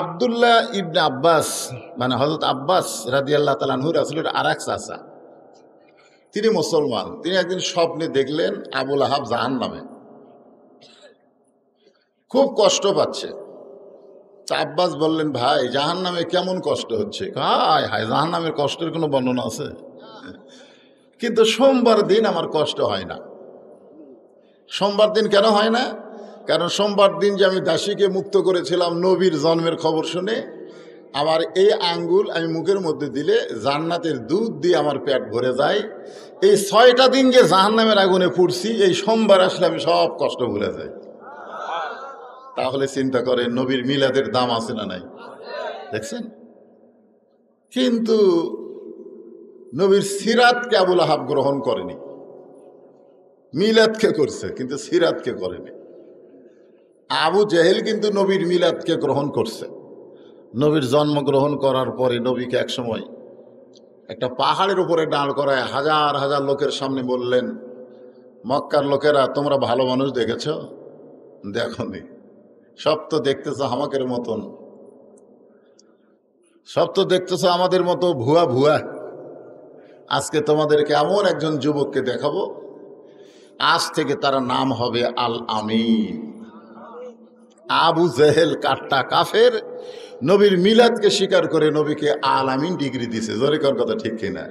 আবদুল্লাহ ইবনে আব্বাস মানে হজরত আব্বাস রাজি আল্লাহ তালানহু রাসুলের আর এক চাষা তিনি মুসলমান তিনি একদিন স্বপ্নে দেখলেন আবুল আহাব জাহান নামে খুব কষ্ট পাচ্ছে তা আব্বাস বললেন ভাই জাহান নামে কেমন কষ্ট হচ্ছে হায় হায় জাহান নামের কষ্টের কোনো বর্ণনা আছে কিন্তু সোমবার দিন আমার কষ্ট হয় না সোমবার দিন কেন হয় না কারণ সোমবার দিন যে আমি দাসীকে মুক্ত করেছিলাম নবীর জন্মের খবর শুনে আমার এই আঙ্গুল আমি মুখের মধ্যে দিলে জান্নাতের দুধ দিয়ে আমার পেট ভরে যায় এই ছয়টা দিন যে জাহান্নামের আগুনে পুড়ছি এই সোমবার আসলে আমি সব কষ্ট ভুলে যাই তাহলে চিন্তা করে নবীর মিলাদের দাম আছে না নাই দেখছেন কিন্তু নবীর সিরাত আবুল আহাব গ্রহণ করেনি মিলাদকে করছে কিন্তু সিরাতকে করেনি আবু জেহেল কিন্তু নবীর মিলাদকে গ্রহণ করছে নবীর জন্মগ্রহণ করার পরে নবীকে একসময় একটা পাহাড়ের উপরে দাঁড় করায় হাজার হাজার লোকের সামনে বললেন মক্কার লোকেরা তোমরা ভালো মানুষ দেখেছ দেখো নি সব তো দেখতেছ আমাকের মতন সব তো দেখতেছ আমাদের মতো ভুয়া ভুয়া আজকে তোমাদেরকে এমন একজন যুবককে দেখাবো আজ থেকে তারা নাম হবে আল আমিন আবু জেহেল কাট্টা কাফের নবীর মিলাদকে স্বীকার করে নবীকে আলামিন ডিগ্রি দিছে জোরে কর কথা ঠিক কিনা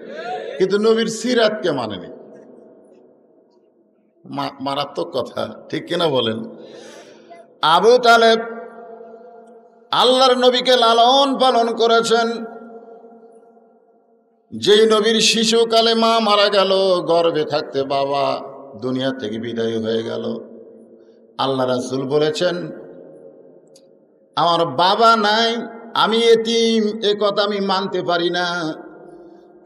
কিন্তু নবীর সিরাতকে মানেনি মারাত্মক কথা ঠিক কিনা বলেন আবু তালেব আল্লাহর নবীকে লালন পালন করেছেন যেই নবীর শিশুকালে মা মারা গেল গর্বে থাকতে বাবা দুনিয়া থেকে বিদায় হয়ে গেল আল্লাহ রাসুল বলেছেন আমার বাবা নাই আমি এতিম এ কথা আমি মানতে পারি না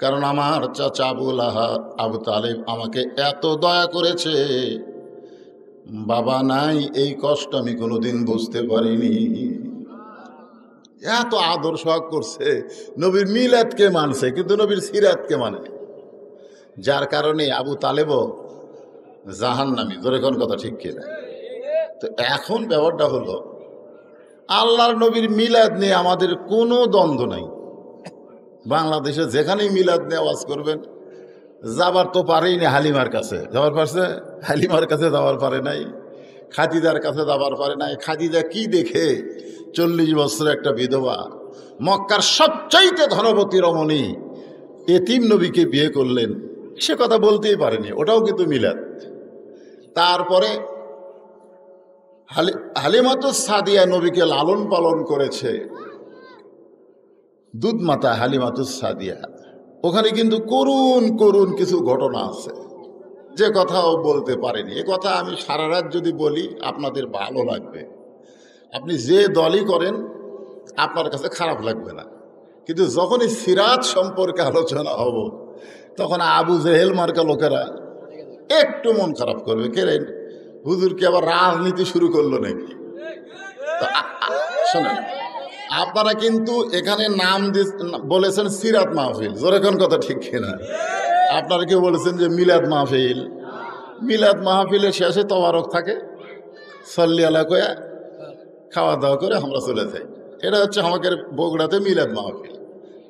কারণ আমার চাচা আবুল আহা আবু তালেব আমাকে এত দয়া করেছে বাবা নাই এই কষ্ট আমি কোনোদিন বুঝতে পারিনি এত আদর সহ করছে নবীর মিলাদকে মানছে কিন্তু নবীর সিরাতকে মানে যার কারণে আবু তালেবও জাহান নামি তোর এখন কথা ঠিক কিনা তো এখন ব্যাপারটা হলো আল্লাহর নবীর মিলাদ নিয়ে আমাদের কোনো দ্বন্দ্ব নাই বাংলাদেশে যেখানেই মিলাদ নিয়ে আওয়াজ করবেন যাবার তো পারেই না হালিমার কাছে যাওয়ার পারছে হালিমার কাছে যাওয়ার পারে নাই খাদিদার কাছে যাবার পারে নাই খাদিদা কি দেখে চল্লিশ বছর একটা বিধবা মক্কার সবচাইতে ধনবতী রমণী এতিম নবীকে বিয়ে করলেন সে কথা বলতেই পারেনি ওটাও কিন্তু মিলাদ তারপরে হালিমাত সাদিয়া নবীকে লালন পালন করেছে দুধমাতা হালিমাতুস সাদিয়া ওখানে কিন্তু করুন করুণ কিছু ঘটনা আছে যে কথাও বলতে পারেনি এ কথা আমি সারা রাত যদি বলি আপনাদের ভালো লাগবে আপনি যে দলই করেন আপনার কাছে খারাপ লাগবে না কিন্তু যখনই সিরাজ সম্পর্কে আলোচনা হব তখন আবু জেহেল মার্কা লোকেরা একটু মন খারাপ করবে কেরেন হুজুরকে আবার রাজনীতি শুরু করলো নাকি শোনেন আপনারা কিন্তু এখানে নাম বলেছেন সিরাত মাহফিল জোরেখন কথা ঠিক কিনা আপনারা কেউ বলেছেন যে মিলাদ মাহফিল মিলাদ মাহফিলের শেষে তবারক থাকে সল্লি আলা কয়া খাওয়া দাওয়া করে আমরা চলে যাই এটা হচ্ছে আমাকে বগুড়াতে মিলাদ মাহফিল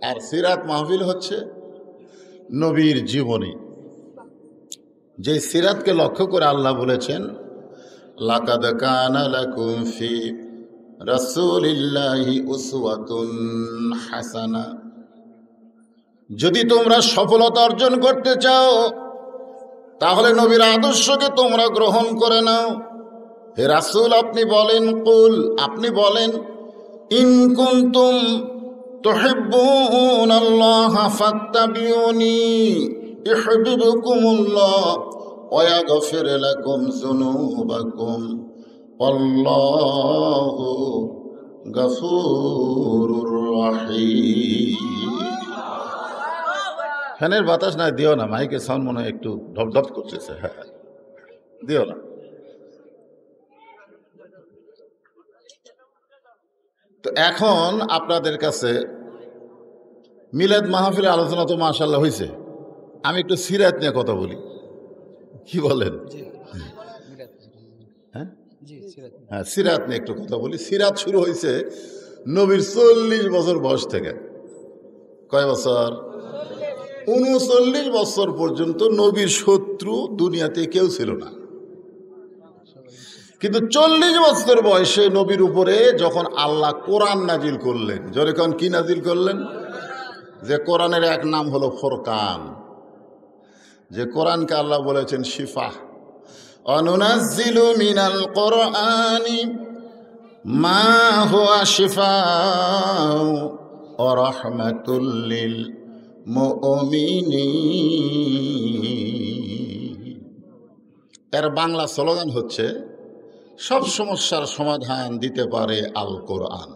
আর সিরাত মাহফিল হচ্ছে নবীর জীবনী যে সিরাতকে লক্ষ্য করে আল্লাহ বলেছেন লাকাদ ফি হাসানা যদি তোমরা সফলতা অর্জন করতে চাও তাহলে নবীর আদর্শকে তোমরা গ্রহণ করে নাও হে রাসুল আপনি বলেন কুল আপনি বলেন ইনকুন্তুম তহেব্বুন আল্লাহ ফাত্তাবিউনি ইহবিবুকুমুল্লাহ ফ্যানের বাতাস না দিও না মাইকে সাউন্ড মনে হয় একটু ধপধপ করতেছে হ্যাঁ, হ্যাঁ দিও না তো এখন আপনাদের কাছে মিলাদ মাহফিলের আলোচনা তো মাশাল্লাহ হয়েছে আমি একটু সিরাত নিয়ে কথা বলি কি বলেন হ্যাঁ? হ্যাঁ সিরাত নিয়ে একটু কথা বলি সিরাত শুরু হয়েছে নবীর চল্লিশ বছর বয়স থেকে কয় বছর উনচল্লিশ বছর পর্যন্ত নবীর শত্রু দুনিয়াতে কেউ ছিল না কিন্তু চল্লিশ বছর বয়সে নবীর উপরে যখন আল্লাহ কোরআন নাজিল করলেন যখন কি নাজিল করলেন যে কোরআনের এক নাম হলো ফোরকান যে কোরআনকে আল্লাহ বলেছেন শিফা অনুনাজিলু মিনাল কোরআনি মা হুয়া শিফা ও রহমাতুল্লিল মুমিনি এর বাংলা স্লোগান হচ্ছে সব সমস্যার সমাধান দিতে পারে আল কোরআন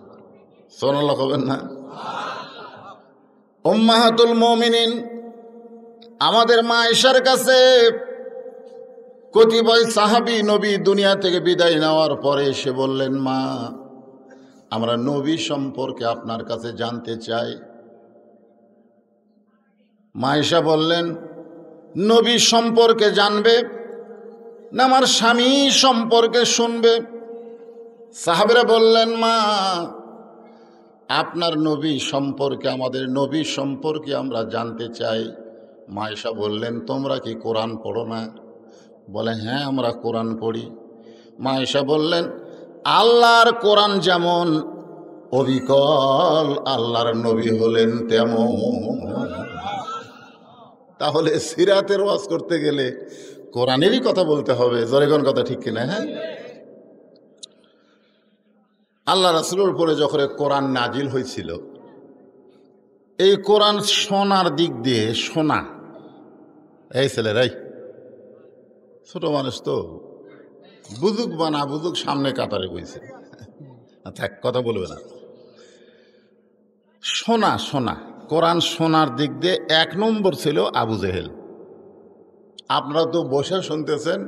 সোনাল্লা হবেন না উম্মাহাতুল মমিনিন আমাদের মা এসার কাছে কতিপয় সাহাবি নবী দুনিয়া থেকে বিদায় নেওয়ার পরে এসে বললেন মা আমরা নবী সম্পর্কে আপনার কাছে জানতে চাই মায়েশা বললেন নবী সম্পর্কে জানবে না আমার স্বামী সম্পর্কে শুনবে সাহাবেরা বললেন মা আপনার নবী সম্পর্কে আমাদের নবী সম্পর্কে আমরা জানতে চাই মায়েশা বললেন তোমরা কি কোরআন পড়ো না বলে হ্যাঁ আমরা কোরআন পড়ি মায়েশা বললেন আল্লাহর কোরআন যেমন অবিকল আল্লাহর নবী হলেন তেমন তাহলে সিরাতের ওয়াজ করতে গেলে কোরআনেরই কথা বলতে হবে জরেগন কথা ঠিক কিনা হ্যাঁ আল্লাহ রাসুলের উপরে যখন কোরআন নাজিল হয়েছিল এই কোরআন শোনার দিক দিয়ে শোনা এই ছেলেরাই ছোট মানুষ তো বুজুক বা না বুজুক সামনে কাতারে বইছে থাক কথা বলবে না শোনা শোনা কোরআন শোনার দিক দিয়ে এক নম্বর ছিল আবু জেহেল আপনারা তো বসে শুনতেছেন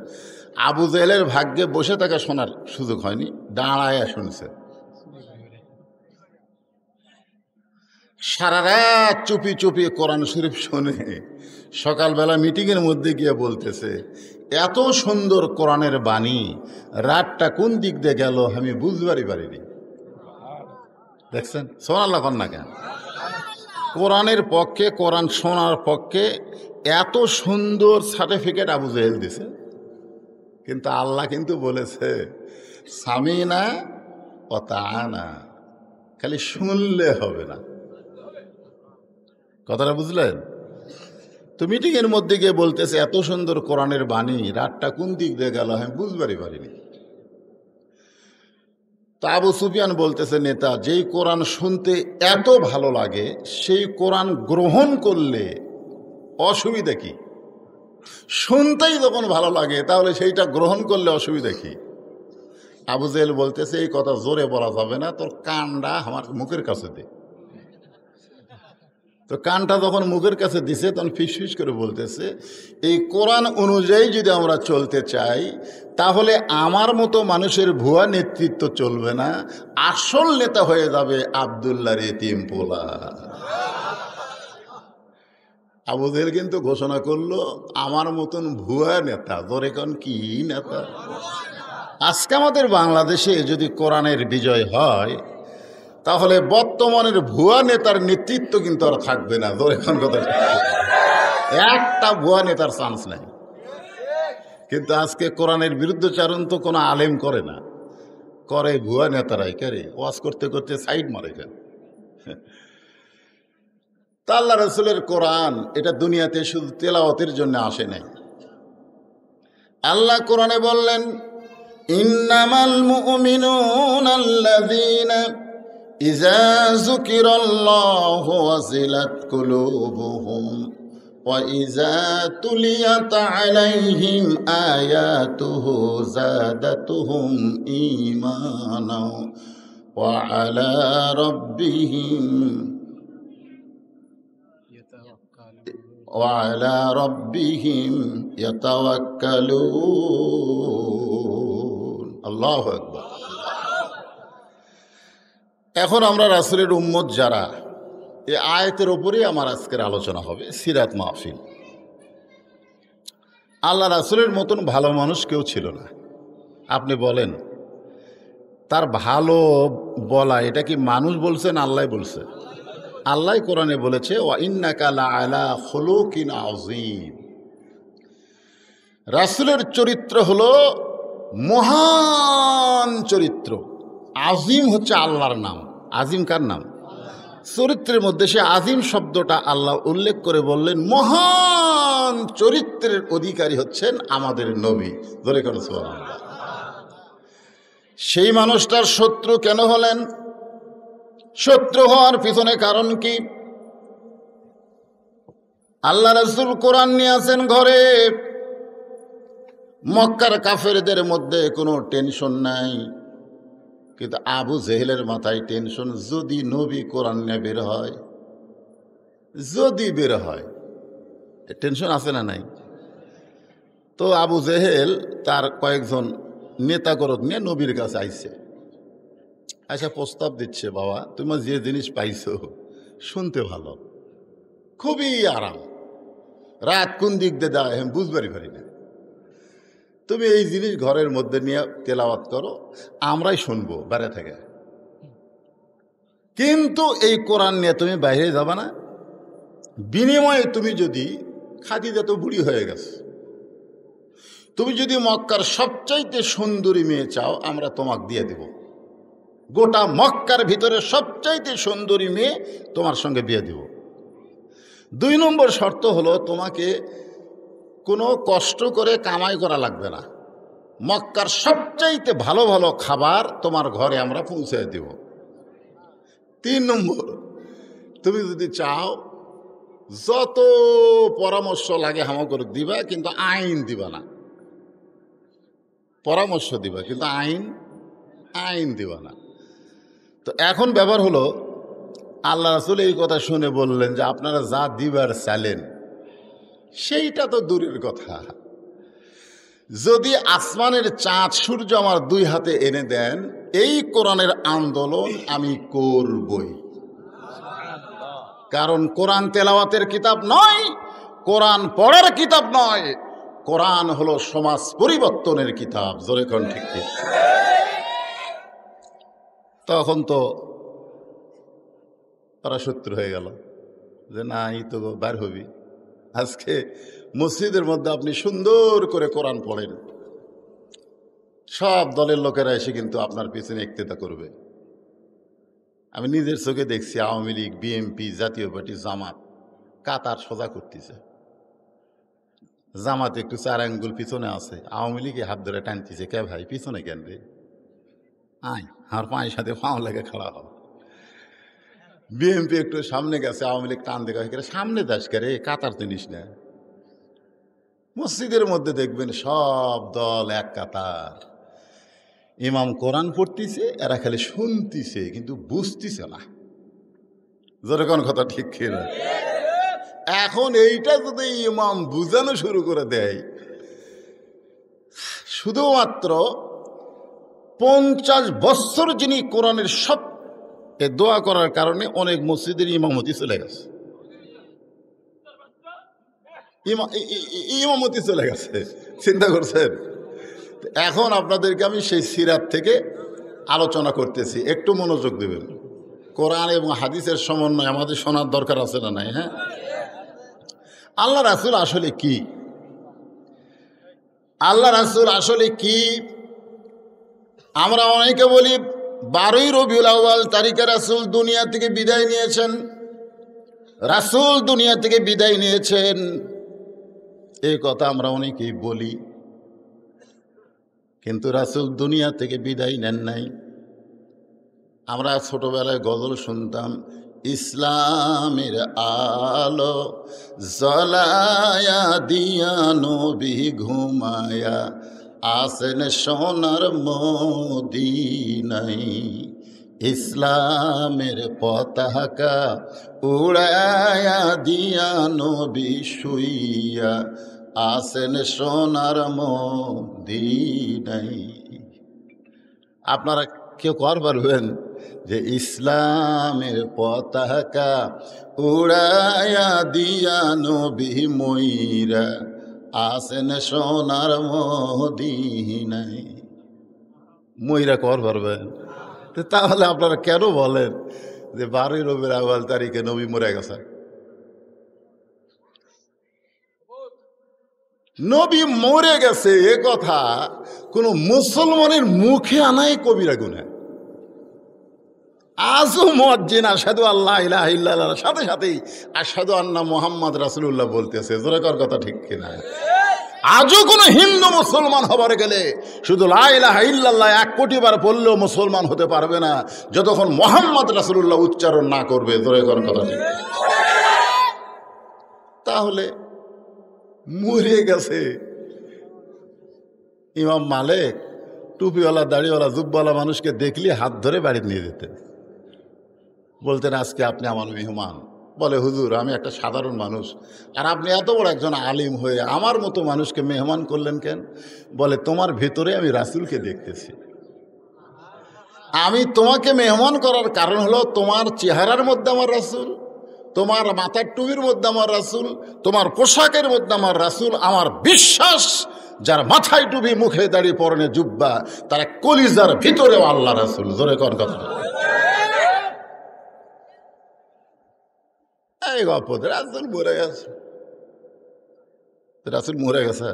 আবু জেহেলের ভাগ্যে বসে থাকা শোনার সুযোগ হয়নি দাঁড়ায় শুনছেন সারা রাত চুপি চুপি কোরআন শরীফ শোনে সকালবেলা মিটিংয়ের মধ্যে গিয়ে বলতেছে এত সুন্দর কোরআনের বাণী রাতটা কোন দিক দিয়ে গেল আমি বুঝবারই পারিনি দেখছেন কর না কেন কোরআনের পক্ষে কোরআন শোনার পক্ষে এত সুন্দর সার্টিফিকেট আবু জাহেল দিছে কিন্তু আল্লাহ কিন্তু বলেছে স্বামী না তা না খালি শুনলে হবে না কথাটা বুঝলেন তো মিটিংয়ের মধ্যে গিয়ে বলতেছে এত সুন্দর কোরআনের বাণী রাতটা কোন দিক দিয়ে গেল আমি বুঝবারই পারিনি তা আবু সুফিয়ান বলতেছে নেতা যেই কোরআন শুনতে এত ভালো লাগে সেই কোরআন গ্রহণ করলে অসুবিধা কি শুনতেই যখন ভালো লাগে তাহলে সেইটা গ্রহণ করলে অসুবিধা কি আবু জেল বলতেছে এই কথা জোরে বলা যাবে না তোর কানডা আমার মুখের কাছে দে তো কানটা যখন মুখের কাছে দিছে তখন ফিসফিস করে বলতেছে এই কোরআন অনুযায়ী যদি আমরা চলতে চাই তাহলে আমার মতো মানুষের ভুয়া নেতৃত্ব চলবে না আসল নেতা হয়ে যাবে আবদুল্লার এতিম পোলা আবুদের কিন্তু ঘোষণা করলো আমার মতন ভুয়া নেতা তোর এখন কি নেতা আজকে আমাদের বাংলাদেশে যদি কোরআনের বিজয় হয় তাহলে বর্তমানের ভুয়া নেতার নেতৃত্ব কিন্তু আর থাকবে না এখন কথা একটা ভুয়া নেতার চান্স নাই কিন্তু আজকে কোরআনের চারণ তো কোনো আলেম করে না করে ভুয়া নেতারাই কে ওয়াশ করতে করতে সাইড মারে কেন তাল্লা আল্লাহ রসুলের কোরআন এটা দুনিয়াতে শুধু তেলাওয়াতের জন্য আসে নাই আল্লাহ কোরআনে বললেন ইন্নামাল মুমিনুন আল্লাযীনা إذا ذكر الله وزلت قلوبهم وإذا تليت عليهم آياته زادتهم إيمانا وعلى ربهم وعلى ربهم يتوكلون الله أكبر এখন আমরা রাসুলের উম্মত যারা এই আয়তের ওপরেই আমার আজকের আলোচনা হবে সিরাত মাহফিল আল্লাহ রাসুলের মতন ভালো মানুষ কেউ ছিল না আপনি বলেন তার ভালো বলা এটা কি মানুষ বলছেন আল্লাহ বলছে আল্লাহ কোরআনে বলেছে ওয়া ইন্নাকালা আলা হলুকিন আজিম রাসুলের চরিত্র হল মহান চরিত্র আজিম হচ্ছে আল্লাহর নাম আজিম কার নাম চরিত্রের মধ্যে সে আজিম শব্দটা আল্লাহ উল্লেখ করে বললেন মহান চরিত্রের অধিকারী হচ্ছেন আমাদের নবী ধরে কেন সেই মানুষটার শত্রু কেন হলেন শত্রু হওয়ার পিছনে কারণ কি আল্লাহ রসুল কোরআন নিয়ে আছেন ঘরে মক্কার কাফেরদের মধ্যে কোনো টেনশন নাই কিন্তু আবু জেহেলের মাথায় টেনশন যদি নবী কোরআন নিয়ে বের হয় যদি বের হয় টেনশন আছে না নাই তো আবু জেহেল তার কয়েকজন করত নিয়ে নবীর কাছে আইছে আচ্ছা প্রস্তাব দিচ্ছে বাবা তোমার যে জিনিস পাইছো শুনতে ভালো খুবই আরাম রাত কোন দিক দিয়ে দেওয়া বুঝবারই পারি না তুমি এই জিনিস ঘরের মধ্যে নিয়ে তেলাওয়াত করো আমরাই শুনবো বাইরে থেকে কিন্তু এই কোরআন নিয়ে তুমি বাইরে যাবে না বিনিময়ে তুমি যদি খাদি তো বুড়ি হয়ে গেছে তুমি যদি মক্কার সবচাইতে সুন্দরী মেয়ে চাও আমরা তোমাক দিয়ে দেব গোটা মক্কার ভিতরে সবচাইতে সুন্দরী মেয়ে তোমার সঙ্গে বিয়ে দেব দুই নম্বর শর্ত হলো তোমাকে কোনো কষ্ট করে কামাই করা লাগবে না মক্কার সবচাইতে ভালো ভালো খাবার তোমার ঘরে আমরা পৌঁছে দেব তিন নম্বর তুমি যদি চাও যত পরামর্শ লাগে করে দিবা কিন্তু আইন দিবা না পরামর্শ দিবা কিন্তু আইন আইন দিবা না তো এখন ব্যাপার হলো আল্লাহ রাসুল এই কথা শুনে বললেন যে আপনারা যা দিবার চালেন সেইটা তো দূরের কথা যদি আসমানের চাঁদ সূর্য আমার দুই হাতে এনে দেন এই কোরআনের আন্দোলন আমি করবই কারণ কোরআন তেলাওয়াতের কিতাব নয় কোরআন পড়ার কিতাব নয় কোরআন হলো সমাজ পরিবর্তনের কিতাব জোরেখন ঠিক তখন তো তারা শত্রু হয়ে গেল যে না এই তো বার হবি আজকে মসজিদের মধ্যে আপনি সুন্দর করে কোরআন পড়েন সব দলের লোকেরা এসে কিন্তু আপনার পিছনে একতেতা করবে আমি নিজের চোখে দেখছি আওয়ামী লীগ বিএমপি জাতীয় পার্টি জামাত কাতার সোজা করতেছে জামাত একটু চার আঙ্গুল পিছনে আছে আওয়ামী লীগে হাত ধরে টানতেছে কে ভাই পিছনে কেন রে আয় আর পায়ের সাথে পাও লেগে খাড়া হবে বিএমপি একটু সামনে গেছে আওয়ামী লীগ টান দেখা হয়ে সামনে দাস করে কাতার জিনিস না মসজিদের মধ্যে দেখবেন সব দল এক কাতার ইমাম কোরআন পড়তিছে এরা খালি শুনতিছে কিন্তু বুঝতিছে না যেরকম কথা ঠিক কিনা এখন এইটা যদি ইমাম বুঝানো শুরু করে দেয় শুধুমাত্র পঞ্চাশ বছর যিনি কোরআনের সব এ দোয়া করার কারণে অনেক মসজিদের ইমামতি চলে গেছে ইমামতি চলে গেছে চিন্তা করছেন এখন আপনাদেরকে আমি সেই সিরাত থেকে আলোচনা করতেছি একটু মনোযোগ দেবেন কোরআন এবং হাদিসের সমন্বয় আমাদের শোনার দরকার আছে না নাই হ্যাঁ আল্লাহ রাসুল আসলে কি আল্লাহ রাসুল আসলে কি আমরা অনেকে বলি বারোই রবিউল আউ্বাল তারিখে রাসুল দুনিয়া থেকে বিদায় নিয়েছেন রাসুল দুনিয়া থেকে বিদায় নিয়েছেন এই কথা আমরা অনেকেই বলি কিন্তু রাসুল দুনিয়া থেকে বিদায় নেন নাই আমরা ছোটবেলায় গজল শুনতাম ইসলামের আলো জলায়া দিয়া নবী ঘুমায়া আসেন সোনার নাই ইসলামের পতাকা উড়ায়া দিয়া নবী শুইয়া আসেন সোনার নাই আপনারা কেউ কর পারবেন যে ইসলামের পতাকা উড়ায়া দিয়া নবী ময়রা আসেন সোনার মদিনাই মহিরা কর পারবেন তাহলে আপনারা কেন বলেন যে বারোই রবির আওয়াল তারিখে নবী মরে গেছে নবী মরে গেছে এ কথা কোনো মুসলমানের মুখে আনাই কবিরা গুনে আজও মজ্জিন আসাদু আল্লাহ ইলাহ সাথে সাথেই আসাদু আন্না মোহাম্মদ রাসুল্লাহ বলতেছে জোরে কথা ঠিক কিনা আজও কোনো হিন্দু মুসলমান হবার গেলে শুধু লাইলাহ ইল্লাল্লাহ এক কোটি বার পড়লেও মুসলমান হতে পারবে না যতক্ষণ মোহাম্মদ রাসুল্লাহ উচ্চারণ না করবে কথা তাহলে মরে গেছে ইমাম মালিক টুপিওয়ালা দাড়িওয়ালা জুব্বালা মানুষকে দেখলে হাত ধরে বাড়ি নিয়ে যেতেন বলতেন আজকে আপনি আমার মেহমান বলে হুজুর আমি একটা সাধারণ মানুষ আর আপনি এত বড় একজন আলিম হয়ে আমার মতো মানুষকে মেহমান করলেন কেন বলে তোমার ভেতরে আমি রাসুলকে দেখতেছি আমি তোমাকে মেহমান করার কারণ হলো তোমার চেহারার মধ্যে আমার রাসুল তোমার মাথার টুবির মধ্যে আমার রাসুল তোমার পোশাকের মধ্যে আমার রাসুল আমার বিশ্বাস যার মাথায় টুবি মুখে দাঁড়িয়ে পরনে জুব্বা তারা কলিজার ভিতরেও আল্লাহ রাসুল জোরে কর কথা এই গপ রাসুল মরে গেছে রাসুল মরে গেছে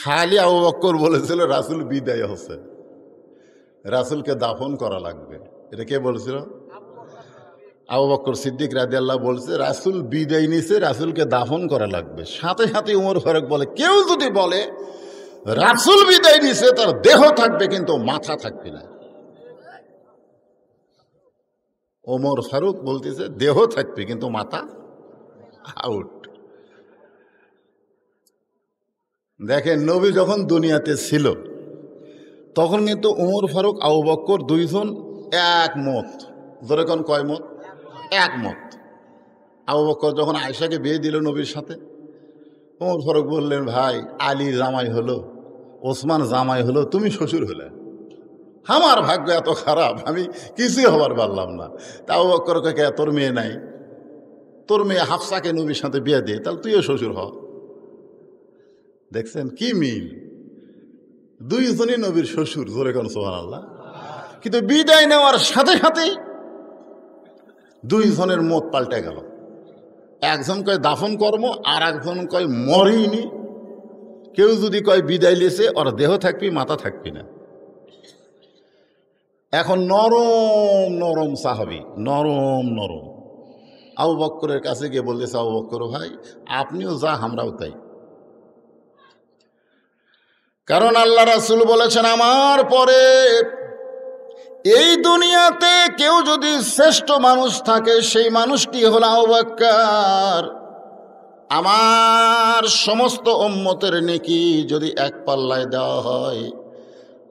খালি আবু বক্কর বলেছিল রাসুল বিদায় হচ্ছে রাসুলকে দাফন করা লাগবে এটা কে বলেছিল আবু বক্কর সিদ্দিক রাজি আল্লাহ বলছে রাসুল বিদায় নিছে রাসুলকে দাফন করা লাগবে সাথে সাথে উমর ফারুক বলে কেউ যদি বলে রাসুল বিদায় নিছে তার দেহ থাকবে কিন্তু মাথা থাকবে না ওমর ফারুক বলতেছে দেহ থাকবে কিন্তু মাথা আউট দেখেন নবী যখন দুনিয়াতে ছিল তখন কিন্তু উমর ফারুক আউ বক্কর দুইজন একমত মত ধরেখন কয় মত একমত আউ আবু বক্কর যখন আয়সাকে বিয়ে দিল নবীর সাথে উমর ফারুক বললেন ভাই আলী জামাই হলো ওসমান জামাই হলো তুমি শ্বশুর হলে আমার ভাগ্য এত খারাপ আমি কিছুই হবার পারলাম না তাও অক্ষর কাকে তোর মেয়ে নাই তোর মেয়ে হাফসাকে নবীর সাথে বিয়ে দে তাহলে তুইও শ্বশুর হ দেখছেন কি মিল দুইজনই নবীর শ্বশুর ধরে কোন সোহান আল্লাহ কিন্তু বিদায় নেওয়ার সাথে সাথে দুইজনের মত পাল্টে গেল একজন কয় দাফন কর্ম আর একজন কয় মরিনি কেউ যদি কয় বিদায় লেছে ওর দেহ থাকবি মাথা থাকবি না এখন নরম নরম সাহাবি নরম নরম আবু বক্করের কাছে গিয়ে বলতেছে আবু বক্কর ভাই আপনিও যা আমরাও তাই কারণ আল্লাহ রাসুল বলেছেন আমার পরে এই দুনিয়াতে কেউ যদি শ্রেষ্ঠ মানুষ থাকে সেই মানুষটি হল আহ্বাক্কার আমার সমস্ত ওম্মতের নেকি যদি এক পাল্লায় দেওয়া হয়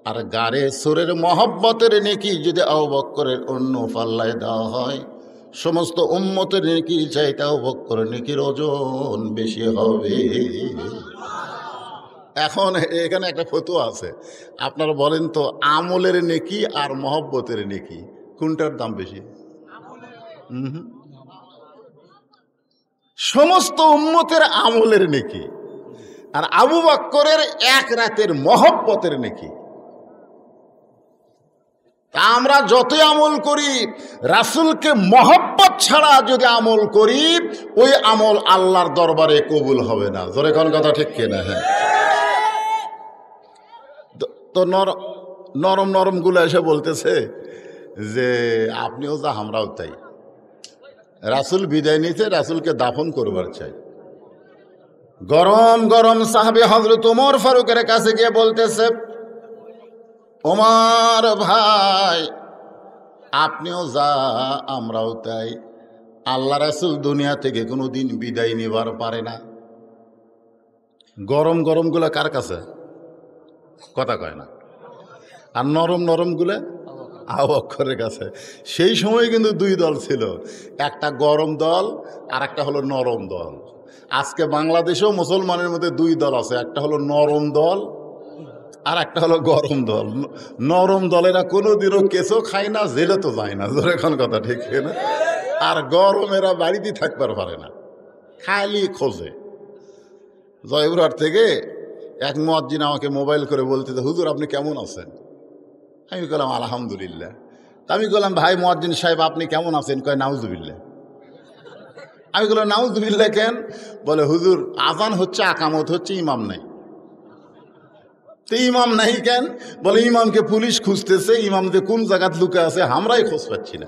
আর গারে সুরের মহব্বতের নেকি যদি বক্করের অন্য পাল্লায় দেওয়া হয় সমস্ত উম্মতের নেকি চাইতে আহবক্করের নেকির ওজন বেশি হবে এখন এখানে একটা ফতু আছে আপনারা বলেন তো আমলের নেকি আর মহব্বতের নেকি কোনটার দাম বেশি সমস্ত উম্মতের আমলের নেকি আর আবু বাক্করের এক রাতের মহব্বতের নেকি আমরা যতই আমল করি রাসুলকে মহব্বত ছাড়া যদি আমল করি ওই আমল আল্লাহর দরবারে কবুল হবে না ধরে কোন কথা ঠিক কিনা হ্যাঁ তো নরম নরমগুলো এসে বলতেছে যে আপনিও যা আমরাও তাই রাসুল বিদায় নিতে রাসুলকে দাফন করবার চাই গরম গরম সাহাবি হজরত উমর ফারুকের কাছে গিয়ে বলতেছে ওমার ভাই আপনিও যা আমরাও তাই আল্লাহ রাসুল দুনিয়া থেকে কোনো দিন বিদায় নেবার পারে না গরম গরমগুলো কার কাছে কথা কয় না আর নরম নরমগুলো আও অক্ষরের কাছে সেই সময় কিন্তু দুই দল ছিল একটা গরম দল আর একটা হলো নরম দল আজকে বাংলাদেশেও মুসলমানের মধ্যে দুই দল আছে একটা হলো নরম দল আর একটা হলো গরম দল নরম দলেরা কোনোদিনও কেঁচো খায় না জেলে তো যায় না জোরে এখন কথা ঠিক না আর গরম এরা বাড়িতে থাকবার পারে না খালি খোঁজে জয়পুরহাট থেকে এক মজ্জিন আমাকে মোবাইল করে বলতে হুজুর আপনি কেমন আছেন আমি বললাম আলহামদুলিল্লাহ তা আমি বললাম ভাই মজ্জিন সাহেব আপনি কেমন আছেন কয় নাউজুবিল্লা আমি বললাম নাউজুবিল্লা কেন বলে হুজুর আজান হচ্ছে আকামত হচ্ছে ইমাম নাই তো ইমাম নাই কেন বলে ইমামকে পুলিশ খুঁজতেছে ইমাম যে কোন জায়গাত লুকে আছে আমরাই খোঁজ পাচ্ছি না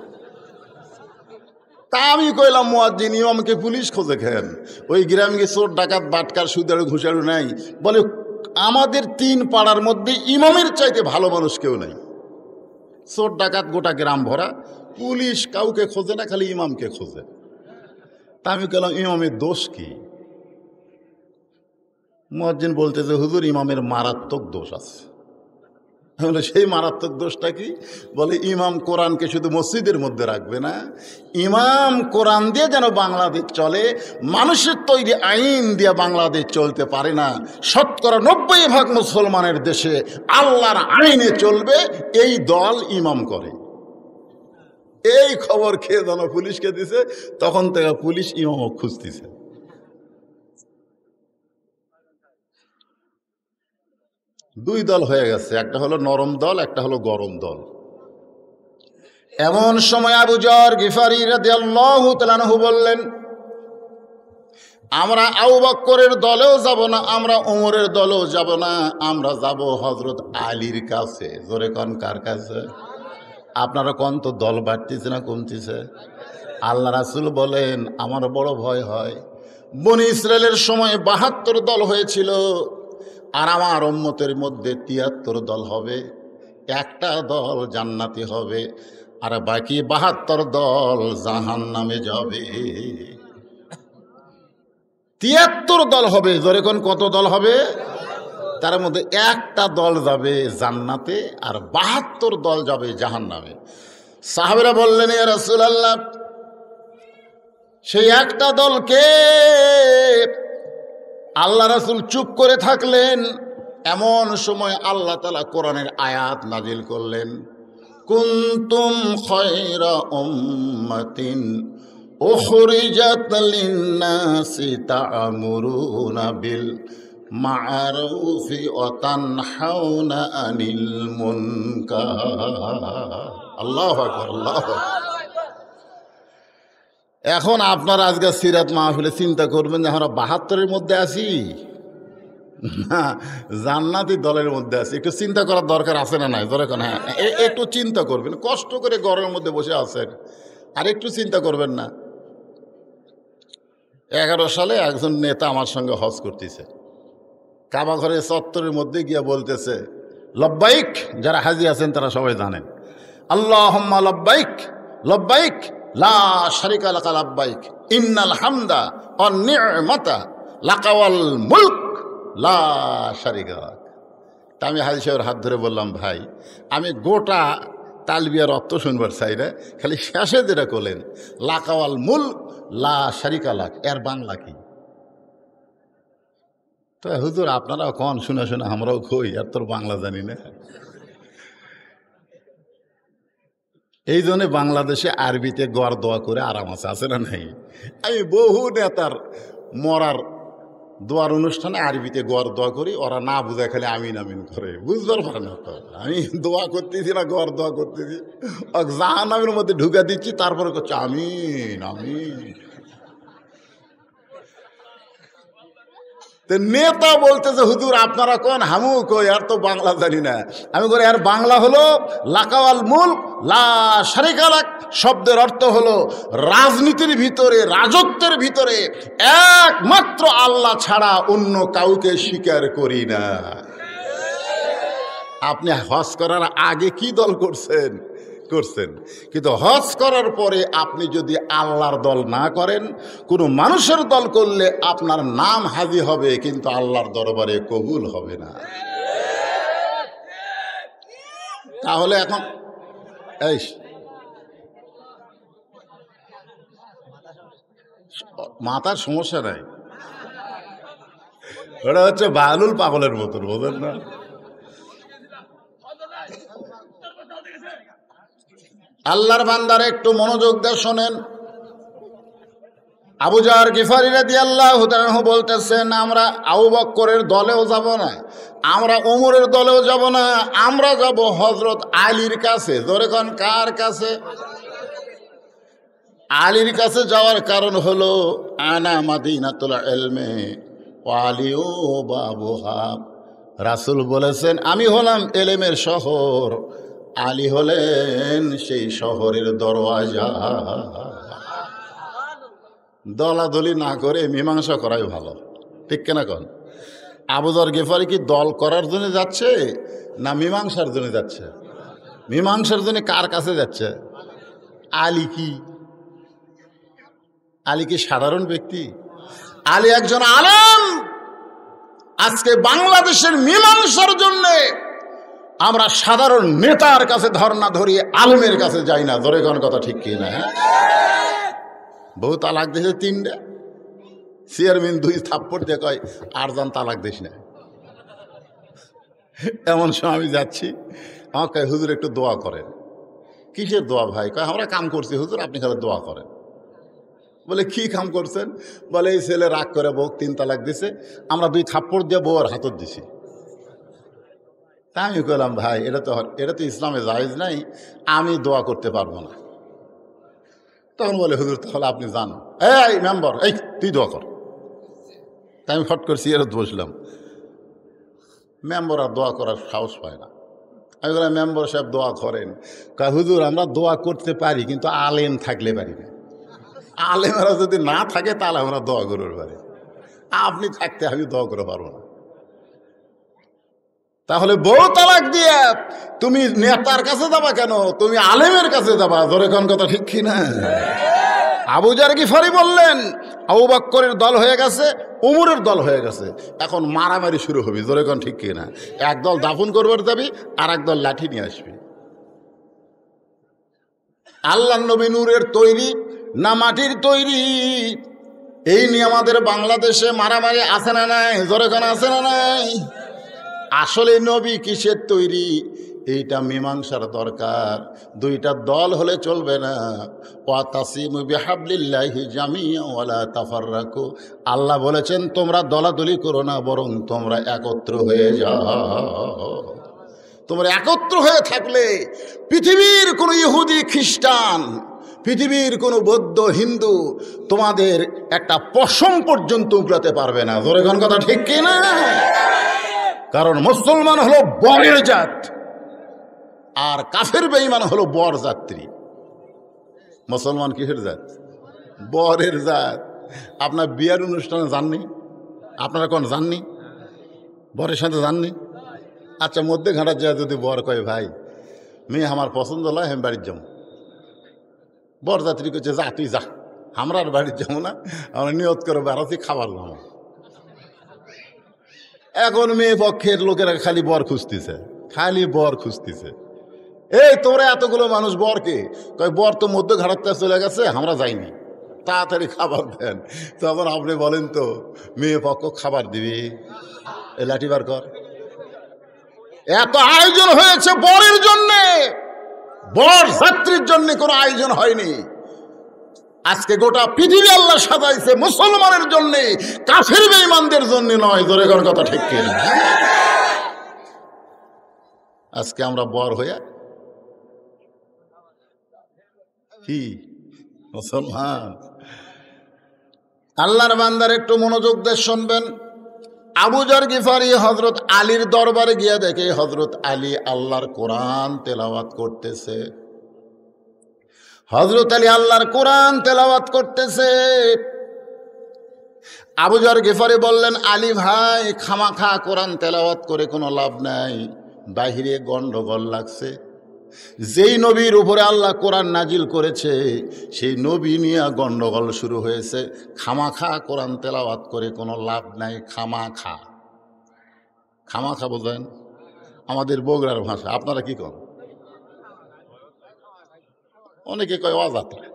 তা আমি কইলাম মোয়াজ্জিন ইমামকে পুলিশ খোঁজে খেন ওই গ্রামকে চোর ডাকাত বাটকার সুদারু ঘুষারু নাই বলে আমাদের তিন পাড়ার মধ্যে ইমামের চাইতে ভালো মানুষ কেউ নাই চোর ডাকাত গোটা গ্রাম ভরা পুলিশ কাউকে খোঁজে না খালি ইমামকে খোঁজে তা আমি কইলাম ইমামের দোষ কী বলতে যে হুজুর ইমামের মারাত্মক দোষ আছে তাহলে সেই মারাত্মক দোষটা কি বলে ইমাম কোরআনকে শুধু মসজিদের মধ্যে রাখবে না ইমাম কোরআন দিয়ে যেন বাংলাদেশ চলে মানুষের তৈরি আইন দিয়ে বাংলাদেশ চলতে পারে না শতকরা নব্বই ভাগ মুসলমানের দেশে আল্লাহর আইনে চলবে এই দল ইমাম করে এই খবর খেয়ে যেন পুলিশকে দিছে তখন থেকে পুলিশ ইমামও খুঁজতেছে দুই দল হয়ে গেছে একটা হলো নরম দল একটা হলো গরম দল এমন সময় আবু জর গিফারি রাহু বললেন আমরা আবু দলেও যাব না আমরা ওমরের দলেও যাব না আমরা যাব হজরত আলীর কাছে জোরে কন কার কাছে আপনারা কন তো দল বাড়তেছে না কমতিছে আল্লাহ রাসুল বলেন আমার বড় ভয় হয় বনি ইসরায়েলের সময় বাহাত্তর দল হয়েছিল আর আমার উম্মতের মধ্যে তিয়াত্তর দল হবে একটা দল জান্নাতি হবে আর বাকি বাহাত্তর দল জাহান নামে যাবে তিয়াত্তর দল হবে ধরে কোন কত দল হবে তার মধ্যে একটা দল যাবে জান্নাতে আর বাহাত্তর দল যাবে জাহান নামে সাহাবেরা বললেন এ রসুল আল্লাহ সেই একটা দলকে আল্লাহ রাসুল চুপ করে থাকলেন এমন সময় আল্লাহ তালা কোরআনের আয়াত নাজিল করলেন কুন্তুম খয়রা উম্মাতিন أخرجت এখন আপনার আজকে সিরাত মাহফিলে চিন্তা করবেন যে আমরা বাহাত্তরের মধ্যে আছি জান্নাতি দলের মধ্যে আছি একটু চিন্তা করার দরকার আছে না নাই দরকার হ্যাঁ একটু চিন্তা করবেন কষ্ট করে গরমের মধ্যে বসে আছেন আর একটু চিন্তা করবেন না এগারো সালে একজন নেতা আমার সঙ্গে হজ করতেছে কাবাঘরের চত্বরের মধ্যে গিয়া বলতেছে লব্বাইক যারা হাজি আছেন তারা সবাই জানেন আল্লাহ লব্বাইক লব্বাইক লা হামদা লাকাওয়াল মুলক লা তা আমি হাজি সাহেবের হাত ধরে বললাম ভাই আমি গোটা তালবিয়ার অর্থ শুনবার চাই না খালি শেষে যেটা করলেন লাকাওয়াল মুল লা সারিকা আলাক এর বাংলা কি তো হুজুর আপনারাও কন শুনে শুনে আমরাও কই আর তোর বাংলা জানি না এই জন্য বাংলাদেশে আরবিতে গড় দোয়া করে আরাম আছে আছে না নাই আমি বহু নেতার মরার দোয়ার অনুষ্ঠানে আরবিতে গড় দোয়া করি ওরা না বুঝায় খালি আমিন আমিন করে বুঝবার পারে না তো আমি দোয়া করতেছি না গড় দোয়া করতেছি জাহান আমির মধ্যে ঢুকে দিচ্ছি তারপরে করছে আমিন আমিন তো নেতা যে হুজুর আপনারা কোন হামু কই আর তো বাংলা জানি না আমি করে আর বাংলা হলো লাকাওয়াল মূল লা সারিকালাক শব্দের অর্থ হলো রাজনীতির ভিতরে রাজত্বের ভিতরে একমাত্র আল্লাহ ছাড়া অন্য কাউকে স্বীকার করি না আপনি হজ করার আগে কি দল করছেন করছেন কিন্তু হজ করার পরে আপনি যদি আল্লাহর দল না করেন কোনো মানুষের দল করলে আপনার নাম হাজি হবে কিন্তু আল্লাহর দরবারে কবুল হবে না তাহলে এখন এই মাথার সমস্যা নাই ওটা হচ্ছে বালুল পাগলের মতন বোধ না আল্লাহর বান্দারে একটু মনোযোগ দিয়ে শোনেন আবু জাহর গিফারি রাদি আল্লাহ বলতেছেন আমরা আবু বক্করের দলেও যাব না আমরা ওমরের দলেও যাব না আমরা যাব হজরত আলীর কাছে ধরেক্ষণ কার কাছে আলীর কাছে যাওয়ার কারণ হলো আনা মাদিনাতুল এলমে আলিও বাবু হাব রাসুল বলেছেন আমি হলাম এলেমের শহর আলী হলেন সেই শহরের দরওয়াজা দলাদলি না করে মীমাংসা করাই ভালো ঠিক কেনা কন আবুদর গেফারি কি দল করার জন্য যাচ্ছে না মীমাংসার জন্য যাচ্ছে মীমাংসার জন্য কার কাছে যাচ্ছে আলী কি আলী কি সাধারণ ব্যক্তি আলী একজন আলম আজকে বাংলাদেশের মীমাংসার জন্যে আমরা সাধারণ নেতার কাছে ধর্ণা ধরিয়ে আলমের কাছে যাই না ধরে কোন কথা ঠিক কি না হ্যাঁ? বহু তালাক দিয়েছে তিনটা চেয়ারম্যান দুই থাপ্পড় দিয়ে কয় আটজন তালাক দিস না এমন সময় আমি যাচ্ছি আমাকে হুজুর একটু দোয়া করেন কিসের দোয়া ভাই কয় আমরা কাম করছি হুজুর আপনি খালি দোয়া করেন বলে কি কাম করছেন বলে এই ছেলে রাগ করে বউ তিন তালাক দিছে আমরা দুই থাপ্পড় দিয়ে বউয়ের হাতত দিছি তা আমি কইলাম ভাই এটা তো এটা তো ইসলামে জায়জ নাই আমি দোয়া করতে পারবো না তখন বলে হুজুর তাহলে আপনি জানো এই মেম্বার এই তুই দোয়া কর তাই আমি ফট করছি এরত বসলাম মেম্বার আর দোয়া করার সাহস পায় না আমি বললাম মেম্বার সাহেব দোয়া করেন কারণ হুজুর আমরা দোয়া করতে পারি কিন্তু আলেম থাকলে পারি না আলেমরা যদি না থাকে তাহলে আমরা দোয়া করতে পারি আপনি থাকতে আমি দোয়া করে পারবো না তাহলে বউ তালাক দিয়ে তুমি নেতার কাছে যাবা কেন তুমি আলেমের কাছে যাবা ধরে কোন কথা ঠিক কি না আবুজার গিফারি বললেন আবু বাক্করের দল হয়ে গেছে উমরের দল হয়ে গেছে এখন মারামারি শুরু হবে জোরে কোন ঠিক কি না একদল দাফন করবার যাবি আর একদল লাঠি নিয়ে আসবি আল্লাহ নবী নূরের তৈরি না মাটির তৈরি এই নিয়ে আমাদের বাংলাদেশে মারামারি আছে না নাই জোরে কোন আছে না নাই আসলে নবী কিসের তৈরি এইটা মীমাংসার দরকার দুইটা দল হলে চলবে না ওয়াতাসিম বেহাবলিল্লাহি জামিয়াওয়ালা তাফার রাখো আল্লাহ বলেছেন তোমরা দলাদলি করো না বরং তোমরা একত্র হয়ে যাও তোমরা একত্র হয়ে থাকলে পৃথিবীর কোনো ইহুদি খ্রিস্টান পৃথিবীর কোনো বৌদ্ধ হিন্দু তোমাদের একটা পশম পর্যন্ত উগলাতে পারবে না ধরে কথা ঠিক কিনা কারণ মুসলমান হলো বরের জাত আর কাফের বেঈমান হলো বর যাত্রী মুসলমান কিসের জাত বরের জাত আপনার বিয়ের অনুষ্ঠানে যাননি আপনারা কোন যাননি বরের সাথে যাননি আচ্ছা মধ্যে ঘাটার যায় যদি বর কয় ভাই মেয়ে আমার পছন্দ লয় আমি বাড়ির যাবো বরযাত্রী করছে যা তুই যা আমরা আর বাড়ির যাবো না আমরা নিয়ত করে বেড়াতে খাবার নামা এখন মেয়ে পক্ষের লোকেরা খালি বর খুঁজতেছে খালি বর খুঁজতেছে এই তোমরা এতগুলো মানুষ বরকে কয় বর তো মধ্য ঘাড়াতে চলে গেছে আমরা যাইনি তাড়াতাড়ি খাবার দেন তখন আপনি বলেন তো মেয়ে পক্ষ খাবার দিবি লাঠি বার কর এত আয়োজন হয়েছে বরের জন্যে বর যাত্রীর জন্যে কোনো আয়োজন হয়নি আজকে গোটা পৃথিবী আল্লাহ সাজাইছে মুসলমানের জন্যে কাফের বেঈমানদের জন্য নয় জোরে করার কথা ঠিক আজকে আমরা বর হইয়া কি মুসলমান আল্লাহর বান্দার একটু মনোযোগ দেশ শুনবেন আবুজার গিফারি হজরত আলীর দরবারে গিয়া দেখে হজরত আলী আল্লাহর কোরআন তেলাওয়াত করতেছে হজরত আলী আল্লাহর কোরআন তেলাওয়াত করতেছে আবুজার গেফারে বললেন আলী ভাই খামাখা কোরআন তেলাওয়াত করে কোনো লাভ নাই বাহিরে গণ্ডগোল লাগছে যেই নবীর উপরে আল্লাহ কোরআন নাজিল করেছে সেই নবী নিয়ে গণ্ডগোল শুরু হয়েছে খামাখা কোরআন তেলাওয়াত করে কোনো লাভ নাই খামাখা খামাখা বোঝেন আমাদের বগুড়ার ভাষা আপনারা কি কন অনেকে কয় অযাত্রা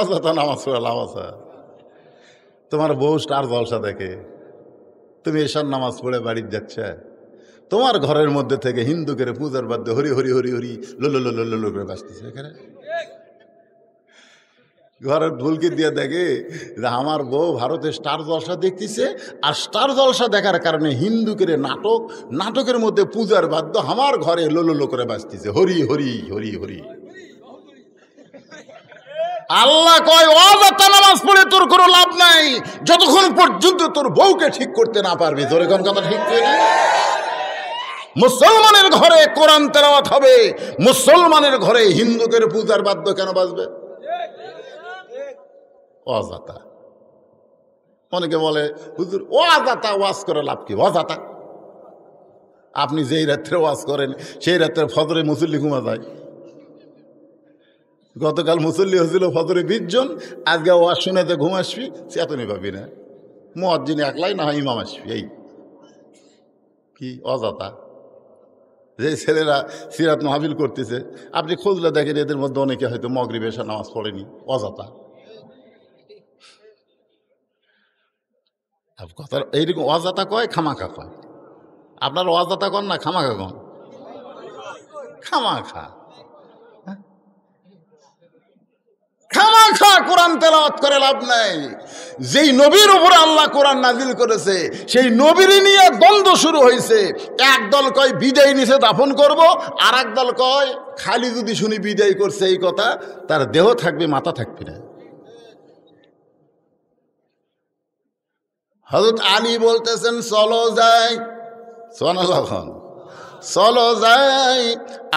অযাত্রা নামাজ পড়া লাভ আছে তোমার বউ স্টার জলসা দেখে তুমি এসার নামাজ পড়ে বাড়ির যাচ্ছে তোমার ঘরের মধ্যে থেকে হিন্দু করে পূজার বাদ্য হরি হরি হরি হরি লোলো লোলো লোলো করে বাঁচতেছে এখানে ঘরের ভুলকি দিয়ে দেখে যে আমার বউ ভারতে স্টার জলসা দেখতেছে আর স্টার জলসা দেখার কারণে করে নাটক নাটকের মধ্যে পূজার বাদ্য আমার ঘরে লোলো করে বাঁচতেছে হরি হরি হরি হরি আল্লাহ কয় অযাত্রা নামাজ পড়ে তোর কোনো লাভ নাই যতক্ষণ পর্যন্ত তোর বউকে ঠিক করতে না পারবি তোর এখন কথা ঠিক করে মুসলমানের ঘরে কোরআন তেরাওয়াত হবে মুসলমানের ঘরে হিন্দুদের পূজার বাদ্য কেন বাজবে অজাতা অনেকে বলে হুজুর অজাতা ওয়াজ করে লাভ কি অজাতা আপনি যেই রাত্রে ওয়াজ করেন সেই রাত্রে ফজরে মুসল্লি ঘুমা যায় গতকাল মুসল্লি হয়েছিল ফজরে বিশ জন আজকে ওয়াজ শুনেতে ঘুম আসবি চেতনে পাবি না মজ্জিন একলাই না হয় ইমাম আসবি এই কি অজাতা যে ছেলেরা সিরাত মাহাবিল করতেছে আপনি খুঁজলে দেখেন এদের মধ্যে অনেকে হয়তো মগরি বেশা নামাজ পড়েনি অজাতা কথা এইরকম অজাতা কয় খামাখা কয় আপনার অজাতা কন না খামাখা কন খামাখা খামা খা কোরআন তেলাওয়াত করে লাভ নাই যেই নবীর উপরে আল্লাহ কোরআন নাজিল করেছে সেই নবীর নিয়ে দ্বন্দ্ব শুরু হয়েছে এক দল কয় বিদায় নিছে দাফন করব আর এক দল কয় খালি যদি শুনি বিদায় করছে এই কথা তার দেহ থাকবে মাথা থাকবে না হজরত আলী বলতেছেন চলো যাই সোনালখন চলো যাই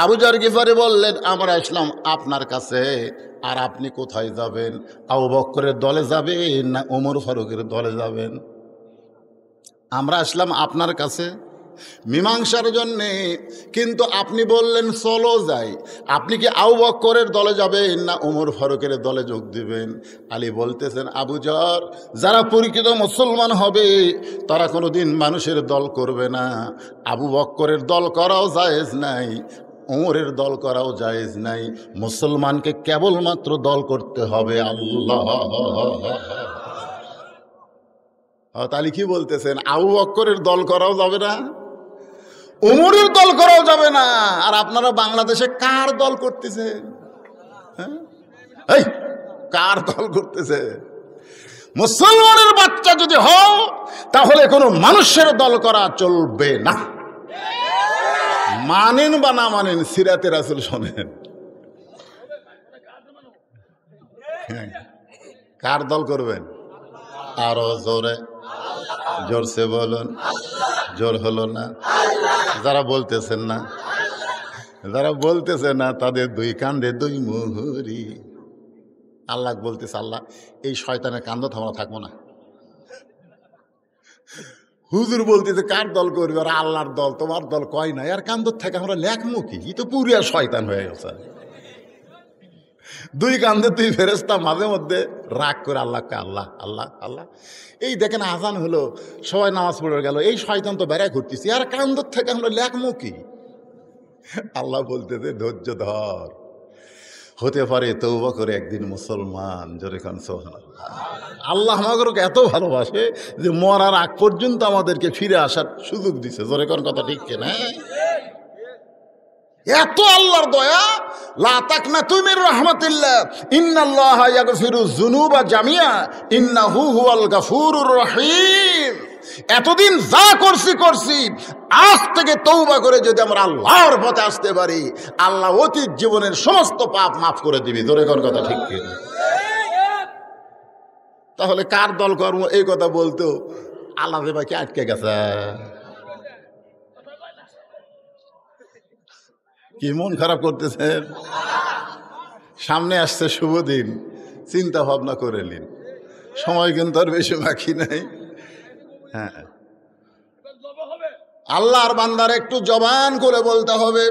আবুজার গিফারে বললেন আমরা আসলাম আপনার কাছে আর আপনি কোথায় যাবেন আউ বক্করের দলে যাবেন না ওমর ফারুকের দলে যাবেন আমরা আসলাম আপনার কাছে মীমাংসার জন্যে কিন্তু আপনি বললেন চলো যাই আপনি কি আউ বক্করের দলে যাবেন না ওমর ফারুকের দলে যোগ দিবেন আলী বলতেছেন আবুজর যারা পরিচিত মুসলমান হবে তারা কোনো দিন মানুষের দল করবে না আবু বক্করের দল করাও যায়জ নাই ওমরের দল করাও জায়েজ নাই মুসলমানকে কেবলমাত্র দল করতে হবে আল্লাহ হ্যাঁ, তাহলে কি বলতেছেন আবু অক্করের দল করাও যাবে না উমরের দল করাও যাবে না আর আপনারা বাংলাদেশে কার দল করতেছে হ্যাঁ? কার দল করতেছে মুসলমানের বাচ্চা যদি হও তাহলে কোনো মানুষের দল করা চলবে না মানেন বা না মানেন সিরাতের আসল শোনেন হ্যাঁ, কার দল করবেন আরো জোরে জোরসে বলুন জোর হলো না যারা বলতেছেন না যারা বলতেছে না তাদের দুই কান্দে দুই মুহুরি আল্লাহ বলতেছে আল্লাহ এই শয়তানের কান্দ থামা থাকবো না হুজুর বলতেছে কার দল করবে আর আল্লাহর দল তোমার দল কয় নাই আর কান্দর থেকে আমরা লেখমো কি তো পুরিয়া শয়তান হয়ে গেছে দুই কান্দে তুই ফেরেস্তা মাঝে মধ্যে রাগ করে আল্লাহকে আল্লাহ আল্লাহ আল্লাহ এই দেখেন আজান হলো সবাই নামাজ পড়ে গেল এই শয়তান তো বেড়ায় ঘুরতেছি আর কান্দর থেকে আমরা লেখমো কি আল্লাহ বলতেছে ধৈর্য ধর হতে পারে তৌবা করে একদিন মুসলমান জোরে খান সোহান আল্লাহ আমাদেরকে এত ভালোবাসে যে মরার আগ পর্যন্ত আমাদেরকে ফিরে আসার সুযোগ দিছে জোরে কোন কথা ঠিক কেনা এত আল্লাহর দয়া লাতাক না তুমি রহমতুল্লাহ ইন্নাল্লাহ ইয়াগফিরু যুনুবা জামিয়া ইন্নাহু হুয়াল গাফুরুর রহিম এতদিন যা করছি করছি আজ থেকে তৌবা করে যদি আমরা আল্লাহর পথে আসতে পারি আল্লাহ অতীত জীবনের সমস্ত পাপ মাফ করে দিবি ধরে কর কথা ঠিক তাহলে কার দল কর্ম এই কথা বলতো আল্লাহ ভাইকে আটকে গেছে কি মন খারাপ করতেছেন সামনে আসছে শুভ দিন চিন্তা ভাবনা করে নিন সময় কিন্তু আর বেশি বাকি নাই হ্যাঁ আল্লাহর বান্দার একটু জবান করে বলতে হবে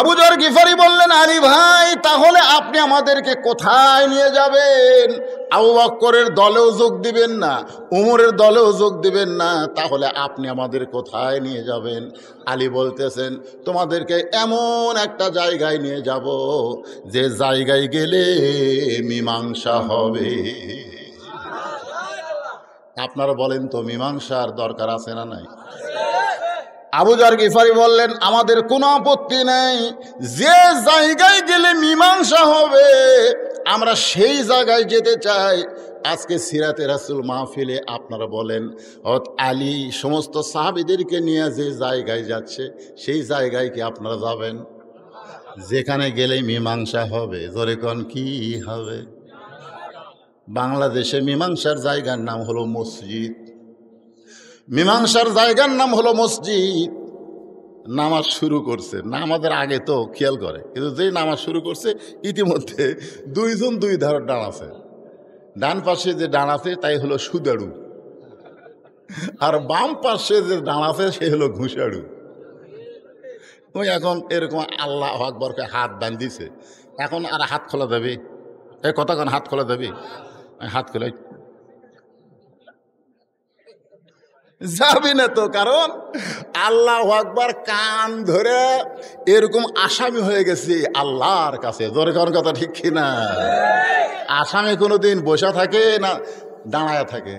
আবুজর গিফারি বললেন আলী ভাই তাহলে আপনি আমাদেরকে কোথায় নিয়ে যাবেন আবু বক্করের দলেও যোগ দিবেন না উমরের দলেও যোগ দিবেন না তাহলে আপনি আমাদের কোথায় নিয়ে যাবেন আলী বলতেছেন তোমাদেরকে এমন একটা জায়গায় নিয়ে যাব যে জায়গায় গেলে মীমাংসা হবে আপনারা বলেন তো মীমাংসার দরকার আছে না নাই আবুজার গিফারি বললেন আমাদের কোনো আপত্তি নেই যে জায়গায় গেলে মীমাংসা হবে আমরা সেই জায়গায় যেতে চাই আজকে সিরাতে রাসুল মাহফিলে আপনারা বলেন হত আলী সমস্ত সাহাবিদেরকে নিয়ে যে জায়গায় যাচ্ছে সেই জায়গায় কি আপনারা যাবেন যেখানে গেলে মীমাংসা হবে জোরে কন কি হবে বাংলাদেশে মীমাংসার জায়গার নাম হলো মসজিদ মীমাংসার জায়গার নাম হলো মসজিদ নামাজ শুরু করছে নামাজের আগে তো খেয়াল করে কিন্তু যেই নামাজ শুরু করছে ইতিমধ্যে দুইজন দুই ধারণ ডান আছে ডান পাশে যে ডান আছে তাই হলো সুদাড়ু আর বাম পাশে যে ডান আছে সে হলো ঘুষাড়ু ওই এখন এরকম আল্লাহ আকবরকে হাত বান্ধিছে এখন আর হাত খোলা যাবে এ কতক্ষণ হাত খোলা যাবে হাত খুলে যাবি না তো কারণ আল্লাহ আকবার কান ধরে এরকম আসামি হয়ে গেছি আল্লাহর কাছে দরকার কথা ঠিক কিনা আসামি কোনো দিন বসা থাকে না দাঁড়ায় থাকে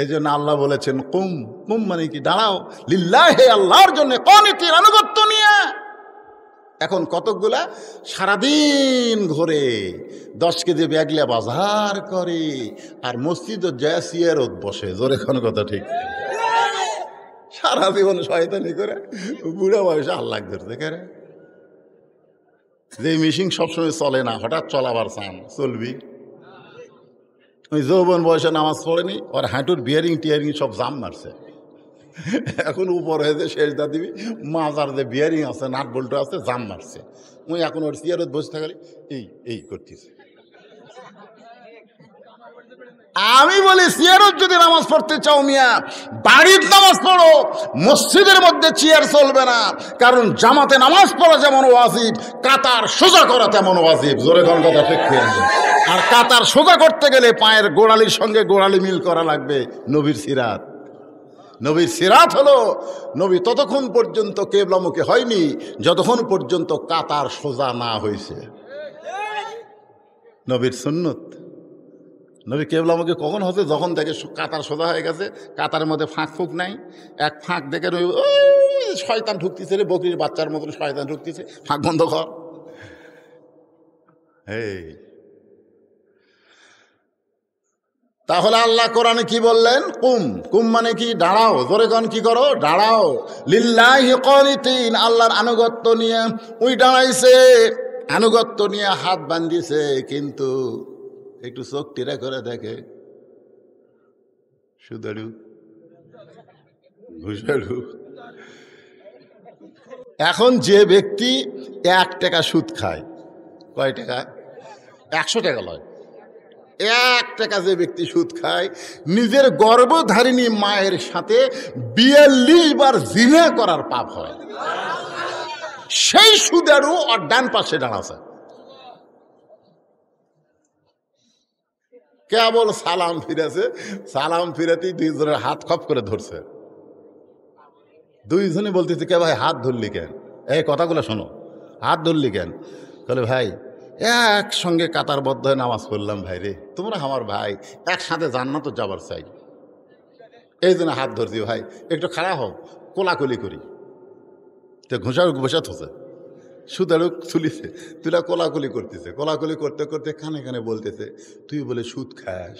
এই জন্য আল্লাহ বলেছেন কুম কুম মানে কি দাঁড়াও লিল্লাহ হে আল্লাহর জন্য কনিটির আনুগত্য নিয়ে এখন কতকগুলা সারাদিন ঘরে দশ কেজি ব্যাগলে বাজার করে আর মসজিদ জয়াসিয়ার রোদ বসে জোরে কোনো কথা ঠিক সারা শয়তানি করে বুড়া বয়সে আল্লাহ ধরতে করে যে মিশিং সবসময় চলে না হঠাৎ চলাবার চান চলবি ওই যৌবন বয়সে নামাজ পড়েনি ওর হাঁটুর বিয়ারিং টিয়ারিং সব জাম মারছে এখন উপর হয়েছে শেষ দা দিবি মাজার যে বিয়ারিং আছে নাট বল্টু আছে জাম মারছে ওই এখন ওর চেয়ারত বসে থাকলে এই এই করতেছে আমি বলি চেয়ারত যদি নামাজ পড়তে চাও মিয়া বাড়ির নামাজ পড়ো মসজিদের মধ্যে চেয়ার চলবে না কারণ জামাতে নামাজ পড়া যেমন ওয়াজিব কাতার সোজা করা তেমন ওয়াজিব জোরে গল কথা ঠিক আর কাতার সোজা করতে গেলে পায়ের গোড়ালির সঙ্গে গোড়ালি মিল করা লাগবে নবীর সিরাত নবীর সিরাত হলো নবী ততক্ষণ পর্যন্ত কেবলামুখী হয়নি যতক্ষণ পর্যন্ত কাতার সোজা না হয়েছে নবীর সুন্নত নবী কেবলামুখী কখন হচ্ছে যখন দেখে কাতার সোজা হয়ে গেছে কাতার মধ্যে ফাঁক ফুঁক নাই এক ফাঁক দেখে নবী শয়তান ঢুকতেছে রে বকরির বাচ্চার মতন শয়তান ঢুকতেছে ফাঁক বন্ধ কর এই তাহলে আল্লাহ কোরআনে কি বললেন কুম কুম মানে কি দাঁড়াও ধরে কন কি করো দাঁড়াও লিল্লাহিন আল্লাহর আনুগত্য নিয়ে উই দাঁড়াইছে আনুগত্য নিয়ে হাত বান্ধিছে কিন্তু একটু চোখ টিরা করে দেখে এখন যে ব্যক্তি এক টাকা সুদ খায় কয় টাকা একশো টাকা লয় এক টাকা যে ব্যক্তি সুদ খায় নিজের গর্বধারিণী মায়ের সাথে বিয়াল্লিশ বার জিনা করার পাপ হয় সেই সুদেরও আরো ডান পাশে দাঁড়াছে কেবল সালাম ফিরেছে সালাম ফিরেতেই দুইজনের হাত খপ করে ধরছে দুইজনে বলতেছে কে ভাই হাত ধরলি কেন এই কথাগুলো শোনো হাত ধরলি কেন তাহলে ভাই একসঙ্গে কাতারবদ্ধ হয়ে নামাজ পড়লাম ভাই রে তোমরা আমার ভাই একসাথে জান্নাত যাবার চাই এই জন্য হাত ধরছি ভাই একটু খারাপ হোক কোলাকুলি করি তো ঘুষার বসাত হচ্ছে সুদারুক চুলিছে তুলা কোলাকুলি করতেছে কোলাকুলি করতে করতে কানে কানে বলতেছে তুই বলে সুদ খাস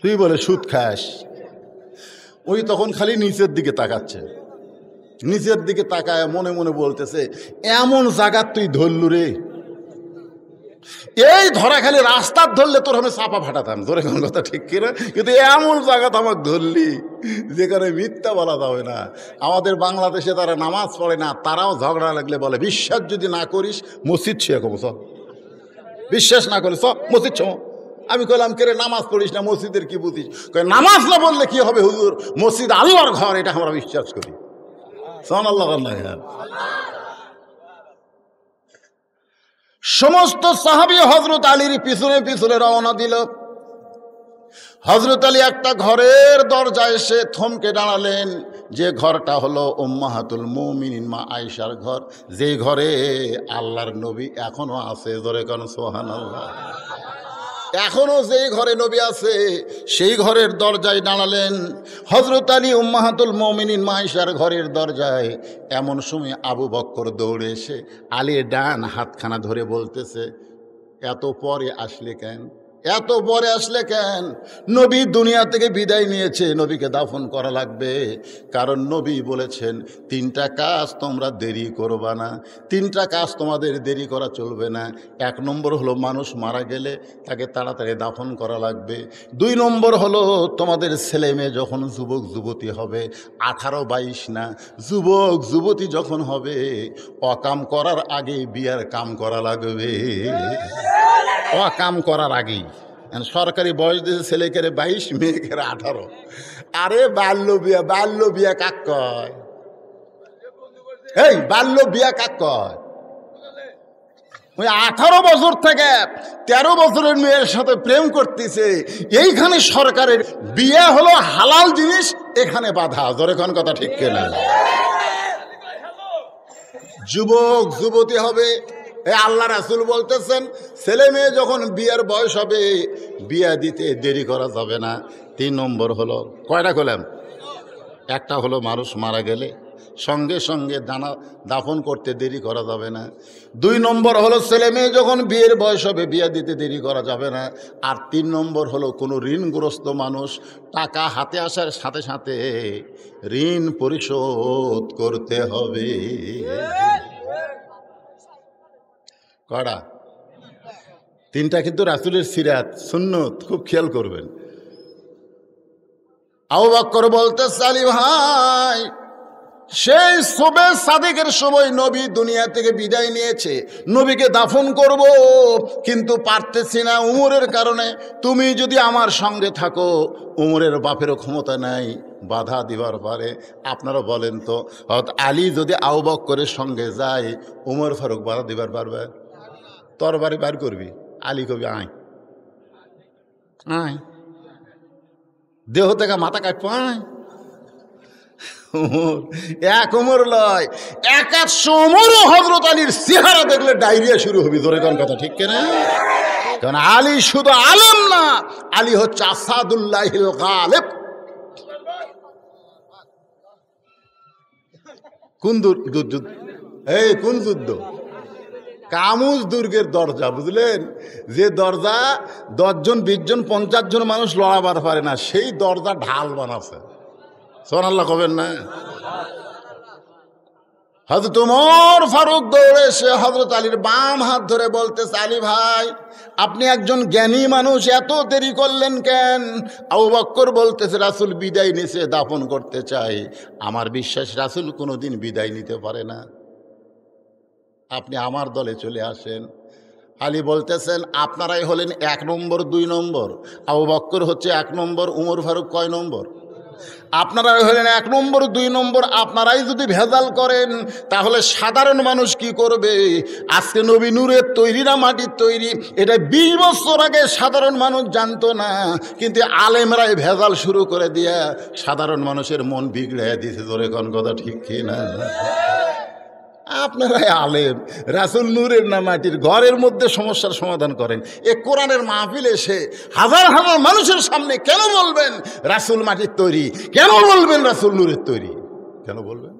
তুই বলে সুদ খাস ওই তখন খালি নিচের দিকে তাকাচ্ছে নিচের দিকে তাকায় মনে মনে বলতেছে এমন জায়গার তুই ধরলু রে এই ধরা খালি রাস্তার ধরলে তোর আমি চাপা ফাটাতাম তোর এখন কথা ঠিক কিনা কিন্তু এমন জায়গা তো আমার ধরলি যেখানে মিথ্যা বলা যাবে না আমাদের বাংলাদেশে তারা নামাজ পড়ে না তারাও ঝগড়া লাগলে বলে বিশ্বাস যদি না করিস মসজিদ ছুঁয়ে কম সব বিশ্বাস না করিস সব মসজিদ ছ আমি কইলাম কেরে নামাজ পড়িস না মসজিদের কি বুঝিস নামাজ না বললে কি হবে হুজুর মসজিদ আল্লাহর ঘর এটা আমরা বিশ্বাস করি সমস্ত সাহাবি হজরত আলীর পিছনে পিছনে রওনা দিল হজরত আলী একটা ঘরের দরজায় এসে থমকে দাঁড়ালেন যে ঘরটা হলো ওম্মাহাতুল মুমিনিন মা আয়সার ঘর যে ঘরে আল্লাহর নবী এখনো আছে জোরে কেন সোহান আল্লাহ এখনও যেই ঘরে নবী আছে সেই ঘরের দরজায় দাঁড়ালেন হজরত আলী উম্মাহাতুল মমিনিন মাইশার ঘরের দরজায় এমন সময় আবু বক্কর দৌড়ে এসে আলীর ডান হাতখানা ধরে বলতেছে এত পরে আসলে কেন এত পরে আসলে কেন নবী দুনিয়া থেকে বিদায় নিয়েছে নবীকে দাফন করা লাগবে কারণ নবী বলেছেন তিনটা কাজ তোমরা দেরি করবা না তিনটা কাজ তোমাদের দেরি করা চলবে না এক নম্বর হলো মানুষ মারা গেলে তাকে তাড়াতাড়ি দাফন করা লাগবে দুই নম্বর হলো তোমাদের ছেলে মেয়ে যখন যুবক যুবতী হবে আঠারো বাইশ না যুবক যুবতী যখন হবে অকাম করার আগে বিয়ার কাম করা লাগবে অকাম করার আগেই সরকারি বয়স দিয়েছে ছেলেকে বাইশ মেয়েকেরে আঠারো আরে বাল্য বিয়া বাল্য বিয়া কাক কয় এই বাল্য বিয়া কাক কয় ওই আঠারো বছর থেকে তেরো বছরের মেয়ের সাথে প্রেম করতেছে এইখানে সরকারের বিয়ে হলো হালাল জিনিস এখানে বাধা জোরেখান কথা ঠিক কেনা যুবক যুবতী হবে এ আল্লাহ রাসুল বলতেছেন ছেলে মেয়ে যখন বিয়ের বয়স হবে বিয়া দিতে দেরি করা যাবে না তিন নম্বর হলো কয়টা করলাম একটা হলো মানুষ মারা গেলে সঙ্গে সঙ্গে দানা দাফন করতে দেরি করা যাবে না দুই নম্বর হলো ছেলে মেয়ে যখন বিয়ের বয়স হবে বিয়ে দিতে দেরি করা যাবে না আর তিন নম্বর হলো কোনো ঋণগ্রস্ত মানুষ টাকা হাতে আসার সাথে সাথে ঋণ পরিশোধ করতে হবে কড়া তিনটা কিন্তু রাসুলের সিরাত সুন্নত খুব খেয়াল করবেন আবু করে বলতে চালি ভাই সেই সোবে সাদেকের সময় নবী দুনিয়া থেকে বিদায় নিয়েছে নবীকে দাফন করব কিন্তু পারতেছি না উমরের কারণে তুমি যদি আমার সঙ্গে থাকো উমরের বাপেরও ক্ষমতা নাই বাধা দিবার পারে আপনারা বলেন তো অর্থাৎ আলী যদি আউবক করে সঙ্গে যায় উমর ফারুক বাধা দিবার পারবে তরবারি বার করবি আলী কবি আয় আয় দেহ থেকে মাথা কাট পায় এক ওমর লয় এক একশো ওমরও হজরত আলীর চেহারা দেখলে ডায়রিয়া শুরু হবি ধরে কোন কথা ঠিক কেনা কারণ আলী শুধু আলম না আলী হচ্ছে আসাদুল্লাহ গালেব কোন যুদ্ধ এই কোন যুদ্ধ কামুজ দুর্গের দরজা বুঝলেন যে দরজা দশজন বিশজন পঞ্চাশ জন মানুষ লড়াবার পারে না সেই দরজা ঢাল বানাছে সোনাল্লাহ কবেন না হজরত তোমার ফারুক দৌড়ে সে হজরত আলীর বাম হাত ধরে বলতে আলী ভাই আপনি একজন জ্ঞানী মানুষ এত দেরি করলেন কেন আবুবাক্কর বলতেছে রাসুল বিদায় নিছে দাফন করতে চাই আমার বিশ্বাস রাসুল কোনোদিন বিদায় নিতে পারে না আপনি আমার দলে চলে আসেন আলী বলতেছেন আপনারাই হলেন এক নম্বর দুই নম্বর আবু বক্কর হচ্ছে এক নম্বর উমর ফারুক কয় নম্বর আপনারাই হলেন এক নম্বর দুই নম্বর আপনারাই যদি ভেজাল করেন তাহলে সাধারণ মানুষ কি করবে আজকে নবী নূরের তৈরি না মাটির তৈরি এটা বিশ বছর আগে সাধারণ মানুষ জানতো না কিন্তু আলেমরাই ভেজাল শুরু করে দিয়া সাধারণ মানুষের মন বিগড়ে দিতে ধরে কোন কথা ঠিক কিনা না আপনারাই আলেম রাসুল নূরের না মাটির ঘরের মধ্যে সমস্যার সমাধান করেন এ কোরআনের মাহফিল এসে হাজার হাজার মানুষের সামনে কেন বলবেন রাসুল মাটির তৈরি কেন বলবেন রাসুল নূরের তৈরি কেন বলবেন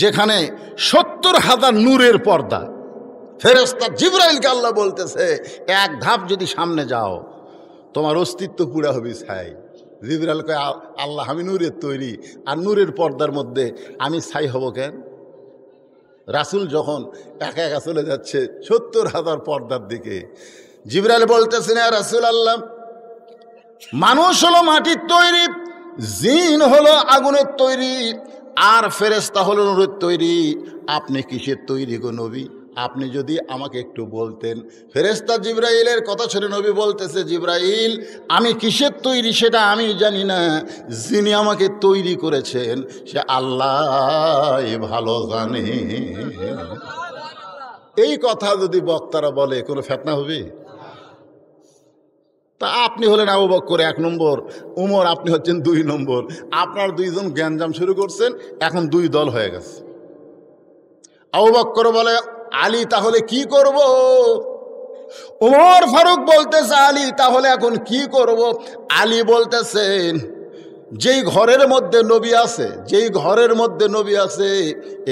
যেখানে সত্তর হাজার নূরের পর্দা ফেরেস্তা জিব্রাইলকে আল্লাহ বলতেছে এক ধাপ যদি সামনে যাও তোমার অস্তিত্ব পুরা হবে ছাই জিবরাল কয় আল্লাহ আমি নূরের তৈরি আর নূরের পর্দার মধ্যে আমি ছাই হব কেন রাসুল যখন একা একা চলে যাচ্ছে সত্তর হাজার পর্দার দিকে জিবরাল বলতেছেন আর রাসুল আল্লাহ মানুষ হলো মাটির তৈরি জিন হলো আগুনের তৈরি আর ফেরেস্তা হলো নূরের তৈরি আপনি কিসের তৈরি গো নবী আপনি যদি আমাকে একটু বলতেন ফেরেস্তা জিব্রাইলের কথা শুনে নবী বলতেছে জিব্রাইল আমি কিসের তৈরি সেটা আমি জানি না যিনি আমাকে তৈরি করেছেন সে আল্লাহ ভালো জানে এই কথা যদি বক্তারা বলে কোনো ফেতনা হবে তা আপনি হলেন আবু বক্কর এক নম্বর উমর আপনি হচ্ছেন দুই নম্বর আপনার দুইজন জ্ঞানজাম শুরু করছেন এখন দুই দল হয়ে গেছে আবু বক্কর বলে আলী তাহলে কি করব। ওমর ফারুক বলতেছে আলী তাহলে এখন কি করব। আলী বলতেছেন যেই ঘরের মধ্যে নবী আছে যেই ঘরের মধ্যে নবী আছে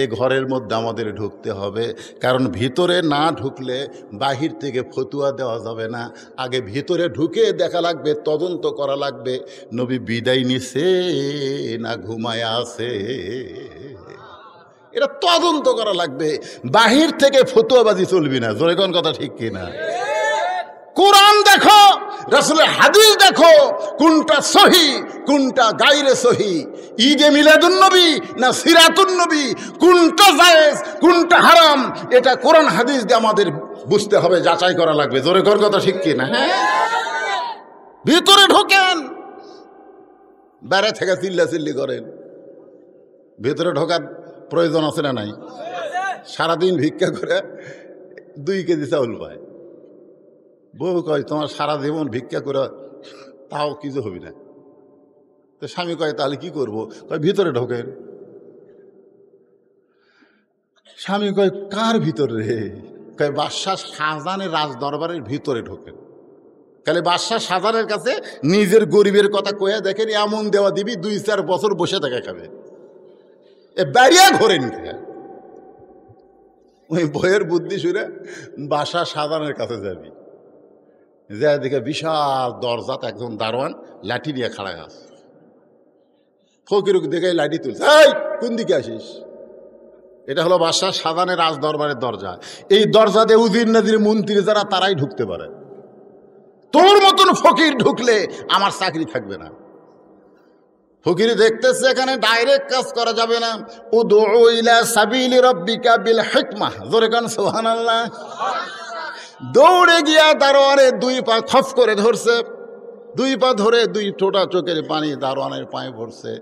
এ ঘরের মধ্যে আমাদের ঢুকতে হবে কারণ ভিতরে না ঢুকলে বাহির থেকে ফতুয়া দেওয়া যাবে না আগে ভিতরে ঢুকে দেখা লাগবে তদন্ত করা লাগবে নবী বিদায় নিছে না ঘুমায় আছে এটা তদন্ত করা লাগবে বাহির থেকে ফতুয়াবাজি চলবি না জোরে কোন কথা ঠিক কিনা কোরআন দেখো রাসুলের হাদিস দেখো কোনটা সহি কোনটা গাইরে সহি ঈদে মিলাদুন্নবী না সিরাতুন্নবী কোনটা জায়েজ কোনটা হারাম এটা কোরআন হাদিস দিয়ে আমাদের বুঝতে হবে যাচাই করা লাগবে জোরে কোন কথা ঠিক কিনা না হ্যাঁ? ভিতরে ঢোকেন বাইরে থেকে চিল্লা চিল্লি করেন ভেতরে ঢোকার প্রয়োজন আছে না নাই সারাদিন ভিক্ষা করে দুই কেজি চাউল পায় বউ কয় তোমার সারা জীবন ভিক্ষা করে তাও কিছু হবি না তো স্বামী কয় তাহলে কি করবো কয় ভিতরে ঢোকে স্বামী কয় কার ভিতরে কয় বাদশাহ শাহজাহানের রাজ দরবারের ভিতরে ঢোকে তাহলে বাদশাহ সাজানের কাছে নিজের গরিবের কথা কয়ে দেখেন এমন দেওয়া দিবি দুই চার বছর বসে থাকা খাবে এ বেরিয়া ঘোরেন ওই বইয়ের বুদ্ধি শুনে বাসা সাদানের কাছে যাবি যা দেখে বিশাল দরজাত একজন দারোয়ান লাঠি নিয়ে খাড়া গাছ ফকিরুক দেখে লাঠি তুলছে এই কোন দিকে আসিস এটা হলো বাদশাহ সাদানের রাজ দরবারের দরজা এই দরজাতে উদিন নদীর মন্ত্রী যারা তারাই ঢুকতে পারে তোর মতন ফকির ঢুকলে আমার চাকরি থাকবে না ফকির দেখতেছে এখানে ডাইরেক্ট কাজ করা যাবে না ও দৌড়া সাবিল রব্বিকা বিল হেকমা জোরে কান সোহান আল্লাহ দৌড়ে গিয়া দারোয়ানের দুই পা খফ করে ধরছে দুই পা ধরে দুই টোটা চোখের পানি দারোয়ানের পায়ে ভরছে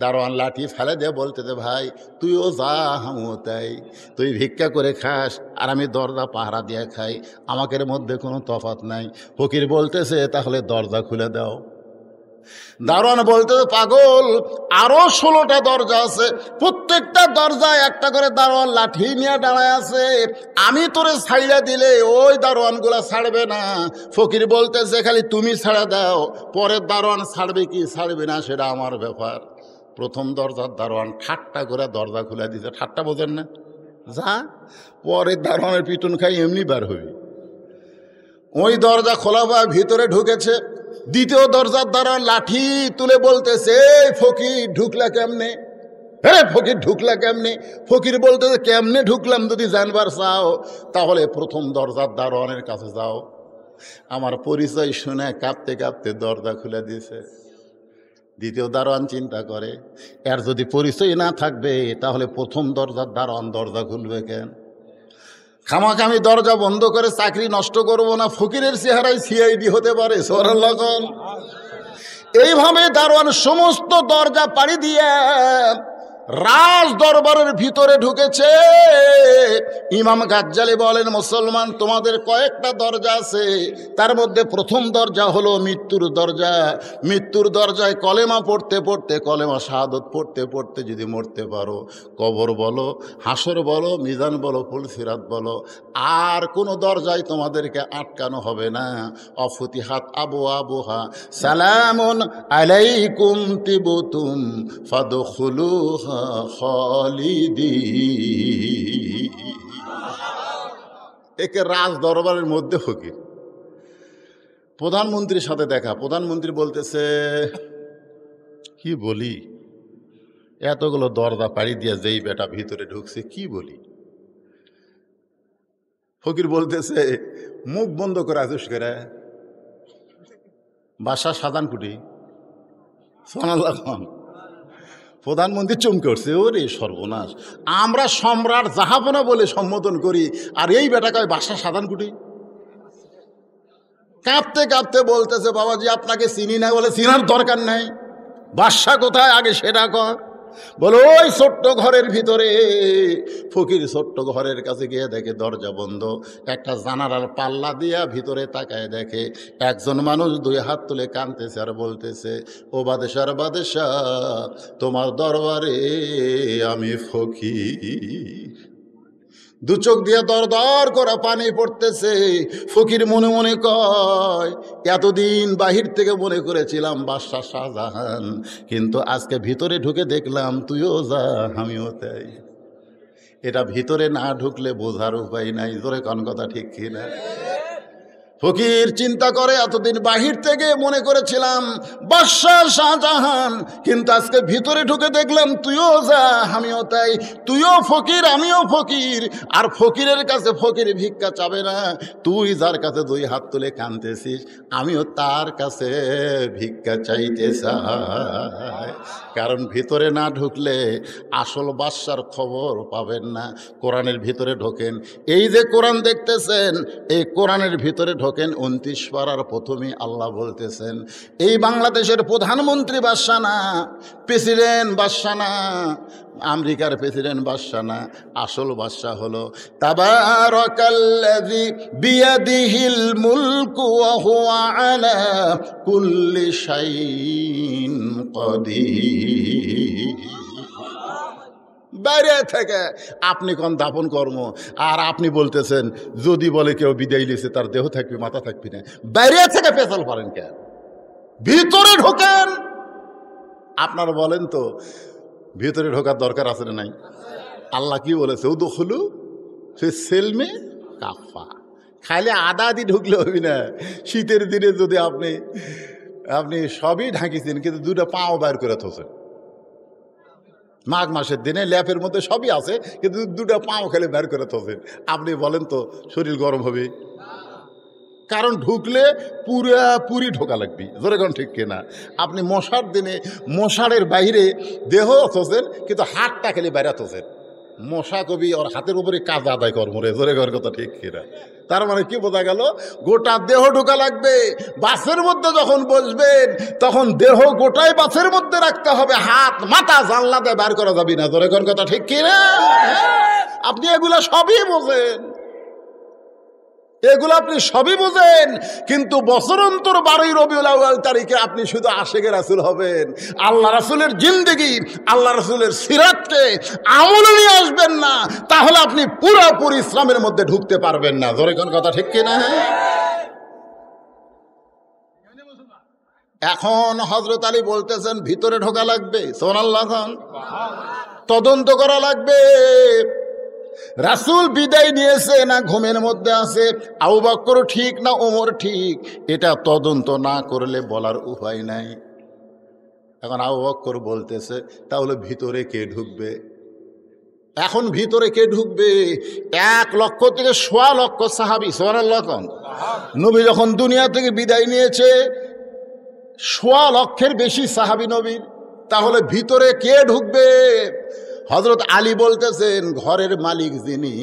দারোয়ান লাঠি ফেলে দে বলতে দে ভাই তুইও যা হামও তাই তুই ভিক্ষা করে খাস আর আমি দরজা পাহারা দিয়ে খাই আমাকের মধ্যে কোনো তফাত নাই ফকির বলতেছে তাহলে দরজা খুলে দাও দারোয়ান বলতে পাগল আরও ষোলোটা দরজা আছে প্রত্যেকটা দরজায় একটা করে দারোয়ান লাঠি নিয়ে দাঁড়ায় আছে আমি তোরে ছাইড়া দিলে ওই গুলা ছাড়বে না ফকির বলতেছে খালি তুমি ছাড়া দাও পরের দারোয়ান ছাড়বে কি ছাড়বে না সেটা আমার ব্যাপার প্রথম দরজার দারোয়ান ঠাট্টা করে দরজা খুলে দিতে ঠাট্টা বোঝেন না যা পরের দারোয়ানের পিটন খাই এমনি বার হবে ওই দরজা খোলা বা ভিতরে ঢুকেছে দ্বিতীয় দরজার দ্বারা লাঠি তুলে বলতেছে ফকির ঢুকলা কেমনে হ্যাঁ ফকির ঢুকলা কেমনে ফকির বলতেছে কেমনে ঢুকলাম যদি জানবার চাও তাহলে প্রথম দরজার দারোয়ানের কাছে যাও আমার পরিচয় শুনে কাঁপতে কাঁপতে দরজা খুলে দিয়েছে দ্বিতীয় দারোয়ান চিন্তা করে এর যদি পরিচয় না থাকবে তাহলে প্রথম দরজার দারোয়ান দরজা খুলবে কেন খামাখামি দরজা বন্ধ করে চাকরি নষ্ট করব না ফকিরের চেহারায় সিআইডি হতে পারে এইভাবে দারোয়ান সমস্ত দরজা পাড়ি দিয়ে রাজ দরবারের ভিতরে ঢুকেছে ইমাম গাজ্জালি বলেন মুসলমান তোমাদের কয়েকটা দরজা আছে তার মধ্যে প্রথম দরজা হলো মৃত্যুর দরজা মৃত্যুর দরজায় কলেমা পড়তে পড়তে কলেমা শাহাদত পড়তে পড়তে যদি মরতে পারো কবর বলো হাসর বলো মিজান বলো ফুলসিরাত বলো আর কোনো দরজায় তোমাদেরকে আটকানো হবে না অফতিহাত আবু হা সালামুন আলাইকুম তিবুতুম ফাদুখুলুহা খালিদি একে রাজ দরবারের মধ্যে ফকির প্রধানমন্ত্রীর সাথে দেখা প্রধানমন্ত্রী বলতেছে কি বলি এতগুলো দরজা পাড়ি দিয়ে যেই বেটা ভিতরে ঢুকছে কি বলি ফকির বলতেছে মুখ বন্ধ করে আজুস করে বাসা সাদানকুটি সোনাল্লা খান প্রধানমন্ত্রী চমকে উঠছে ওরে সর্বনাশ আমরা সম্রাট জাহাপনা বলে সম্বোধন করি আর এই বেটাকে বাসা সাধারণ কুটি কাঁপতে কাঁপতে বলতেছে বাবাজি আপনাকে চিনি না বলে চিনার দরকার নাই বাদশা কোথায় আগে সেটা কর বলো ওই ছোট্ট ঘরের ভিতরে ফকির ছোট্ট ঘরের কাছে গিয়ে দেখে দরজা বন্ধ একটা জানালার পাল্লা দিয়া ভিতরে তাকায় দেখে একজন মানুষ দুই হাত তুলে কানতেছে আর বলতেছে ও বাদেশার বাদেশা তোমার দরবারে আমি ফকির দু চোখ দিয়ে দর দর করা পানি পড়তেছে ফকির মনে মনে কয় এতদিন বাহির থেকে মনে করেছিলাম বাদশাহ শাহজাহান কিন্তু আজকে ভিতরে ঢুকে দেখলাম তুইও যা আমিও তাই এটা ভিতরে না ঢুকলে বোঝার উপায় নাই জোরে কন কথা ঠিক কিনা ফকির চিন্তা করে এতদিন বাহির থেকে মনে করেছিলাম বাদশাহ শাহজাহান কিন্তু আজকে ভিতরে ঢুকে দেখলাম তুইও যা আমিও তাই তুইও ফকির আমিও ফকির আর ফকিরের কাছে ফকির ভিক্ষা চাবে না তুই যার কাছে দুই হাত তুলে কাঁদতেছিস আমিও তার কাছে ভিক্ষা চাইতে চাই কারণ ভিতরে না ঢুকলে আসল বাদশার খবর পাবেন না কোরআনের ভিতরে ঢোকেন এই যে কোরআন দেখতেছেন এই কোরআনের ভিতরে ঢোকেন দেখেন উনত্রিশ পাড়ার প্রথমে আল্লাহ বলতেছেন এই বাংলাদেশের প্রধানমন্ত্রী বাসানা প্রেসিডেন্ট বাসানা আমেরিকার প্রেসিডেন্ট বাসানা আসল বাসা হলো বিয়াদিহিল মুলকু কুল্লি বাইরে থেকে আপনি কোন দাপন কর্ম আর আপনি বলতেছেন যদি বলে কেউ বিদায় লিছে তার দেহ থাকবে মাথা থাকবে না বাইরে থেকে পেশাল পারেন কেন ভিতরে ঢোকেন আপনারা বলেন তো ভিতরে ঢোকার দরকার আছে না নাই আল্লাহ কি বলেছে ও দখলু সে সেলমে কাফা খাইলে আদা দি ঢুকলে হবি না শীতের দিনে যদি আপনি আপনি সবই ঢাকিছেন কিন্তু দুটা পাও বাইর করে থাকেন মাঘ মাসের দিনে ল্যাপের মধ্যে সবই আছে কিন্তু দুটা পাও খেলে বের করে তোদের আপনি বলেন তো শরীর গরম হবে কারণ ঢুকলে পুরি ঢোকা লাগবে যেরকম ঠিক কিনা আপনি মশার দিনে মশারের বাইরে দেহ থাকেন কিন্তু হাতটা খেলে বাইরে মশা কবি ওর হাতের উপরে কাজ আদায় কর মরে জোরে ঘর কথা ঠিক কিনা তার মানে কি বোঝা গেল গোটা দেহ ঢোকা লাগবে বাসের মধ্যে যখন বসবেন তখন দেহ গোটাই বাসের মধ্যে রাখতে হবে হাত মাথা জানলাতে বার করা যাবি না জোরে ঘর কথা ঠিক কিনা আপনি এগুলা সবই বোঝেন এগুলো আপনি সবই বুঝেন কিন্তু বছরন্তর বারোই রবিউল আউ্ল তারিখে আপনি শুধু আশেখ রাসুল হবেন আল্লাহ রাসুলের জিন্দগি আল্লাহ রাসুলের সিরাতকে আমল নিয়ে আসবেন না তাহলে আপনি পুরোপুরি ইসলামের মধ্যে ঢুকতে পারবেন না কোন কথা ঠিক কিনা এখন হজরত আলী বলতেছেন ভিতরে ঢোকা লাগবে সোনাল্লাহ তদন্ত করা লাগবে রাসুল বিদায় নিয়েছে না ঘুমের মধ্যে আছে আউ বক্কর ঠিক না ওমর ঠিক এটা তদন্ত না করলে বলার উপায় নাই এখন আউ বক্কর বলতেছে তাহলে ভিতরে কে ঢুকবে এখন ভিতরে কে ঢুকবে এক লক্ষ থেকে সোয়া লক্ষ সাহাবি সোয়ার লক্ষণ নবী যখন দুনিয়া থেকে বিদায় নিয়েছে সোয়া লক্ষের বেশি সাহাবি নবীর তাহলে ভিতরে কে ঢুকবে হজরত আলী বলতেছেন ঘরের মালিক যিনি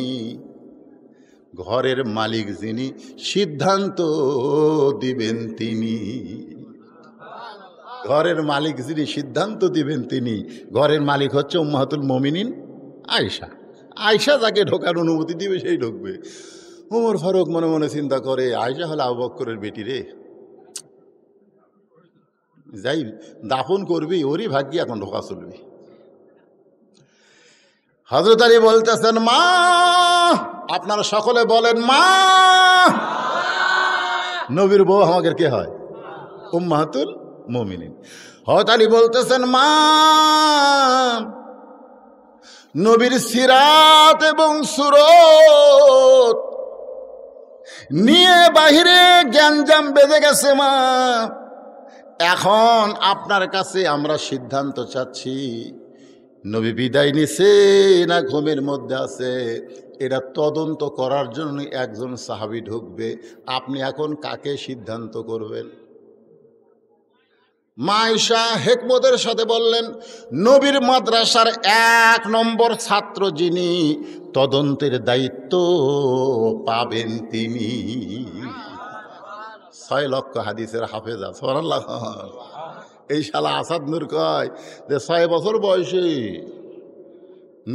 ঘরের মালিক যিনি সিদ্ধান্ত দিবেন তিনি ঘরের মালিক যিনি সিদ্ধান্ত দিবেন তিনি ঘরের মালিক হচ্ছে উম্মাহাতুল মমিনিন আয়সা আয়সা যাকে ঢোকার অনুমতি দিবে সেই ঢুকবে উমর ফারুক মনে মনে চিন্তা করে আয়সা হলে আবক্করের বেটি রে যাই দাফন করবি ওরই ভাগ্যে এখন ঢোকা চলবি হজরত আলী বলতেছেন মা আপনারা সকলে বলেন মা নবীর বউ আমাদের কে হয় উম্মাহাতুল মমিনিন হজরত আলী বলতেছেন মা নবীর সিরাত এবং সুরত নিয়ে বাহিরে জ্ঞানজাম বেঁধে গেছে মা এখন আপনার কাছে আমরা সিদ্ধান্ত চাচ্ছি নবী বিদায় নিছে না ঘুমের মধ্যে আছে এটা তদন্ত করার জন্য একজন সাহাবি ঢুকবে আপনি এখন কাকে সিদ্ধান্ত করবেন মাইশা হেকমতের সাথে বললেন নবীর মাদ্রাসার এক নম্বর ছাত্র যিনি তদন্তের দায়িত্ব পাবেন তিনি ছয় লক্ষ হাদিসের হাফেজ আছে এই শালা আসাদ নূর কয় যে ছয় বছর বয়সে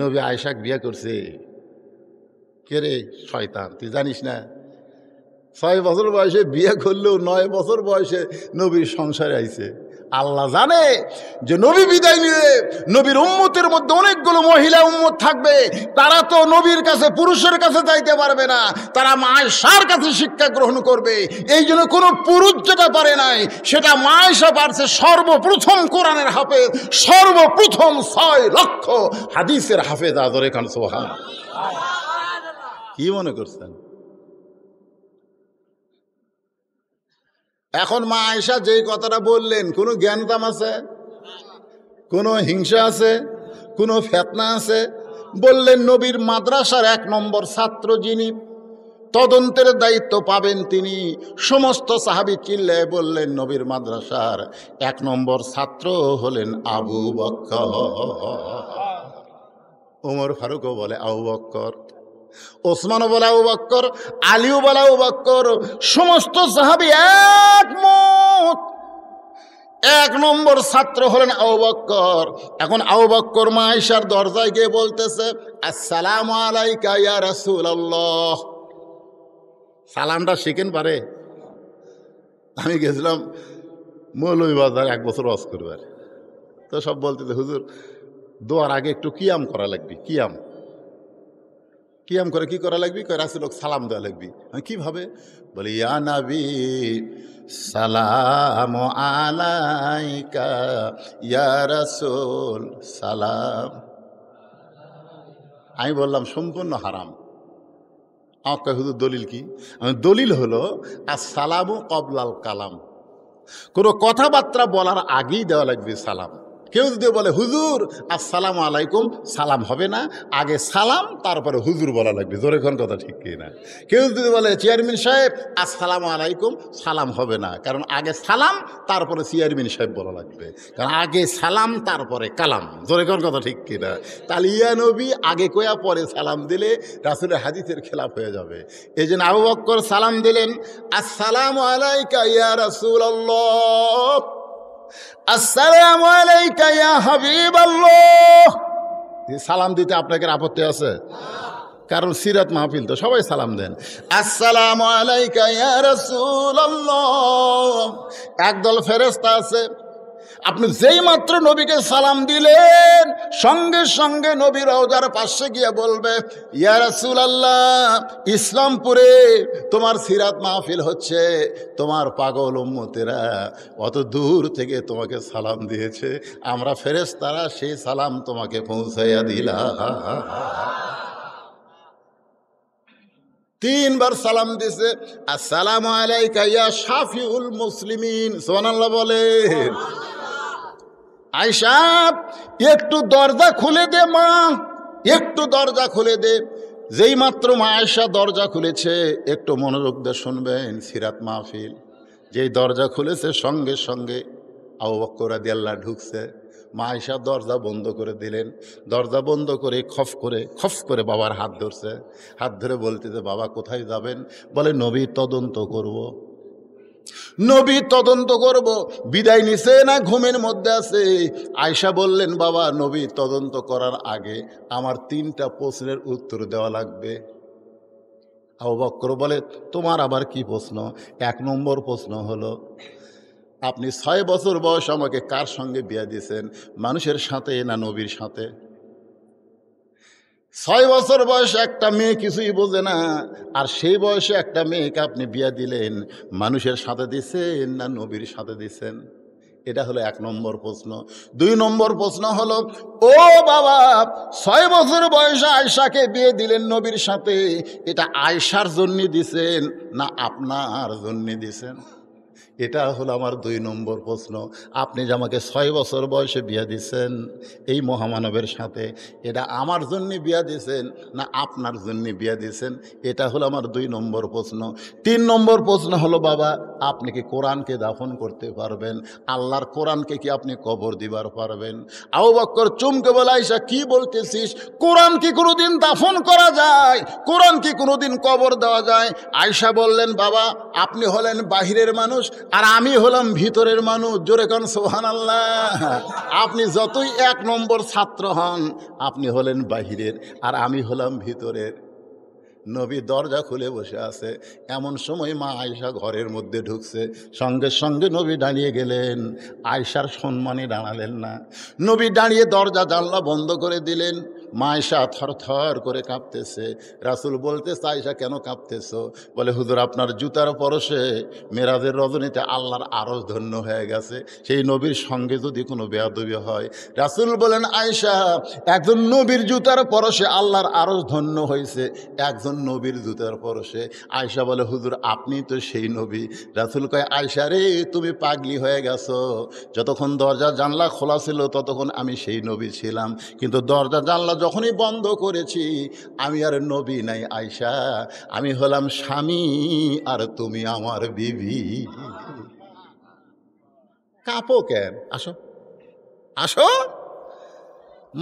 নবী আয়সাক বিয়ে করছে কে রে শয়তান তুই জানিস না ছয় বছর বয়সে বিয়ে করলেও নয় বছর বয়সে নবীর সংসারে আইছে আল্লাহ জানে যে নবী বিদায় নিলে নবীর উম্মতের মধ্যে অনেকগুলো মহিলা উম্মত থাকবে তারা তো নবীর কাছে পুরুষের কাছে যাইতে পারবে না তারা মায়েশার কাছে শিক্ষা গ্রহণ করবে এই জন্য কোনো পুরুষ যেটা পারে নাই সেটা মায়েশা পারছে সর্বপ্রথম কোরআনের হাফেজ সর্বপ্রথম ছয় লক্ষ হাদিসের হাফেজ আদরে খান সোহা কি মনে করছেন এখন মা আয়সা যেই কথাটা বললেন কোনো জ্ঞানতাম আছে কোনো হিংসা আছে কোনো ফেতনা আছে বললেন নবীর মাদ্রাসার এক নম্বর ছাত্র যিনি তদন্তের দায়িত্ব পাবেন তিনি সমস্ত সাহাবি চিল্লায় বললেন নবীর মাদ্রাসার এক নম্বর ছাত্র হলেন আবু বক্কর ওমর ফারুকও বলে আবু বক্কর ওসমানও বলা উবাক্কর আলিও বলা উবাক্কর সমস্ত সাহাবি একমত এক নম্বর ছাত্র হলেন আউবাক্কর এখন আউবাক্কর মা আয়সার দরজায় গিয়ে বলতেছে আসসালাম আলাইকা ইয়া রাসূলুল্লাহ সালামটা শিখেন পারে আমি গেছিলাম বাজার এক বছর ওয়াজ করবার তো সব বলতেছে হুজুর দোয়ার আগে একটু কিয়াম করা লাগবে কিয়াম কিয়াম করে কি করা লাগবি কয় রাসুলক সালাম দেওয়া লাগবি আমি কীভাবে বলি ইয়া নাবি সালাম আলাইকা ইয়া রাসুল সালাম আমি বললাম সম্পূর্ণ হারাম আমাকে শুধু দলিল কি দলিল হলো আর সালামও কবলাল কালাম কোনো কথাবার্তা বলার আগেই দেওয়া লাগবে সালাম কেউ যদি বলে হুজুর আসসালাম আলাইকুম সালাম হবে না আগে সালাম তারপরে হুজুর বলা লাগবে জোরে কোন কথা ঠিক কি না কেউ যদি বলে চেয়ারম্যান সাহেব আসসালাম আলাইকুম সালাম হবে না কারণ আগে সালাম তারপরে চেয়ারম্যান সাহেব বলা লাগবে কারণ আগে সালাম তারপরে কালাম জোরে কোন কথা ঠিক কি না তাহলে ইয়া নবী আগে কোয়া পরে সালাম দিলে রাসুলের হাদিসের খেলাফ হয়ে যাবে এই জন্য আবু বক্কর সালাম দিলেন আসসালাম আলাইকা ইয়া রাসুল আসসালাম সালাম দিতে আপনাকে আপত্তি আছে কারণ সিরাত মাহফিল তো সবাই সালাম দেন আসসালাম একদল ফেরস্তা আছে আপনি যেই মাত্র নবীকে সালাম দিলেন সঙ্গে সঙ্গে নবীর রওজার পাশে গিয়ে বলবে ইয়ারসুল আল্লাহ ইসলামপুরে তোমার সিরাত মাহফিল হচ্ছে তোমার পাগল উম্মতেরা অত দূর থেকে তোমাকে সালাম দিয়েছে আমরা ফেরেস তারা সেই সালাম তোমাকে পৌঁছাইয়া দিলা তিনবার সালাম দিছে আসসালামু আলাইকা ইয়া শাফিউল মুসলিমিন সোনাল্লাহ বলে আয়সা একটু দরজা খুলে দে মা একটু দরজা খুলে দে যেই মাত্র মা আয়সা দরজা খুলেছে একটু মনোযোগ দিয়ে শুনবেন সিরাত মাহফিল যেই দরজা খুলেছে সঙ্গে সঙ্গে আবু বক্করা দিয়াল্লা ঢুকছে মা আয়সা দরজা বন্ধ করে দিলেন দরজা বন্ধ করে খফ করে খফ করে বাবার হাত ধরছে হাত ধরে বলতে যে বাবা কোথায় যাবেন বলে নবী তদন্ত করবো নবী তদন্ত করব বিদায় নিছে না ঘুমের মধ্যে আছে আয়সা বললেন বাবা নবী তদন্ত করার আগে আমার তিনটা প্রশ্নের উত্তর দেওয়া লাগবে আবু বলে তোমার আবার কি প্রশ্ন এক নম্বর প্রশ্ন হলো আপনি ছয় বছর বয়স আমাকে কার সঙ্গে বিয়া দিয়েছেন মানুষের সাথে না নবীর সাথে ছয় বছর বয়সে একটা মেয়ে কিছুই বোঝে না আর সেই বয়সে একটা মেয়েকে আপনি বিয়া দিলেন মানুষের সাথে দিচ্ছেন না নবীর সাথে দিচ্ছেন এটা হলো এক নম্বর প্রশ্ন দুই নম্বর প্রশ্ন হলো ও বাবা ছয় বছর বয়সে আয়সাকে বিয়ে দিলেন নবীর সাথে এটা আয়সার জন্যে দিছেন না আপনার জন্যে দিছেন এটা হলো আমার দুই নম্বর প্রশ্ন আপনি যে আমাকে ছয় বছর বয়সে বিয়া দিছেন এই মহামানবের সাথে এটা আমার জন্য বিয়া দিছেন না আপনার জন্য বিয়া দিছেন এটা হলো আমার দুই নম্বর প্রশ্ন তিন নম্বর প্রশ্ন হলো বাবা আপনি কি কোরআনকে দাফন করতে পারবেন আল্লাহর কোরআনকে কি আপনি কবর দিবার পারবেন আও বক্কর চমকে বলে আইসা কি বলতেছিস কোরআন কি কোনোদিন দাফন করা যায় কোরআন কি কোনোদিন কবর দেওয়া যায় আয়সা বললেন বাবা আপনি হলেন বাহিরের মানুষ আর আমি হলাম ভিতরের মানুষ জোরে কন সোহান আল্লাহ আপনি যতই এক নম্বর ছাত্র হন আপনি হলেন বাহিরের আর আমি হলাম ভিতরের নবী দরজা খুলে বসে আছে এমন সময় মা আয়সা ঘরের মধ্যে ঢুকছে সঙ্গে সঙ্গে নবী দাঁড়িয়ে গেলেন আয়সার সম্মানে দাঁড়ালেন না নবী দাঁড়িয়ে দরজা জানলা বন্ধ করে দিলেন মায়েশা থরথর করে কাঁপতেছে রাসুল বলতে চাইশা কেন কাঁপতেছ বলে হুজুর আপনার জুতার পরশে মেরাজের রজনীতে আল্লাহর আরও ধন্য হয়ে গেছে সেই নবীর সঙ্গে যদি কোনো বেয়াদবি হয় রাসুল বলেন আয়সা একজন নবীর জুতার পরশে আল্লাহর আরও ধন্য হয়েছে একজন নবীর জুতার পরশে আয়সা বলে হুজুর আপনি তো সেই নবী রাসুল কয় আয়সা রে তুমি পাগলি হয়ে গেছো যতক্ষণ দরজা জানলা খোলা ছিল ততক্ষণ আমি সেই নবী ছিলাম কিন্তু দরজা জানলা যখনই বন্ধ করেছি আমি আর নবী নাই আয়সা আমি হলাম স্বামী আর তুমি আমার বিবি কাপো কেন আসো আসো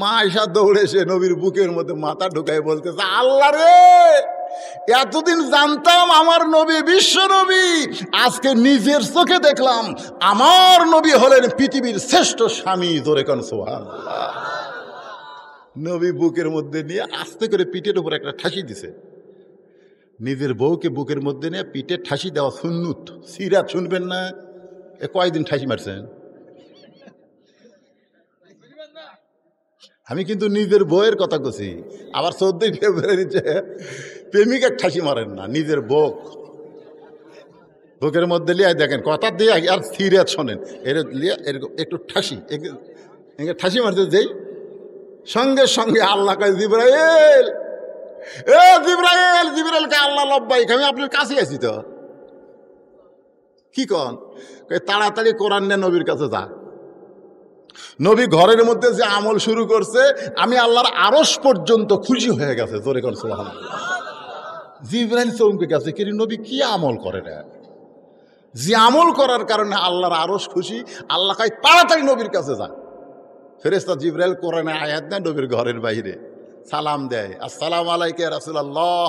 মা আয়সা দৌড়েছে নবীর বুকের মধ্যে মাথা ঢুকায় বলতেছে আল্লাহ রে এতদিন জানতাম আমার নবী বিশ্ব নবী আজকে নিজের চোখে দেখলাম আমার নবী হলেন পৃথিবীর শ্রেষ্ঠ স্বামী ধরে কনসোয়াল নবী বুকের মধ্যে নিয়ে আস্তে করে পিঠের উপর একটা ঠাসি দিছে নিজের বউকে বুকের মধ্যে নিয়ে পিঠে ঠাসি দেওয়া শুননুত সিরাত শুনবেন না এ কয়েকদিন ঠাসি মারছেন আমি কিন্তু নিজের বউয়ের কথা কছি আবার চোদ্দই ফেব্রুয়ারিতে প্রেমিকা ঠাসি মারেন না নিজের বউক বুকের মধ্যে লিয়ে দেখেন কথা দিয়ে আর সিরিয়াস শোনেন এর লিয়া এরকম একটু ঠাসি ঠাসি মারতে যেই সঙ্গে সঙ্গে আল্লাহ কয় জিব্রাইল এ জিব্রাইল জিব্রাইলকে আল্লাহ লব্বাইক আমি আপনার কাছে আছি তো কি কন তাড়াতাড়ি কোরআন নে নবীর কাছে যা নবী ঘরের মধ্যে যে আমল শুরু করছে আমি আল্লাহর আরস পর্যন্ত খুশি হয়ে গেছে জোরে করছে জিব্রাইল চমকে গেছে কিন্তু নবী কি আমল করে না যে আমল করার কারণে আল্লাহর আরস খুশি আল্লাহ কাই তাড়াতাড়ি নবীর কাছে যা ফেরেস্তা জিব্রাইল কোরআনে আয়াত নেয় নবীর ঘরের বাইরে সালাম দেয় আসসালাম আলাইকে রাসুলাল্লাহ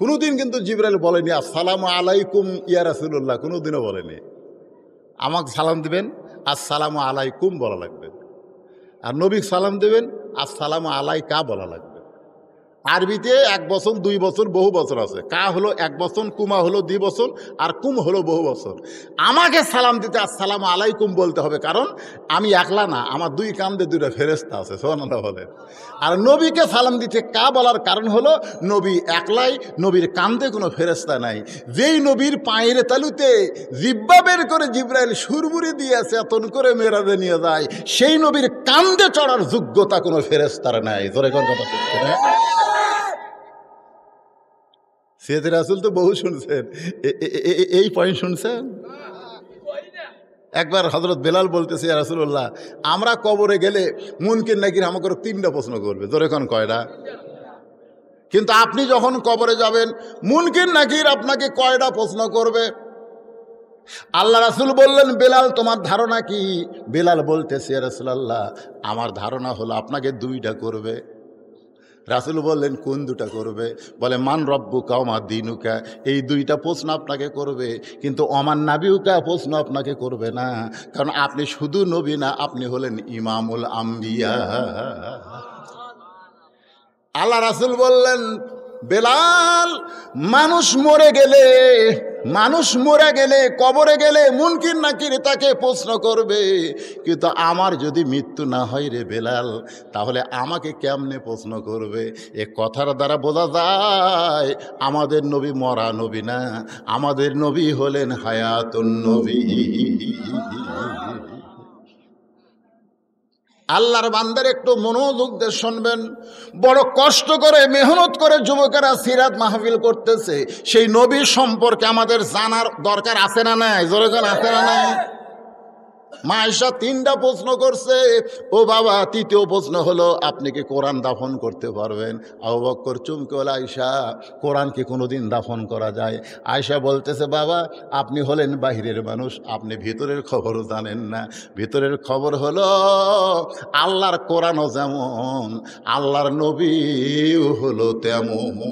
কোনোদিন কিন্তু জিব্রাইল বলেনি আসসালাম আলাইকুম ইয়া রাসুল্লাহ কোনোদিনও বলেনি আমাকে সালাম দেবেন আসসালাম আলাইকুম বলা লাগবে আর নবীক সালাম দেবেন আসসালামু আলাইকা বলা লাগবে আরবিতে এক বছর দুই বছর বহু বছর আছে কা হলো এক বছর কুমা হলো দুই বছর আর কুম হলো বহু বছর আমাকে সালাম দিতে আর সালাম আলাইকুম বলতে হবে কারণ আমি একলা না আমার দুই কান্দে দুইটা ফেরেস্তা আছে সোহানাল্লাহ বলে আর নবীকে সালাম দিতে কা বলার কারণ হলো নবী একলাই নবীর কান্দে কোনো ফেরেস্তা নাই যেই নবীর পায়ের তালুতে জিব্বা বের করে জিব্রাইল সুরবুরি দিয়ে চেতন করে মেরাজে নিয়ে যায় সেই নবীর কান্দে চড়ার যোগ্যতা কোনো ফেরেস্তার নাই জোরে কথা সিরাজ রাসুল তো বহু শুনছেন এই পয়েন্ট শুনছেন একবার হজরত বেলাল বলতেছে রাসুল্লাহ আমরা কবরে গেলে মুনকির নাকির আমাকে তিনটা প্রশ্ন করবে এখন কয়টা কিন্তু আপনি যখন কবরে যাবেন মুনকির নাকির আপনাকে কয়টা প্রশ্ন করবে আল্লাহ রাসুল বললেন বেলাল তোমার ধারণা কি বেলাল বলতেছে রাসুল্লাহ আমার ধারণা হলো আপনাকে দুইটা করবে রাসুল বললেন কোন দুটা করবে বলে মান রব্বুকা অমা দিনুকা এই দুইটা প্রশ্ন আপনাকে করবে কিন্তু অমান নাবিউকা প্রশ্ন আপনাকে করবে না কারণ আপনি শুধু নবী না আপনি হলেন ইমামুল আম্বিয়া আল্লাহ রাসুল বললেন বেলাল মানুষ মরে গেলে মানুষ মরে গেলে কবরে গেলে মুনকির নাকির তাকে প্রশ্ন করবে কিন্তু আমার যদি মৃত্যু না হয় রে বেলাল তাহলে আমাকে কেমনে প্রশ্ন করবে এ কথার দ্বারা বোঝা যায় আমাদের নবী মরা নবী না আমাদের নবী হলেন হায়াতুন নবী আল্লাহর বান্দার একটু মনোযোগ দিয়ে শুনবেন বড় কষ্ট করে মেহনত করে যুবকেরা সিরাত মাহফিল করতেছে সেই নবী সম্পর্কে আমাদের জানার দরকার আছে না নাই জোরে আছে না নাই মায়েশা তিনটা প্রশ্ন করছে ও বাবা তৃতীয় প্রশ্ন হলো আপনি কি কোরআন দাফন করতে পারবেন আবু চুমকে বলে আয়সা কোরআন কি কোনো দিন দাফন করা যায় আয়সা বলতেছে বাবা আপনি হলেন বাহিরের মানুষ আপনি ভিতরের খবরও জানেন না ভিতরের খবর হলো আল্লাহর কোরআনও যেমন আল্লাহর নবী হলো তেমন